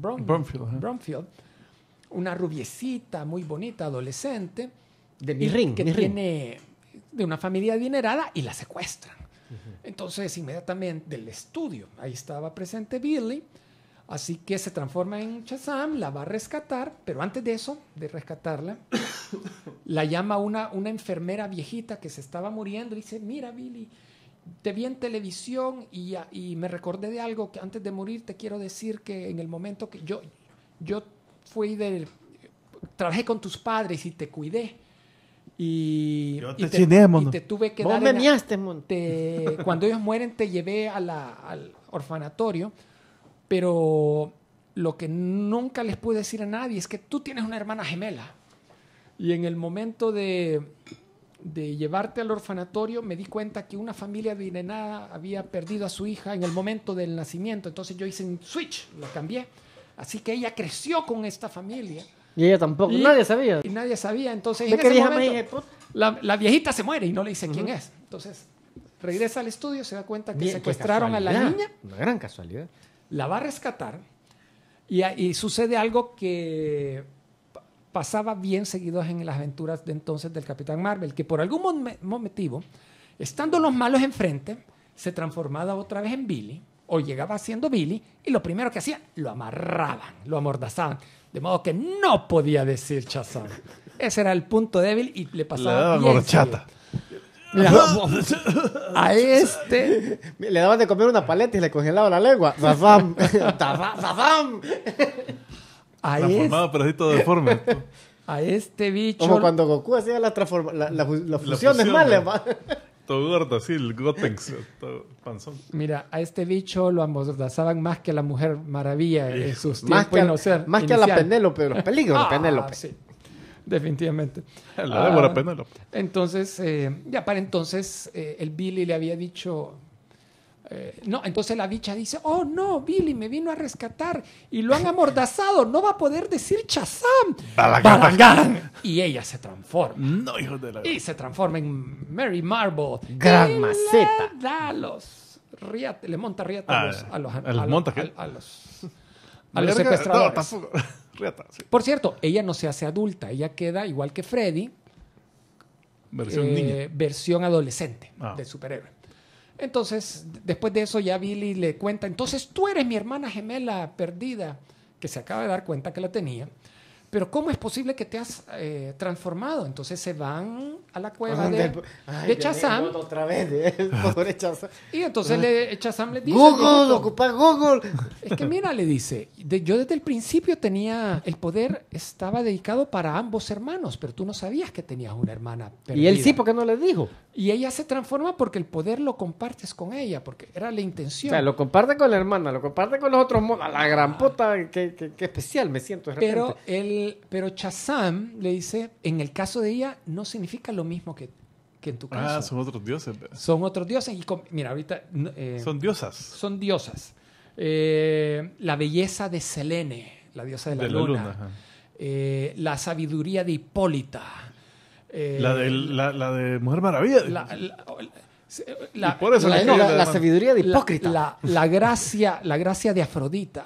una rubiecita muy bonita, adolescente. De ring, que tiene de una familia adinerada y la secuestran. Entonces, inmediatamente del estudio, ahí estaba presente Billy Así que se transforma en Chazam la va a rescatar, pero antes de eso, de rescatarla, <coughs> la llama una, una enfermera viejita que se estaba muriendo y dice, mira Billy, te vi en televisión y, me recordé de algo que antes de morir te quiero decir que en el momento que yo, yo fui del, trabajé con tus padres y te cuidé. Y, te, y te, tuve que ¿Vos dar. Me cuando ellos mueren, te llevé a al orfanatorio pero lo que nunca les pude decir a nadie es que tú tienes una hermana gemela. Y en el momento de, de llevarte al orfanatorio, me di cuenta que una familia adinerada había perdido a su hija en el momento del nacimiento. Entonces yo hice un switch, lo cambié. Así que ella creció con esta familia. Y ella tampoco, nadie sabía. Y nadie sabía. Entonces, en ese momento, pues? la, la, viejita se muere y no le dice quién es. Entonces, regresa al estudio, se da cuenta que pues, secuestraron a la niña. Una gran casualidad la va a rescatar y, sucede algo que pasaba bien seguidos en las aventuras de entonces del Capitán Marvel, que por algún motivo, estando los malos enfrente, se transformaba otra vez en Billy o llegaba siendo Billy y lo primero que hacía, lo amarraban, lo amordazaban, de modo que no podía decir chazón. Ese era el punto débil y le pasaba a este le daban de comer una paleta y le congelaba la lengua. ¡Zazam! <laughs> ¡Zazam! Transformado, este. pero así todo deforme. A este bicho. Como cuando Goku hacía las la, la, la, fusiones malas. Todo gordo, así, el Gotenks, panzón. Mira, a este bicho lo amordazaban más que a la Mujer Maravilla en sus Más que, a, más que a la Penélope, los peligros de ah, Penélope. Sí definitivamente. Entonces, ya para entonces, eh, el Billy le había dicho. Eh, no, entonces la bicha dice: Oh no, Billy me vino a rescatar y lo han amordazado, no va a poder decir Chazam. Y ella se transforma. No, hijo de la. Y se transforma en Mary Marble. Gran maceta. Le da los. le monta riata a ah, los. A los, a los, a por cierto, ella no se hace adulta, ella queda igual que Freddy. Versión eh, adolescente de ah. del superhéroe. Entonces, después de eso ya Billy le cuenta, entonces tú eres mi hermana gemela perdida, que se acaba de dar cuenta que la tenía pero ¿cómo es posible que te has eh, transformado? Entonces se van a la cueva de, vez, eh, ah. Y entonces le, ah. Chazam le dice... Google, ocupa Google. Es que mira, le dice, yo desde el principio tenía, el poder estaba dedicado para ambos hermanos, pero tú no sabías que tenías una hermana. Y él sí, porque no le dijo. Y ella se transforma porque el poder lo compartes con ella, porque era la intención. O sea, lo comparte con la hermana, lo comparte con los otros modos La gran puta, qué, especial me siento. Pero él pero Chazam le dice, en el caso de ella no significa lo mismo que, que en tu caso. Ah, son otros dioses. Son otros dioses. Y mira, ahorita... Eh, son diosas. Son diosas. Eh, la belleza de Selene, la diosa de la, luna. Eh, la sabiduría de Hipólita. la, de, la, de Mujer Maravilla. La, sabiduría de Hipócrita. la gracia, la gracia de Afrodita.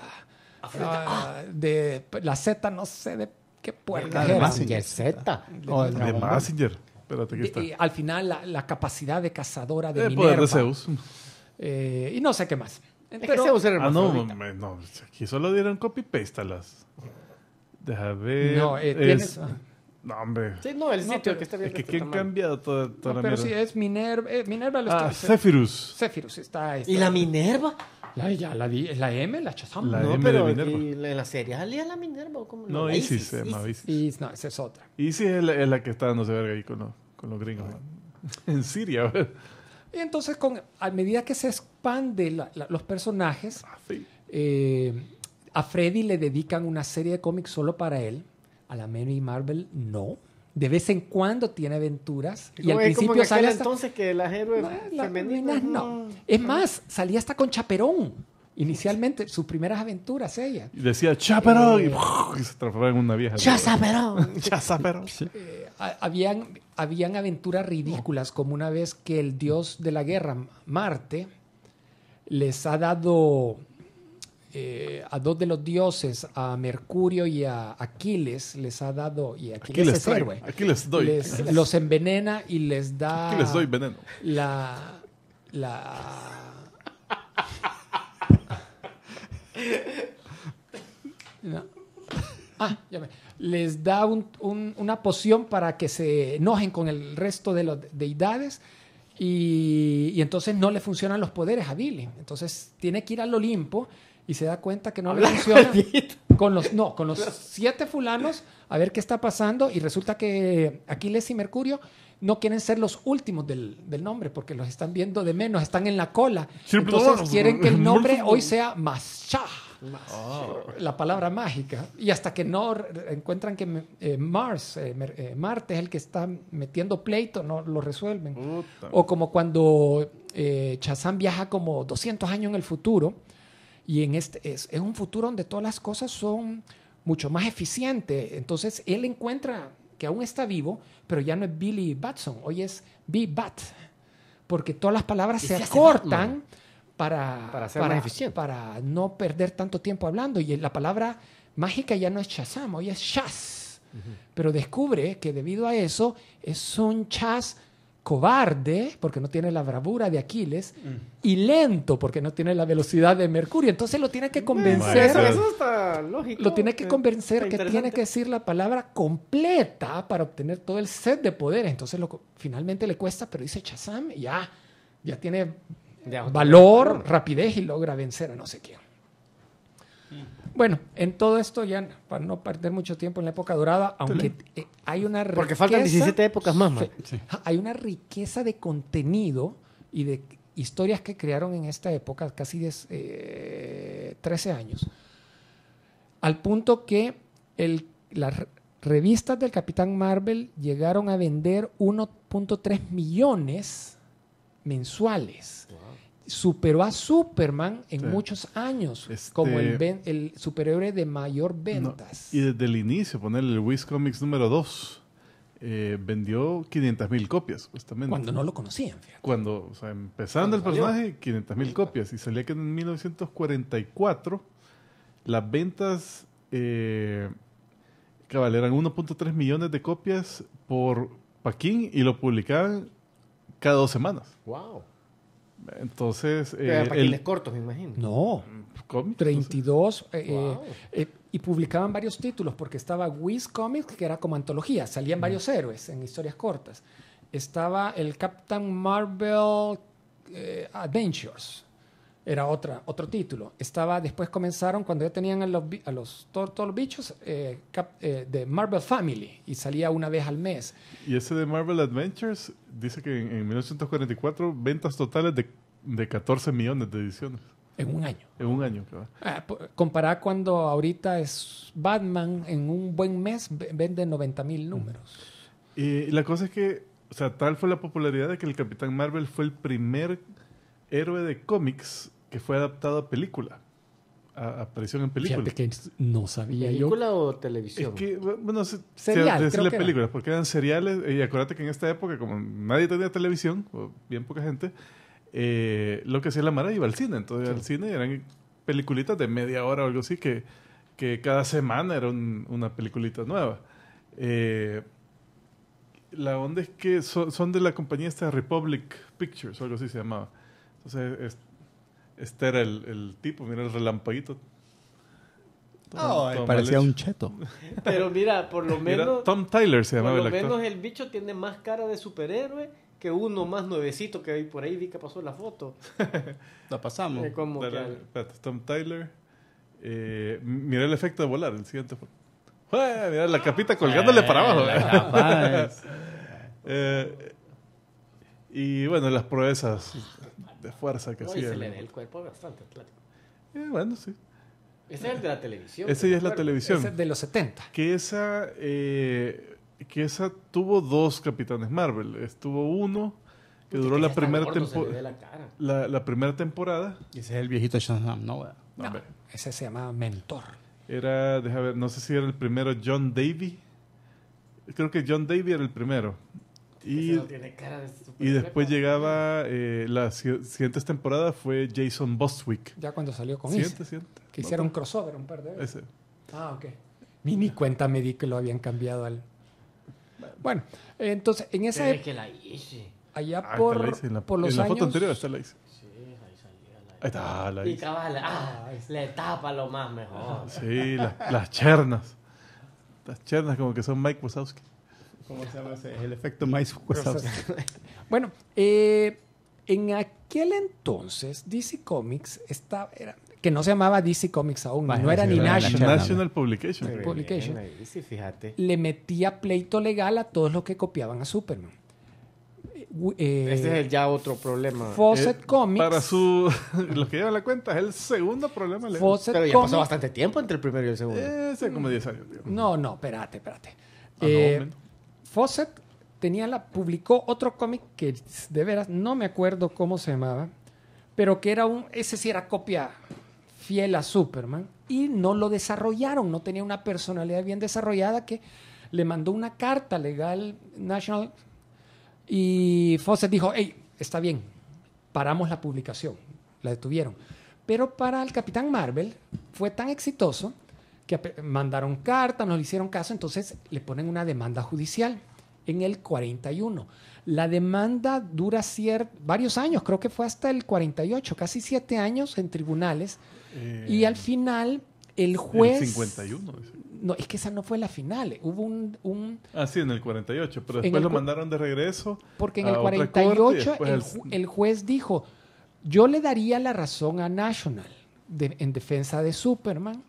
Ah, de la Z, no sé de qué puerta. De Massinger Z. de, Messenger. Massinger. Espérate, está. Y, al final, la, capacidad de cazadora de, eh, de Minerva. Poder de Zeus. Eh, y no sé qué más. Pero, era ah, no, no, aquí solo dieron copy-paste a las... Deja ver... No, eh, tienes... no, hombre. Sí, no, el sitio que está bien. Es que, han cambiado toda, toda la Pero sí, es Minerva. Eh, Minerva lo está. Ah, Zephyrus. Zephyrus está. ¿Y la Minerva? La, ya, la, la M, la Chazam. La no, M pero de la, serie salía ah, la Minerva. ¿cómo? No, Isis, Isis, No, esa es otra. Isis es la, que está, no verga ahí con, los, con los gringos. <laughs> en Siria, Y entonces, con, a medida que se expanden los personajes, ah, eh, a Freddy le dedican una serie de cómics solo para él. A la Mary Marvel, no de vez en cuando tiene aventuras y, al principio como entonces que las héroes no, no. Es ah. más, salía hasta con Chaperón. Inicialmente, sus primeras aventuras, ella. Y decía Chaperón y, eh, se transformaba en una vieja. Chaperón. <laughs> Eh, habían, habían aventuras ridículas, como una vez que el dios de la guerra, Marte, les ha dado eh, a dos de los dioses, a Mercurio y a Aquiles, les ha dado, y Aquiles, es doy. Les, los envenena y les da les doy veneno. la... Ah, les da una poción para que se enojen con el resto de las deidades y, y, entonces no le funcionan los poderes a Billy. Entonces tiene que ir al Olimpo y se da cuenta que no le funciona. Con los, no, con los siete fulanos, a ver qué está pasando. Y resulta que Aquiles y Mercurio no quieren ser los últimos del, nombre porque los están viendo de menos, están en la cola. Entonces quieren que el nombre hoy sea Masha. Ah. La palabra mágica. Y hasta que no encuentran que eh, Mars, eh, eh, Marte es el que está metiendo pleito, no lo resuelven. O como cuando Chazán viaja como 200 años en el futuro y en este, es, un futuro donde todas las cosas son mucho más eficientes. Entonces él encuentra que aún está vivo, pero ya no es Billy Batson, hoy es B-Bat, porque todas las palabras se, acortan para, para, no perder tanto tiempo hablando. Y la palabra mágica ya no es Shazam, hoy es Shaz. Pero descubre que debido a eso es un Shaz cobarde porque no tiene la bravura de Aquiles mm. y lento porque no tiene la velocidad de Mercurio. Entonces lo tiene que convencer. eso está lógico. Lo tiene que eh, convencer que tiene que decir la palabra completa para obtener todo el set de poderes. Entonces lo, finalmente le cuesta, pero dice Chazam, ya, ya tiene valor, rapidez y logra vencer a no sé quién. Mm. Bueno, en todo esto, ya para no perder mucho tiempo en la época dorada, aunque eh, hay una riqueza. Porque faltan 17 épocas más, Hay una riqueza de contenido y de historias que crearon en esta época, casi de, eh, 13 años, al punto que las revistas del Capitán Marvel llegaron a vender 1.3 millones mensuales. Wow superó a Superman en muchos años como el, este, superhéroe de mayor ventas. Y desde el inicio, ponerle el Wiz Comics número 2. Eh, vendió 500 mil copias, justamente. Cuando no lo conocían, Cuando, empezaron empezando el personaje, 500 mil copias. Y salía que en 1944 las ventas eh, eran 1.3 millones de copias por Paquín y lo publicaban cada dos semanas. ¡Wow! Entonces. Eh, para el, cortos, me imagino. No. 32. Mm, pues, eh, eh, y publicaban varios títulos, porque estaba Wiz Comics, que era como antología, salían mm. varios héroes en historias cortas. Estaba el Captain Marvel Adventures, era otra, otro título. Estaba, después comenzaron cuando ya tenían a los, a los, todos, los bichos eh, eh, de Marvel Family y salía una vez al mes. Y ese de Marvel Adventures dice que en, 1944 ventas totales de, de, 14 millones de ediciones. En un año. En un año, claro. Ah, cuando ahorita es Batman, en un buen mes vende 90 mil números. Y la cosa es que, o sea, tal fue la popularidad de que el Capitán Marvel fue el primer héroe de cómics que fue adaptado a película. A, aparición en película. Fíjate que no sabía ¿Película o televisión? que, bueno, se, Serial, decirle película, porque eran seriales. Y acuérdate que en esta época, como nadie tenía televisión, o bien poca gente, eh, lo que hacía la Mara iba al cine. Entonces, al cine eran peliculitas de media hora o algo así, que, que cada semana era una peliculita nueva. Eh, la onda es que son, de la compañía esta Republic Pictures, o algo así se llamaba. Entonces, es, este era el, tipo, mira el relampaguito. parecía un cheto. <laughs> Pero mira, por lo menos. Tom Tyler se llamaba el actor. Por lo menos el bicho tiene más cara de superhéroe que uno más nuevecito que hay por ahí vi que pasó la foto. <laughs> la pasamos. como Tom Tyler. Eh, mira el efecto de volar. El siguiente Mira la capita colgándole para abajo. Eh, <laughs> eh, y bueno, las proezas fuerza que hacía. el cuerpo bastante atlético. Eh, bueno, sí. Ese es el de la televisión. Ese ya es la televisión. de los 70. Que esa, eh, que esa tuvo dos Capitanes Marvel. Estuvo uno que duró la primera, temporada la, primera temporada. ese es el viejito Shazam, ¿no? ese se llamaba Mentor. Era, déjame ver, no sé si era el primero John Davy. Creo que John Davy era el primero. Y, y después llegaba eh, la siguiente temporada fue Jason Bostwick. Ya cuando salió con él. ese, siguiente. Que hicieron un pues, crossover un par de veces. Ese. Ah, ok. Ni, cuenta me di que lo habían cambiado al. Bueno, entonces en esa. que la Allá ah, por, en la, por los la años, Sí, ahí está la hice. Ahí está, la Y cabal, ah, le tapa lo más mejor. Sí, las chernas. Las chernas como que son Mike Wazowski. ¿Cómo se llama ese? El efecto más bueno, eh, en aquel entonces, DC Comics estaba, que no se llamaba DC Comics aún, no era ni National. National Publication. Publication fíjate. Le metía pleito legal a todos los que copiaban a Superman. Eh, este es ya otro problema. Fawcett eh, Comics. Para su. <laughs> los que llevan la cuenta, es el segundo problema. Legal. Fawcett Pero ya pasó bastante tiempo entre el primero y el segundo. Eh, sí, como 10 años. No, no, espérate, espérate. Ah, Fawcett publicó otro cómic que de veras no me acuerdo cómo se llamaba, pero que era un, ese sí era copia fiel a Superman y no lo desarrollaron, no tenía una personalidad bien desarrollada que le mandó una carta legal National y Fawcett dijo, hey, está bien, paramos la publicación, la detuvieron. Pero para el Capitán Marvel fue tan exitoso que mandaron carta, no le hicieron caso, entonces le ponen una demanda judicial en el 41. La demanda dura varios años, creo que fue hasta el 48, casi siete años en tribunales. y eh, al final, el juez. El 51. No, es que esa no fue la final. Eh, hubo un. un ah, sí, en el 48, pero después lo mandaron de regreso. Porque en el 48, el, juez dijo: Yo le daría la razón a National en defensa de Superman,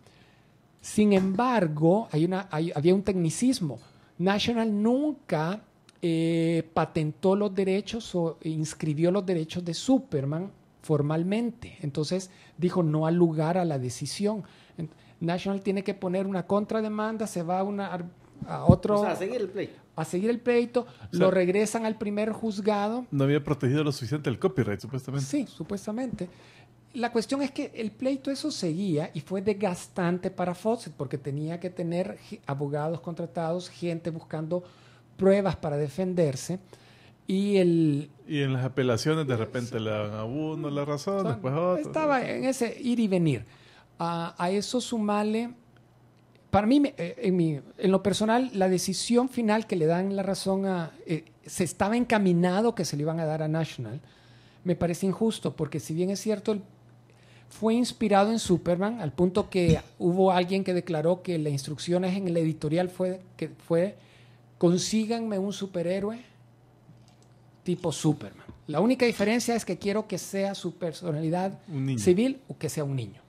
sin embargo, hay una, había un tecnicismo. National nunca eh, patentó los derechos o inscribió los derechos de Superman formalmente. Entonces dijo no al lugar a la decisión. National tiene que poner una contrademanda, se va a, una, a otro... a seguir el pleito. A seguir el pleito, lo regresan al primer juzgado. No había protegido lo suficiente el copyright, supuestamente. Sí, supuestamente. La cuestión es que el pleito eso seguía y fue desgastante para Fawcett porque tenía que tener abogados contratados, gente buscando pruebas para defenderse. Y, el, y en las apelaciones de repente le dan a uno la razón, después Estaba en ese ir y venir. A, eso sumale, para mí, eh, en, en, lo personal, la decisión final que le dan la razón a... Eh, se estaba encaminado que se le iban a dar a National. Me parece injusto, porque si bien es cierto, el fue inspirado en Superman, al punto que hubo alguien que declaró que las instrucciones en el editorial fue, que fue consíganme un superhéroe tipo Superman. La única diferencia es que quiero que sea su personalidad civil o que sea un niño.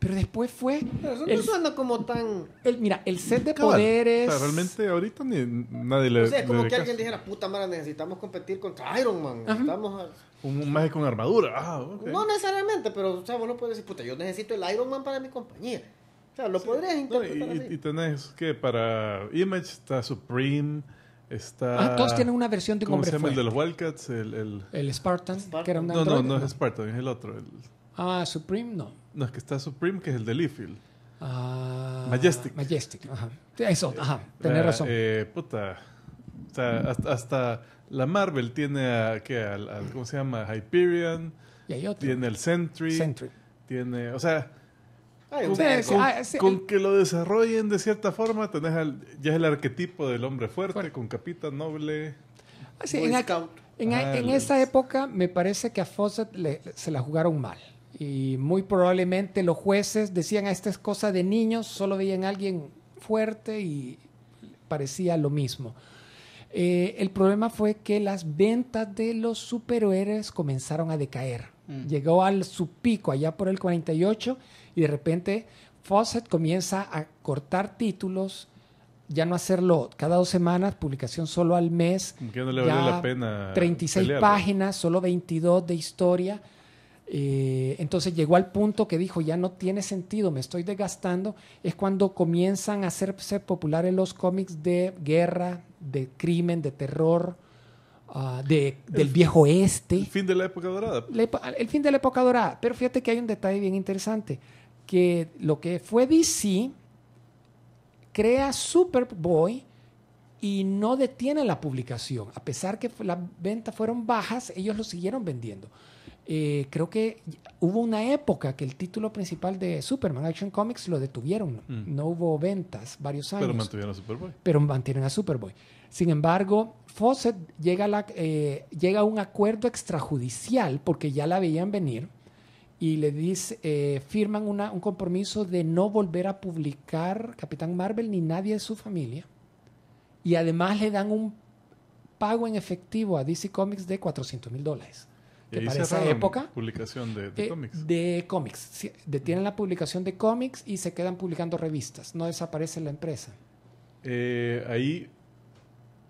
Pero después fue. Pero eso no suena como tan. mira, el set de poderes. realmente ahorita nadie le. O sea, es como que alguien dijera, puta madre, necesitamos competir contra Iron Man. Necesitamos un mágico con armadura. Ah, No necesariamente, pero o sea, vos no puedes decir, puta, yo necesito el Iron Man para mi compañía. O sea, lo podrías interpretar. y, y, tenés que para Image está Supreme. Está, ah, todos tienen una versión de un ¿Cómo se llama el de los Wildcats? El, el, Spartan, que era un No, no, no es Spartan, es el otro. El... Ah, Supreme no. No, es que está Supreme, que es el de Leafield. Ah, Majestic. Majestic, ajá. Eso, ajá, tenés razón. Eh, puta. O sea, hasta la Marvel tiene a, que Al, ¿cómo se llama? Hyperion. Y hay otro. Tiene el Sentry. Tiene, o sea, con, ah, que lo desarrollen de cierta forma, tenés ya es el arquetipo del hombre fuerte, con capita noble. Ah, en, ah, esa época me parece que a Fawcett se la jugaron mal. Y muy probablemente los jueces decían, a esta es cosa de niños, solo veían a alguien fuerte y parecía lo mismo. Eh, el problema fue que las ventas de los superhéroes comenzaron a decaer. Mm. Llegó al su pico allá por el 48 y de repente Fawcett comienza a cortar títulos, ya no hacerlo cada dos semanas, publicación solo al mes. Que no le la pena 36 páginas, solo 22 de historia. Eh, entonces llegó al punto que dijo, ya no tiene sentido, me estoy desgastando. Es cuando comienzan a hacerse populares los cómics de guerra, de crimen, de terror, ah, de, del viejo este El fin de la época dorada. el fin de la época dorada. Pero fíjate que hay un detalle bien interesante, que lo que fue DC crea Superboy y no detiene la publicación. A pesar que las ventas fueron bajas, ellos lo siguieron vendiendo. Eh, creo que hubo una época que el título principal de Superman Action Comics lo detuvieron. Mm. No hubo ventas varios años. Pero mantuvieron a Superboy. Pero mantienen a Superboy. Sin embargo, Fawcett eh, llega a, un acuerdo extrajudicial porque ya la veían venir y le dice, eh, firman un compromiso de no volver a publicar Capitán Marvel ni nadie de su familia. Y además le dan un pago en efectivo a DC Comics de 400 mil dólares. Que esa época... Publicación de, de eh, cómics. De cómics. detienen la publicación de cómics y se quedan publicando revistas. No desaparece la empresa. ahí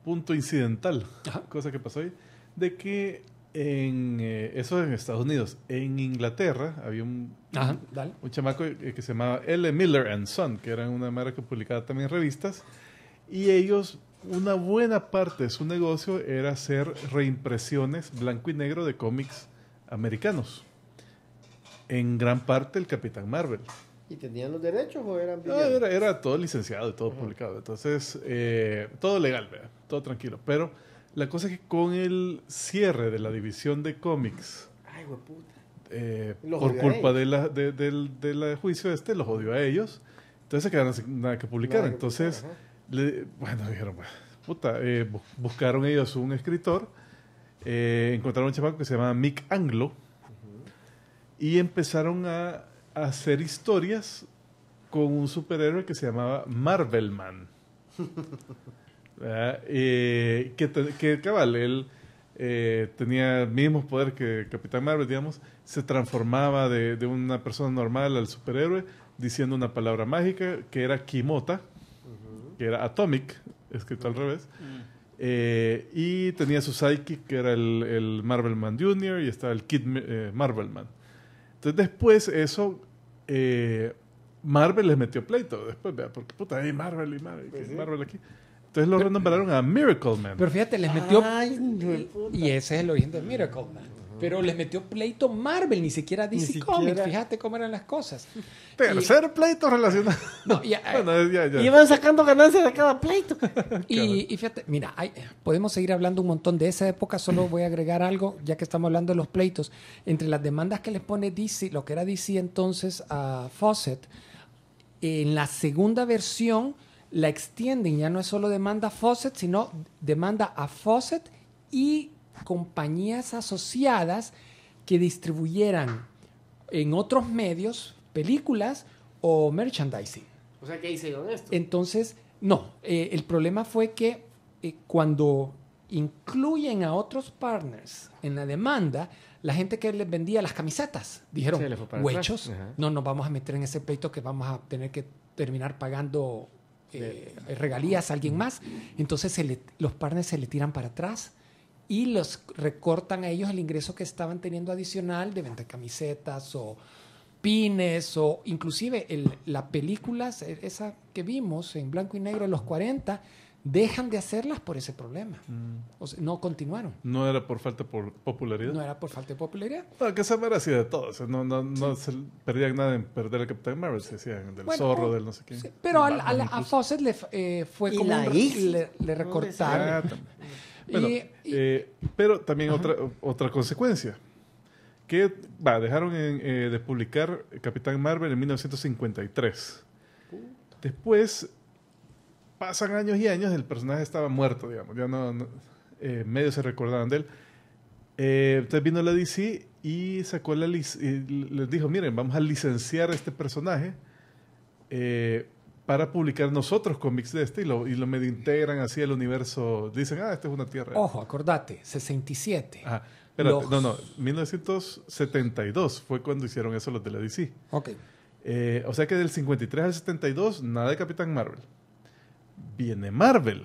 punto incidental, cosa que pasó hoy, de que en eh, eso en Estados Unidos, en Inglaterra había un, un chamaco eh, que se llamaba L. Miller and Son, que era una marca que publicaba también revistas, y ellos, una buena parte de su negocio era hacer reimpresiones blanco y negro de cómics americanos. En gran parte el Capitán Marvel tenían los derechos o eran ah, no, era, todo licenciado y todo publicado. Entonces, eh, todo legal, todo tranquilo. Pero la cosa es que con el cierre de la división de cómics, eh, por culpa de la, de, del, juicio este, los odió a ellos. Entonces se quedaron sin nada que publicar. entonces, bueno, dijeron, puta, eh, buscaron ellos un escritor. encontraron un chaval que se llama Mick Anglo. Y empezaron a hacer historias con un superhéroe que se llamaba Marvelman. <laughs> Eh, que, cabal, él eh, tenía el mismo poder que Capitán Marvel, digamos, se transformaba de, una persona normal al superhéroe diciendo una palabra mágica que era Kimota, que era Atomic, escrito al revés. Mm. Eh, y tenía su sidekick, que era el, el Marvelman Jr., y estaba el Kid Marvelman. Entonces después eso, eh, Marvel les metió pleito. Después, vea, porque puta, hay Marvel y Marvel, pues Marvel aquí. Entonces lo renombraron a Miracle Man. Pero fíjate, les metió... y, ese es el origen de Miracle Man. Pero les metió pleito Marvel, ni siquiera DC Fíjate cómo eran las cosas. Tercer pleito relacionado. y, eh, <laughs> bueno, ya, Iban sacando ganancias de cada pleito. <laughs> y, fíjate, mira, podemos seguir hablando un montón de esa época. Solo voy a agregar algo, ya que estamos hablando de los pleitos. Entre las demandas que les pone DC, lo que era DC entonces a Fawcett, en la segunda versión la extienden. Ya no es solo demanda a Fawcett, sino demanda a Fawcett y compañías asociadas que distribuyeran en otros medios películas o merchandising. O sea, ¿qué esto? Entonces, no, eh, el problema fue que eh, cuando incluyen a otros partners en la demanda, la gente que les vendía las camisetas dijeron, huechos, no nos vamos a meter en ese pleito que vamos a tener que terminar pagando eh, regalías a alguien más. Entonces los partners se le tiran para atrás y los recortan a ellos el ingreso que estaban teniendo adicional de venta de camisetas o pines o inclusive el, las películas, esa que vimos en blanco y negro de los 40, dejan de hacerlas por ese problema. Mm. O no continuaron. No era por falta de popularidad. No era por falta de popularidad. No, ah, que de todo. no, no, se perdían nada en perder el Captain Marvel, se decían, del zorro, del no sé qué. pero a Fawcett le eh, fue ¿Y La le recortaron. Ah, bueno, eh, pero también otra, otra consecuencia. Que va dejaron eh, de publicar Capitán Marvel en 1953. Después pasan años y años, el personaje estaba muerto, digamos. Ya no, eh, medio se recordaban de él. entonces vino la DC y sacó la les dijo, miren, vamos a licenciar a este personaje para publicar nosotros cómics de este y lo, y lo medio integran así el universo. Dicen, ah, esta es una tierra. Ojo, acordate, 67. Ah, Espérate, no, no, 1972 fue cuando hicieron eso los de la DC. Ok. Eh, o sea que del 53 al 72, nada de Capitán Marvel. Viene Marvel.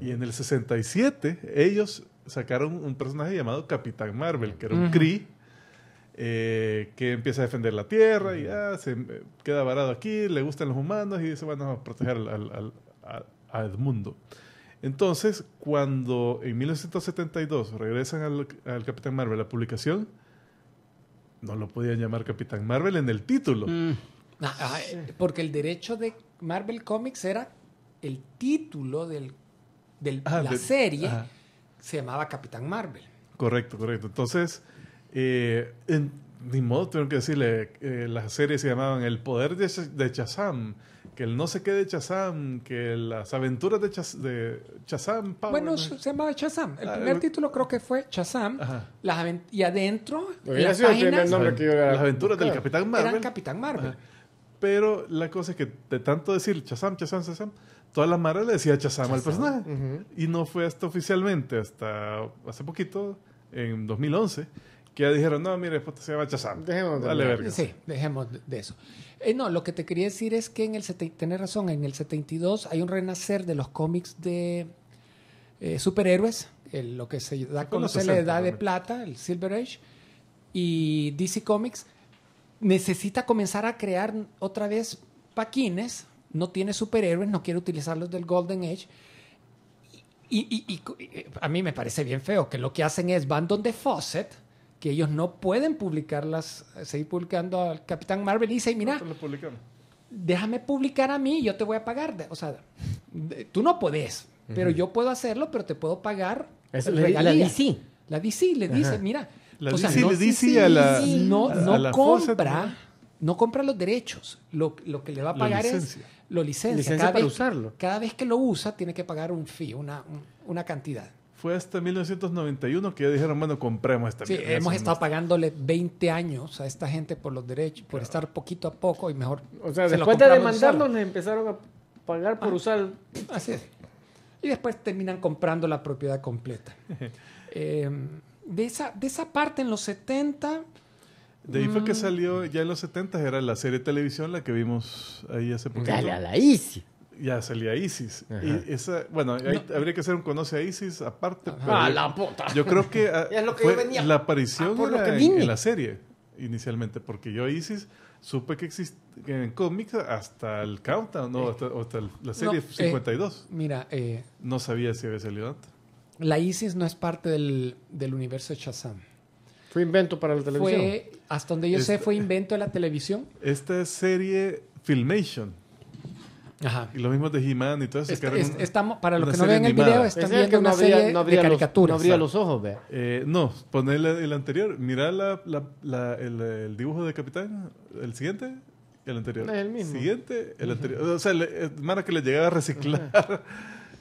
Y en el 67, ellos sacaron un personaje llamado Capitán Marvel, que era un Cree eh, que empieza a defender la tierra y ya ah, se eh, queda varado aquí, le gustan los humanos y se van a proteger al, al, mundo. Entonces, cuando en 1972 regresan al, Capitán Marvel, la publicación, no lo podían llamar Capitán Marvel en el título. Mm. Ah, ah, eh, porque el derecho de Marvel Comics era el título del, del la serie, se llamaba Capitán Marvel. Correcto, correcto. Entonces, eh, en, ni modo tengo que decirle, eh, las series series se llamaban El Poder de, Chazam, que el no sé qué de Chazam, que las aventuras de, de Chazam. bueno, se llamaba Chazam. El ah, primer título creo que fue Chazam. Las y adentro, las, páginas, que las aventuras del Capitán Marvel. Capitán Marvel. Pero la cosa es que de tanto decir Chazam, Chazam, Chazam, toda la madre le decía Chazam, al personaje. Y no fue hasta oficialmente, hasta hace poquito, en 2011 que ya dijeron, no, mire, después se va a chazar. Dejemos de, Sí, dejemos de eso. Eh, no, lo que te quería decir es que en el tenés razón, en el 72 hay un renacer de los cómics de eh, superhéroes, eh, lo que se da a la edad de plata, el Silver Age, y DC Comics necesita comenzar a crear otra vez paquines, no tiene superhéroes, no quiere utilizar los del Golden Age. y, a mí me parece bien feo que lo que hacen es van donde Fawcett que ellos no pueden publicarlas, eh, seguir publicando al Capitán Marvel y dice, mira, déjame publicar a mí, yo te voy a pagar. O sea, tú no puedes, pero yo puedo hacerlo, pero te puedo pagar. Eso le, la DC. La DC le dice, mira, la DC, no, dice a la, compra. no compra los derechos. Lo, lo, que le va a pagar es lo licencia. cada, vez, cada vez que lo usa, tiene que pagar un fee, una, una cantidad fue hasta 1991 que ya dijeron, bueno, compremos esta Sí, hemos estado pagándole 20 años a esta gente por los derechos, por estar poquito a poco y mejor. O sea, después de demandarlos, empezaron a pagar por ah, usar. Así es. Y después terminan comprando la propiedad completa. <laughs> Em, de, esa, de esa parte en los 70. De ahí fue que mm. salió, ya en los 70 era la serie de televisión, la que vimos ahí hace poquito. Dale a la ICI ya salía ISIS. Y esa, bueno, ahí habría que hacer un conoce a ISIS aparte. Ah, la puta. Yo creo que, ah, <laughs> fue la aparición ah, en, la serie inicialmente, porque yo ISIS supe que existe en cómics hasta el Countdown, no, eh, hasta, la serie 52. Eh, mira, eh, no sabía si había salido antes. La ISIS no es parte del, universo de Shazam. Fue invento para la televisión. Fue, hasta donde yo sé, fue invento de la televisión. Esta serie Filmation Ajá. Y lo mismo de He-Man y todo eso. estamos, para los que no vean el video, están viendo una no no abría los ojos, vea. Eh, no, poner el, anterior. Mirá la, la, la, el, el, dibujo de Capitán, el siguiente, el anterior. El mismo. Siguiente, el anterior. O sea, Mara que le llegaba a reciclar. <laughs>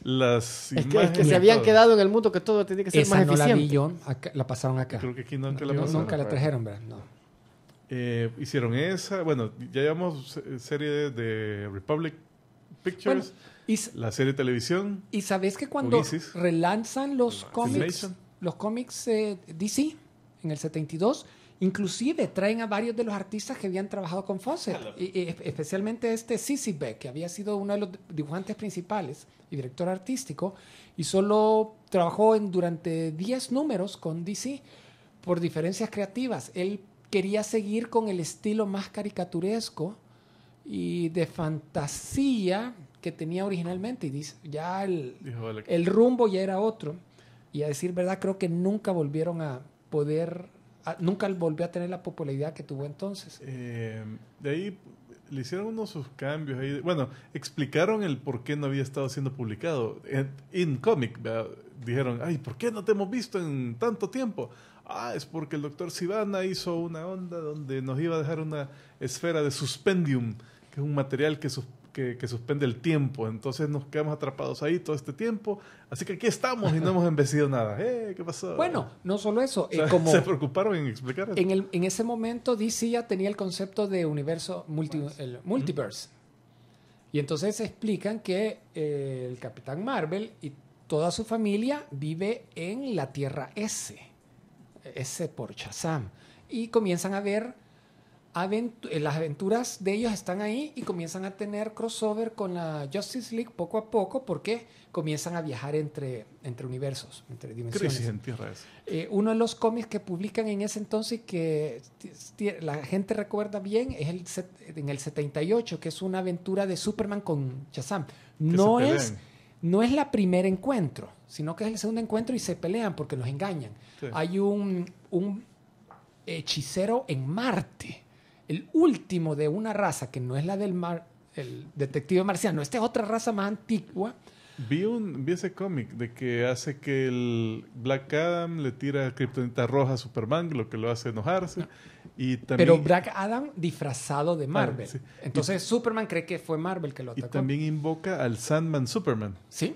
Las es que, es que se habían quedado en el mundo que todo tenía que ser más eficiente. La, vi la pasaron acá. Creo que aquí nunca no, la pasaron. Nunca la trajeron, ¿verdad? No. Eh, hicieron esa, bueno, ya llevamos serie de Republic, la serie de televisión. Y sabes que cuando relanzan los cómics, los cómics eh, DC en el 72, inclusive traen a varios de los artistas que habían trabajado con Fawcett, y, especialmente este Sissy Beck, que había sido uno de los dibujantes principales y director artístico, y solo trabajó en, durante 10 números con DC por diferencias creativas. Él quería seguir con el estilo más caricaturesco y de fantasía que tenía originalmente. Y dice, ya el, el rumbo ya era otro. Y a decir verdad, creo que nunca volvieron a poder, nunca volvió a tener la popularidad que tuvo entonces. Eh, de ahí le hicieron unos sus cambios. Ahí. Bueno, explicaron el por qué no había estado siendo publicado. En, Comic, dijeron, ay, ¿por qué no te hemos visto en tanto tiempo? Ah, es porque el doctor Sivana hizo una onda donde nos iba a dejar una esfera de suspendium es un material que, que, suspende el tiempo. Entonces nos quedamos atrapados ahí todo este tiempo. Así que aquí estamos y no hemos envejecido nada. <laughs> ¿Eh? ¿Qué pasó? Bueno, no solo eso. <laughs> se preocuparon en explicar En, ese momento DC ya tenía el concepto de universo, multi, multiverse. Y entonces explican que eh, el Capitán Marvel y toda su familia vive en la Tierra S, S por Shazam, y comienzan a ver eh, las aventuras de ellos están ahí y comienzan a tener crossover con la Justice League poco a poco porque comienzan a viajar entre, entre universos, entre dimensiones. Eh, uno de los cómics que publican en ese entonces que la gente recuerda bien es el en el 78, que es una aventura de Superman con Shazam. No es, no es la primer encuentro, sino que es el segundo encuentro y se pelean porque los engañan. Hay un, un hechicero en Marte el último de una raza que no es la del mar, el detective marciano, esta es otra raza más antigua. Vi, un, vi ese cómic de que hace que el Black Adam le tira criptonita roja a Superman, lo que lo hace enojarse. Pero Black Adam disfrazado de ah, Marvel. Entonces Superman cree que fue Marvel que lo atacó. Y también invoca al Sandman Superman. Sí.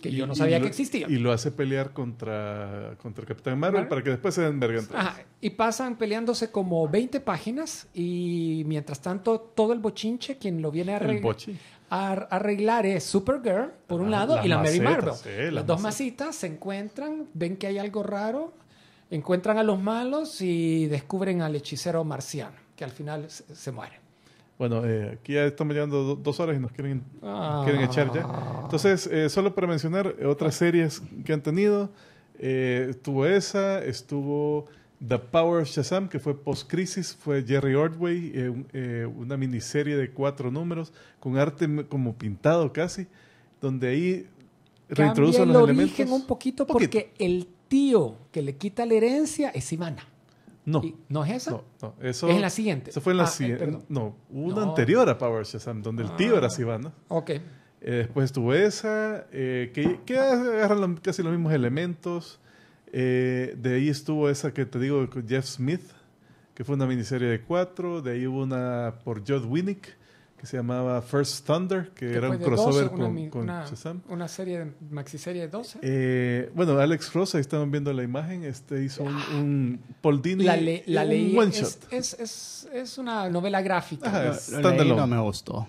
Que yo no sabía que existía. Y lo hace pelear contra, contra el Capitán Marvel, para que después se den vergüenza. Y pasan peleándose como 20 páginas y mientras tanto todo el bochinche, quien lo viene a arreglar, es Supergirl, por un ah, lado, y la Mary Marvel. Las dos masitas se encuentran, ven que hay algo raro, encuentran a los malos y descubren al hechicero marciano, que al final se muere. Bueno, eh, aquí ya estamos llevando dos horas y nos quieren, ah. quieren echar ya. Entonces, eh, solo para mencionar eh, otras series que han tenido, eh, estuvo esa, estuvo The Power of Shazam, que fue post-crisis, fue Jerry Ordway, una miniserie de cuatro números, con arte como pintado casi, donde ahí reintroducen los el elementos. origen un poquito, porque el tío que le quita la herencia es Ivana. No. ¿No es esa? No, Eso, es la siguiente. Eso fue en la ah, eh, siguiente. no, una anterior a Power Shazam, donde el tío era ah. Sivana. Ok. Eh, después estuvo esa, eh, que, agarran casi los mismos elementos. de ahí estuvo esa que te digo, Jeff Smith, que fue una miniserie de cuatro. De ahí hubo una por Judd Winnick, que se llamaba First Thunder, que, era un crossover con, con una, Shazam. Una serie de maxiserie 12. Eh, bueno, Alex Ross, ahí estaban viendo la imagen, este hizo un, ah. un Paul Dini, un one shot. Es, es, una novela gráfica. Ajá, no me gustó.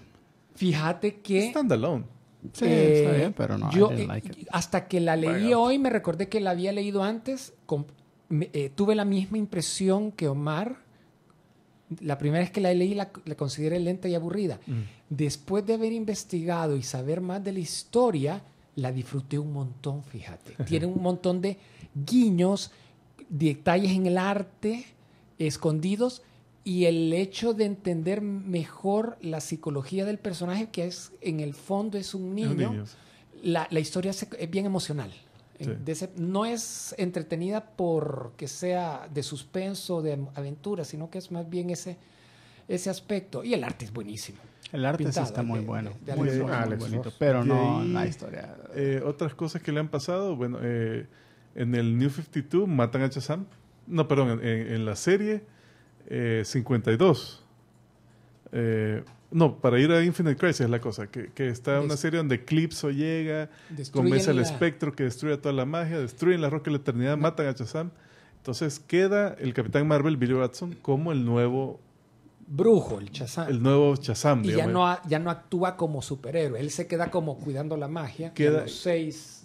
Fíjate que... Standalone. Sí, eh, está bien, pero no, eh, Hasta que la leí hoy, me recordé que la había leído antes, tuve la misma impresión que Omar la primera es que la leí la, la consideré lenta y aburrida. Mm. Después de haber investigado y saber más de la historia, la disfruté un montón, fíjate. Tiene un montón de guiños, detalles en el arte escondidos y el hecho de entender mejor la psicología del personaje, que es en el fondo es un niño, la historia es bien emocional no es entretenida porque sea de suspenso, de aventura, sino que es más bien ese, ese aspecto. Y el arte es buenísimo. El arte está muy bueno. muy, pero no la historia. Eh, otras cosas que le han pasado, bueno, eh, en el New 52 matan a Chazam. No, perdón, en, la serie 52. Eh, no, para ir a Infinite Crisis es la cosa, que, está una serie donde Eclipso llega, comienza el espectro que destruye toda la magia, destruyen la roca de la eternidad, matan a Shazam. Entonces queda el Capitán Marvel, Billy Watson, como el nuevo... Brujo, el Shazam. El nuevo Shazam, Y ya no, ya no actúa como superhéroe, él se queda como cuidando la magia. Queda,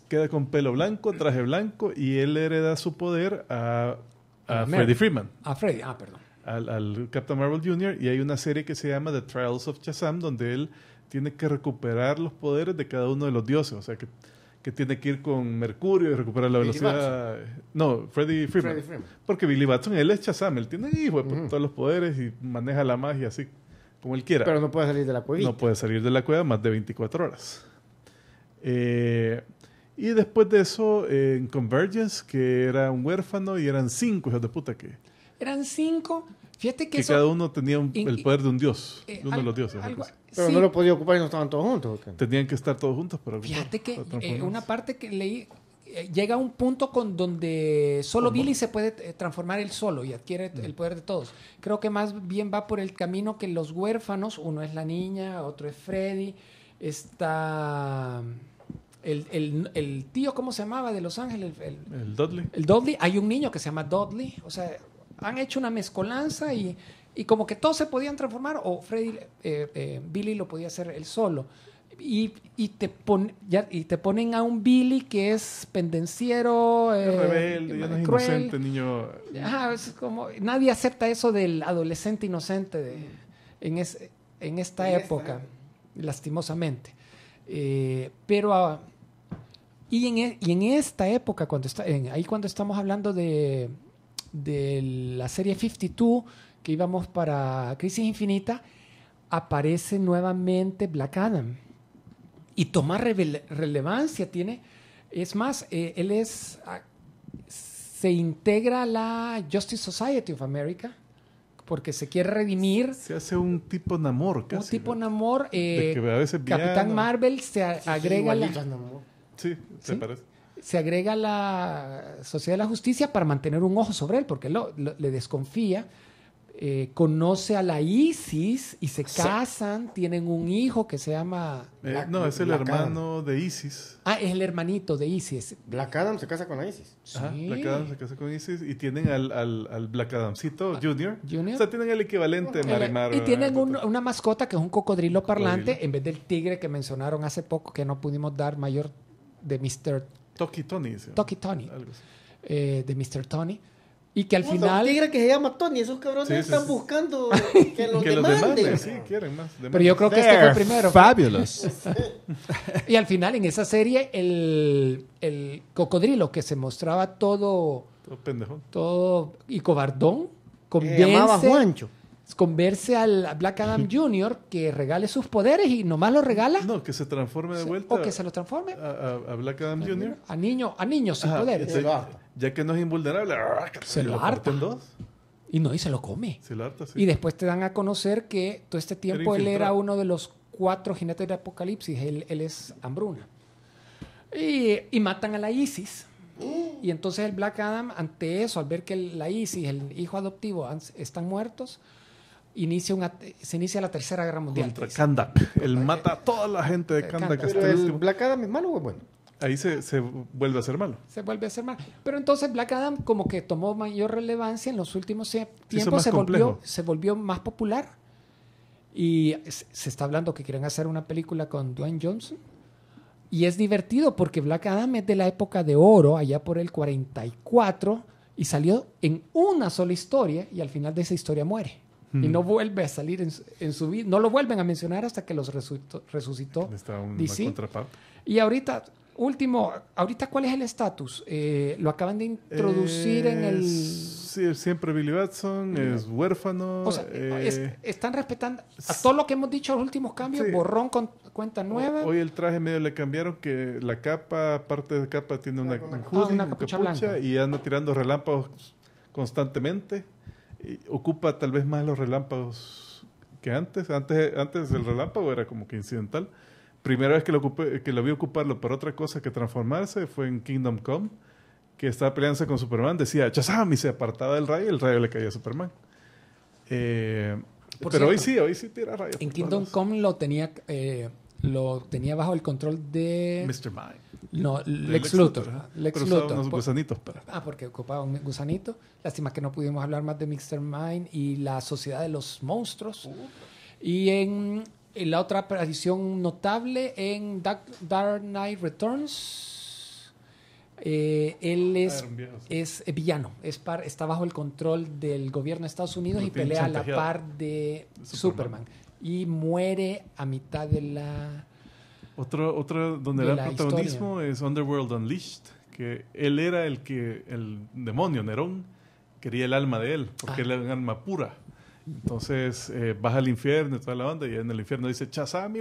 queda con pelo blanco, traje blanco, y él hereda su poder a, a Freddy Freeman. A Freddy, ah, perdón al, Captain Marvel Jr. y hay una serie que se llama The Trials of Shazam donde él tiene que recuperar los poderes de cada uno de los dioses, o sea que, que tiene que ir con Mercurio y recuperar la velocidad. No, Freddy Freeman. Porque Billy Batson, él es Shazam, él tiene hijo, todos los poderes y maneja la magia así como él quiera. Pero no puede salir de la cueva. No puede salir de la cueva más de 24 horas. Eh, y después de eso, en Convergence, que era un huérfano y eran cinco hijos de puta que eran cinco. Fíjate que, cada uno tenía el poder de un dios, eh, uno de los dioses. pero no lo podía ocupar y no estaban todos juntos. Tenían que estar todos juntos pero Fíjate que eh, una parte que leí eh, llega a un punto con donde solo Billy se puede transformar él solo y adquiere el poder de todos. Creo que más bien va por el camino que los huérfanos, uno es la niña, otro es Freddy, está el, tío, ¿cómo se llamaba? De Los Ángeles. El, el Dudley. El Dudley. Hay un niño que se llama Dudley. O sea, han hecho una mezcolanza y, como que todos se podían transformar o Freddy, eh, eh, Billy lo podía hacer él solo. Y, te y te ponen a un Billy que es pendenciero, eh, rebelde, inocente, niño. como, nadie acepta eso del adolescente inocente en, en esta época, lastimosamente. pero ah, y, en, e, y en esta época, cuando está, ahí cuando estamos hablando de de la serie 52, que íbamos para Crisis Infinita, aparece nuevamente Black Adam. Y toma relevancia, tiene... Es más, eh, él es... Ah, se integra a la Justice Society of America, porque se quiere redimir. Se hace un tipo en casi. Un tipo en eh, Capitán Marvel se agrega. Sí, se agrega a la Sociedad de la Justicia para mantener un ojo sobre él, porque lo, le desconfía. Eh, conoce a la ISIS y se casan, tienen un hijo que se llama... Eh, no, es el hermano de ISIS. Ah, es el hermanito de ISIS. Black Adam se casa con la ISIS. Sí. Black Adam se casa con ISIS y tienen al, al, Black Adamcito ah, Junior. O sea, tienen el equivalente de Marimar. Y tienen una mascota que es un cocodrilo parlante en vez del tigre que mencionaron hace poco que no pudimos dar mayor de Mr. Toki Tony. Toki Tony. Eh, de Mr. Tony. Y que al final. Un tigre que se llama Tony, esos cabrones están buscando <laughs> que los que demanden. Sí, quieren más. Pero yo creo que este fue primero. Fabulous. <laughs> y al final, en esa serie, el, el cocodrilo que se mostraba todo. Todo pendejón. Todo y cobardón. se eh, llamaba Juancho converse al Black Adam Jr., que regale sus poderes y nomás lo regala. No, que se transforme de vuelta. O que se lo transforme. A, Black Adam Jr. A niños a niños sin poderes. ya que no es invulnerable, ¡ah! se lo, harta. dos. Y no, y se lo come. Se lo harta, sí. Y después te dan a conocer que todo este tiempo él era uno de los cuatro jinetes de Apocalipsis. Él, él es Hambruna. Y, y matan a la Isis. Uh. Y entonces el Black Adam, ante eso, al ver que la Isis, el hijo adoptivo, están muertos, inicia se inicia la Tercera Guerra Mundial. el Él mata a toda la gente de Kandak. el Black Adam es malo bueno. Ahí se, vuelve a hacer malo. Se vuelve a hacer malo. Pero entonces Black Adam como que tomó mayor relevancia en los últimos tiempos, se volvió, se volvió más popular. Y se está hablando que quieren hacer una película con Dwayne Johnson. Y es divertido porque Black Adam es de la época de oro, allá por el 44, y salió en una sola historia y al final de esa historia muere. Y no vuelve a salir en, en su vida. No lo vuelven a mencionar hasta que los resucitó. resucitó Y ahorita, último, ahorita ¿cuál es el estatus? Eh, lo acaban de introducir en el... siempre Billy Watson mm. es huérfano. O sea, eh, están respetando a todo lo que hemos dicho los últimos cambios, borrón con cuenta nueva. Hoy el traje medio le cambiaron que la capa, parte de la capa tiene una, ah, capucha, blanca. y anda tirando relámpagos constantemente ocupa tal vez más los relámpagos que antes. Antes, antes el relámpago era como que incidental. Primera vez que lo, que lo vi ocuparlo por otra cosa que transformarse fue en Kingdom Come, que estaba peleándose con Superman. Decía Chazam y se apartaba del rayo y el rayo le caía a Superman. Eh, pero hoy sí, hoy sí tira rayos. En Kingdom Come lo tenía, eh, lo tenía bajo el control de. Mr. Mind. No, Lex, Luthor. Luthor. Unos gusanitos. Ah, porque ocupaba un gusanito. Lástima que no pudimos hablar más de Mr. Mind y la Sociedad de los Monstruos. Uh. Y en, la otra aparición notable en Dark, Knight Returns. Eh, él ah, es, eh, villano, es está bajo el control del gobierno de Estados Unidos y pelea a la par de Superman. Y muere a mitad de la otro, otro donde el protagonismo es Underworld Unleashed, que él era el que el demonio Nerón quería el alma de él, porque él ah. era un alma pura. Entonces baja eh, al infierno y toda la onda, y en el infierno dice, chazá, mi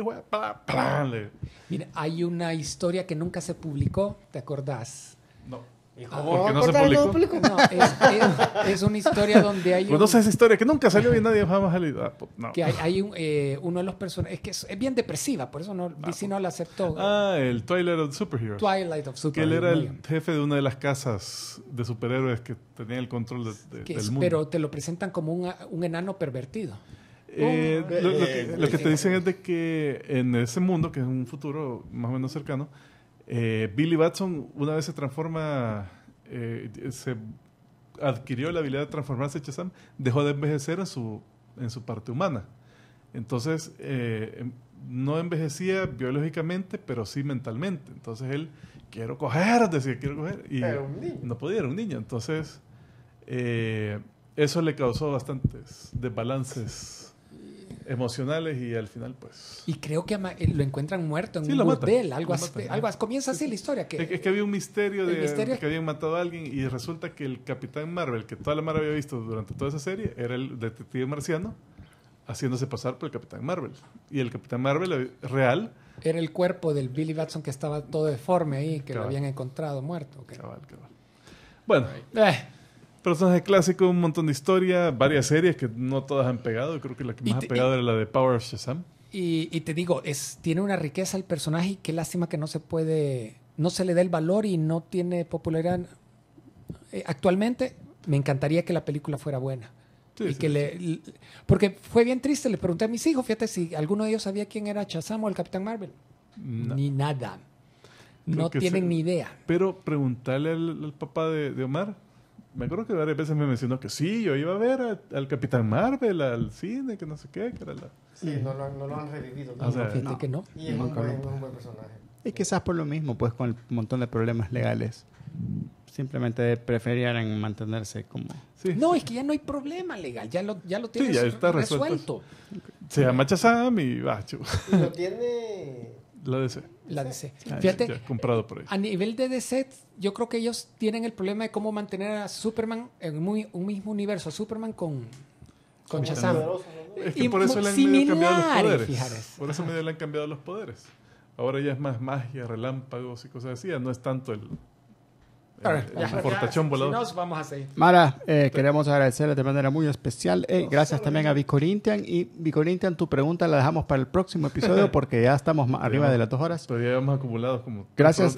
Mira, hay una historia que nunca se publicó, ¿te acordás? No. Ah, ¿Por qué no se publicó? Público? No, es, es, una historia donde hay. Pues no sé esa historia que nunca salió bien nadie jamás ha leído. no. Que hay, hay un, eh, uno de los personajes. Es que es, es, bien depresiva, por eso no, ah, no la aceptó. Ah, el Twilight of Superheroes. Twilight of Superheroes. Que él era el jefe de una de las casas de superhéroes que tenía el control de, del mundo. Pero te lo presentan como un, un enano pervertido. Eh, oh. lo, que, eh, lo que te eh, dicen es de que en ese mundo, que es un futuro más o menos cercano, eh, Billy Batson una vez se transforma, eh, se adquirió la habilidad de transformarse Shazam, dejó de envejecer en su, en su parte humana. Entonces, eh, em, no envejecía biológicamente, pero sí mentalmente. Entonces él, quiero coger, decía, quiero coger. Y no podía, era un niño. Entonces, eso le causó bastantes desbalances emocionales y al final pues... Y creo que eh, lo encuentran muerto en un hotel, algo algo Comienza así la historia. Que, es que había un misterio de que habían matado a alguien y resulta que el Capitán Marvel, que toda la mar había visto durante toda esa serie, era el detective marciano haciéndose pasar por el Capitán Marvel. Y el Capitán Marvel eh, real... Era el cuerpo del Billy Batson que estaba todo deforme ahí, que lo habían encontrado muerto. Bueno, eh, personaje clásico, un montón de historia, varias series que no todas han pegado. Creo que la que más ha pegado era la de Power of Shazam. Y, te digo, es, tiene una riqueza el personaje y qué lástima que no se puede, no se le dé el valor y no tiene popularidad. Eh, actualmente me encantaría que la película fuera buena. que porque fue bien triste, le pregunté a mis hijos, fíjate si alguno de ellos sabía quién era Shazam o el Capitán Marvel. Ni nada. no tienen ni idea. Pero preguntarle al, papá de Omar, me acuerdo que varias veces me mencionó que sí, yo iba a ver al Capitán Marvel, al cine, que no sé qué, que era la... Sí, no lo, han revivido. O que no. Y es, no, un, buen, personaje. Y quizás por lo mismo, pues con el montón de problemas legales. Simplemente preferían mantenerse como... no, es que ya no hay problema legal, ya lo, ya lo tienes resuelto. Se llama Chazam y va, lo tiene la DC. La DC. Ah, fíjate, comprado a nivel de DC, yo creo que ellos tienen el problema de cómo mantener a Superman en un mismo universo. Superman con, con Shazam. Es que por eso le han cambiado los poderes. Por eso medio le han cambiado los poderes. Ahora ya es más magia, relámpagos y cosas así. Ya no es tanto el, nos vamos a seguir. Mara, eh, queremos agradecerle de manera muy especial. Eh, gracias también a Vicorintian. Y Vicorintian, tu pregunta la dejamos para el próximo episodio porque ya estamos arriba de las dos horas. Todavía hemos acumulado como. Gracias.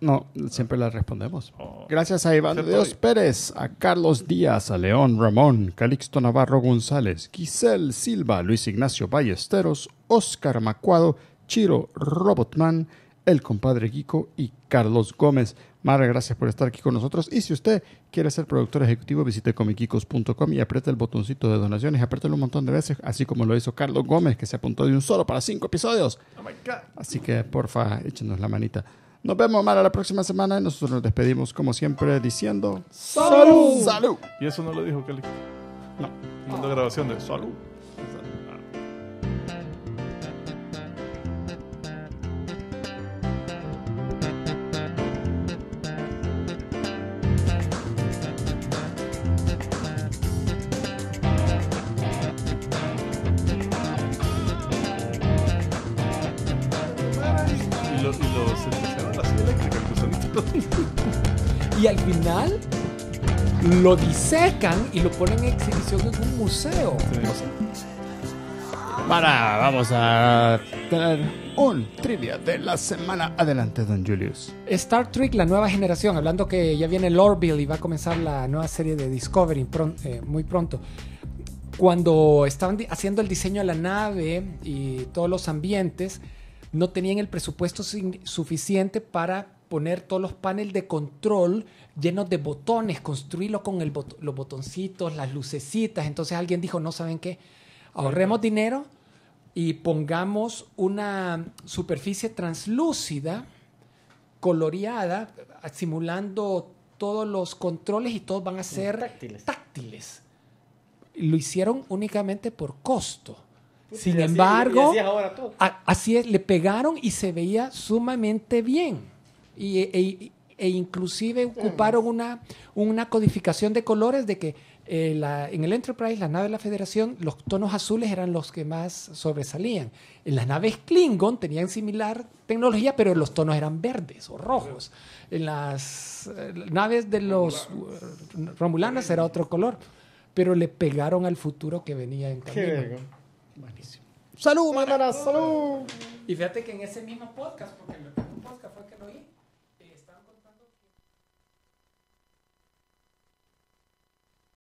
¿no? siempre la respondemos. Oh. Gracias a Iván de Dios Pérez, a Carlos Díaz, a León Ramón, Calixto Navarro González, Giselle Silva, Luis Ignacio Ballesteros, Oscar Macuado, Chiro Robotman el compadre Kiko y Carlos Gómez. Mara, gracias por estar aquí con nosotros. Y si usted quiere ser productor ejecutivo, visite comikicos.com y apriete el botoncito de donaciones. Apriete un montón de veces, así como lo hizo Carlos Gómez, que se apuntó de un solo para cinco episodios. Oh así que, porfa, échenos la manita. Nos vemos, Mara, la próxima semana. y Nosotros nos despedimos, como siempre, diciendo... ¡Salud! ¡Salud! Y eso no lo dijo Kelly. No. grabación de ¡Salud! y al final lo disecan y lo ponen en exhibición en un museo. Para, vamos a tener un trivia de la semana. Adelante, don Julius. Star Trek, la nueva generación, hablando que ya viene Orville y va a comenzar la nueva serie de Discovery eh, muy pronto. Cuando estaban haciendo el diseño de la nave y todos los ambientes, no tenían el presupuesto suficiente para poner todos los paneles de control llenos de botones, construirlo con los botoncitos, las lucecitas. Entonces alguien dijo, no saben qué, ahorremos dinero y pongamos una superficie translúcida, coloreada, simulando todos los controles y todos van a ser táctiles. Lo hicieron únicamente por costo. Sin embargo, así es, le pegaron y se veía sumamente bien y, e, e, e, inclusive ocuparon una, codificación de colores de que eh, la, en el Enterprise, la nave de la Federación, los tonos azules eran los que más sobresalían. En las naves Klingon tenían similar tecnología, pero los tonos eran verdes o rojos. En las eh, naves de los Romulanas era otro color, pero le pegaron al futuro que venía en camino. Salud, Salud. Y fíjate que en ese mismo podcast, porque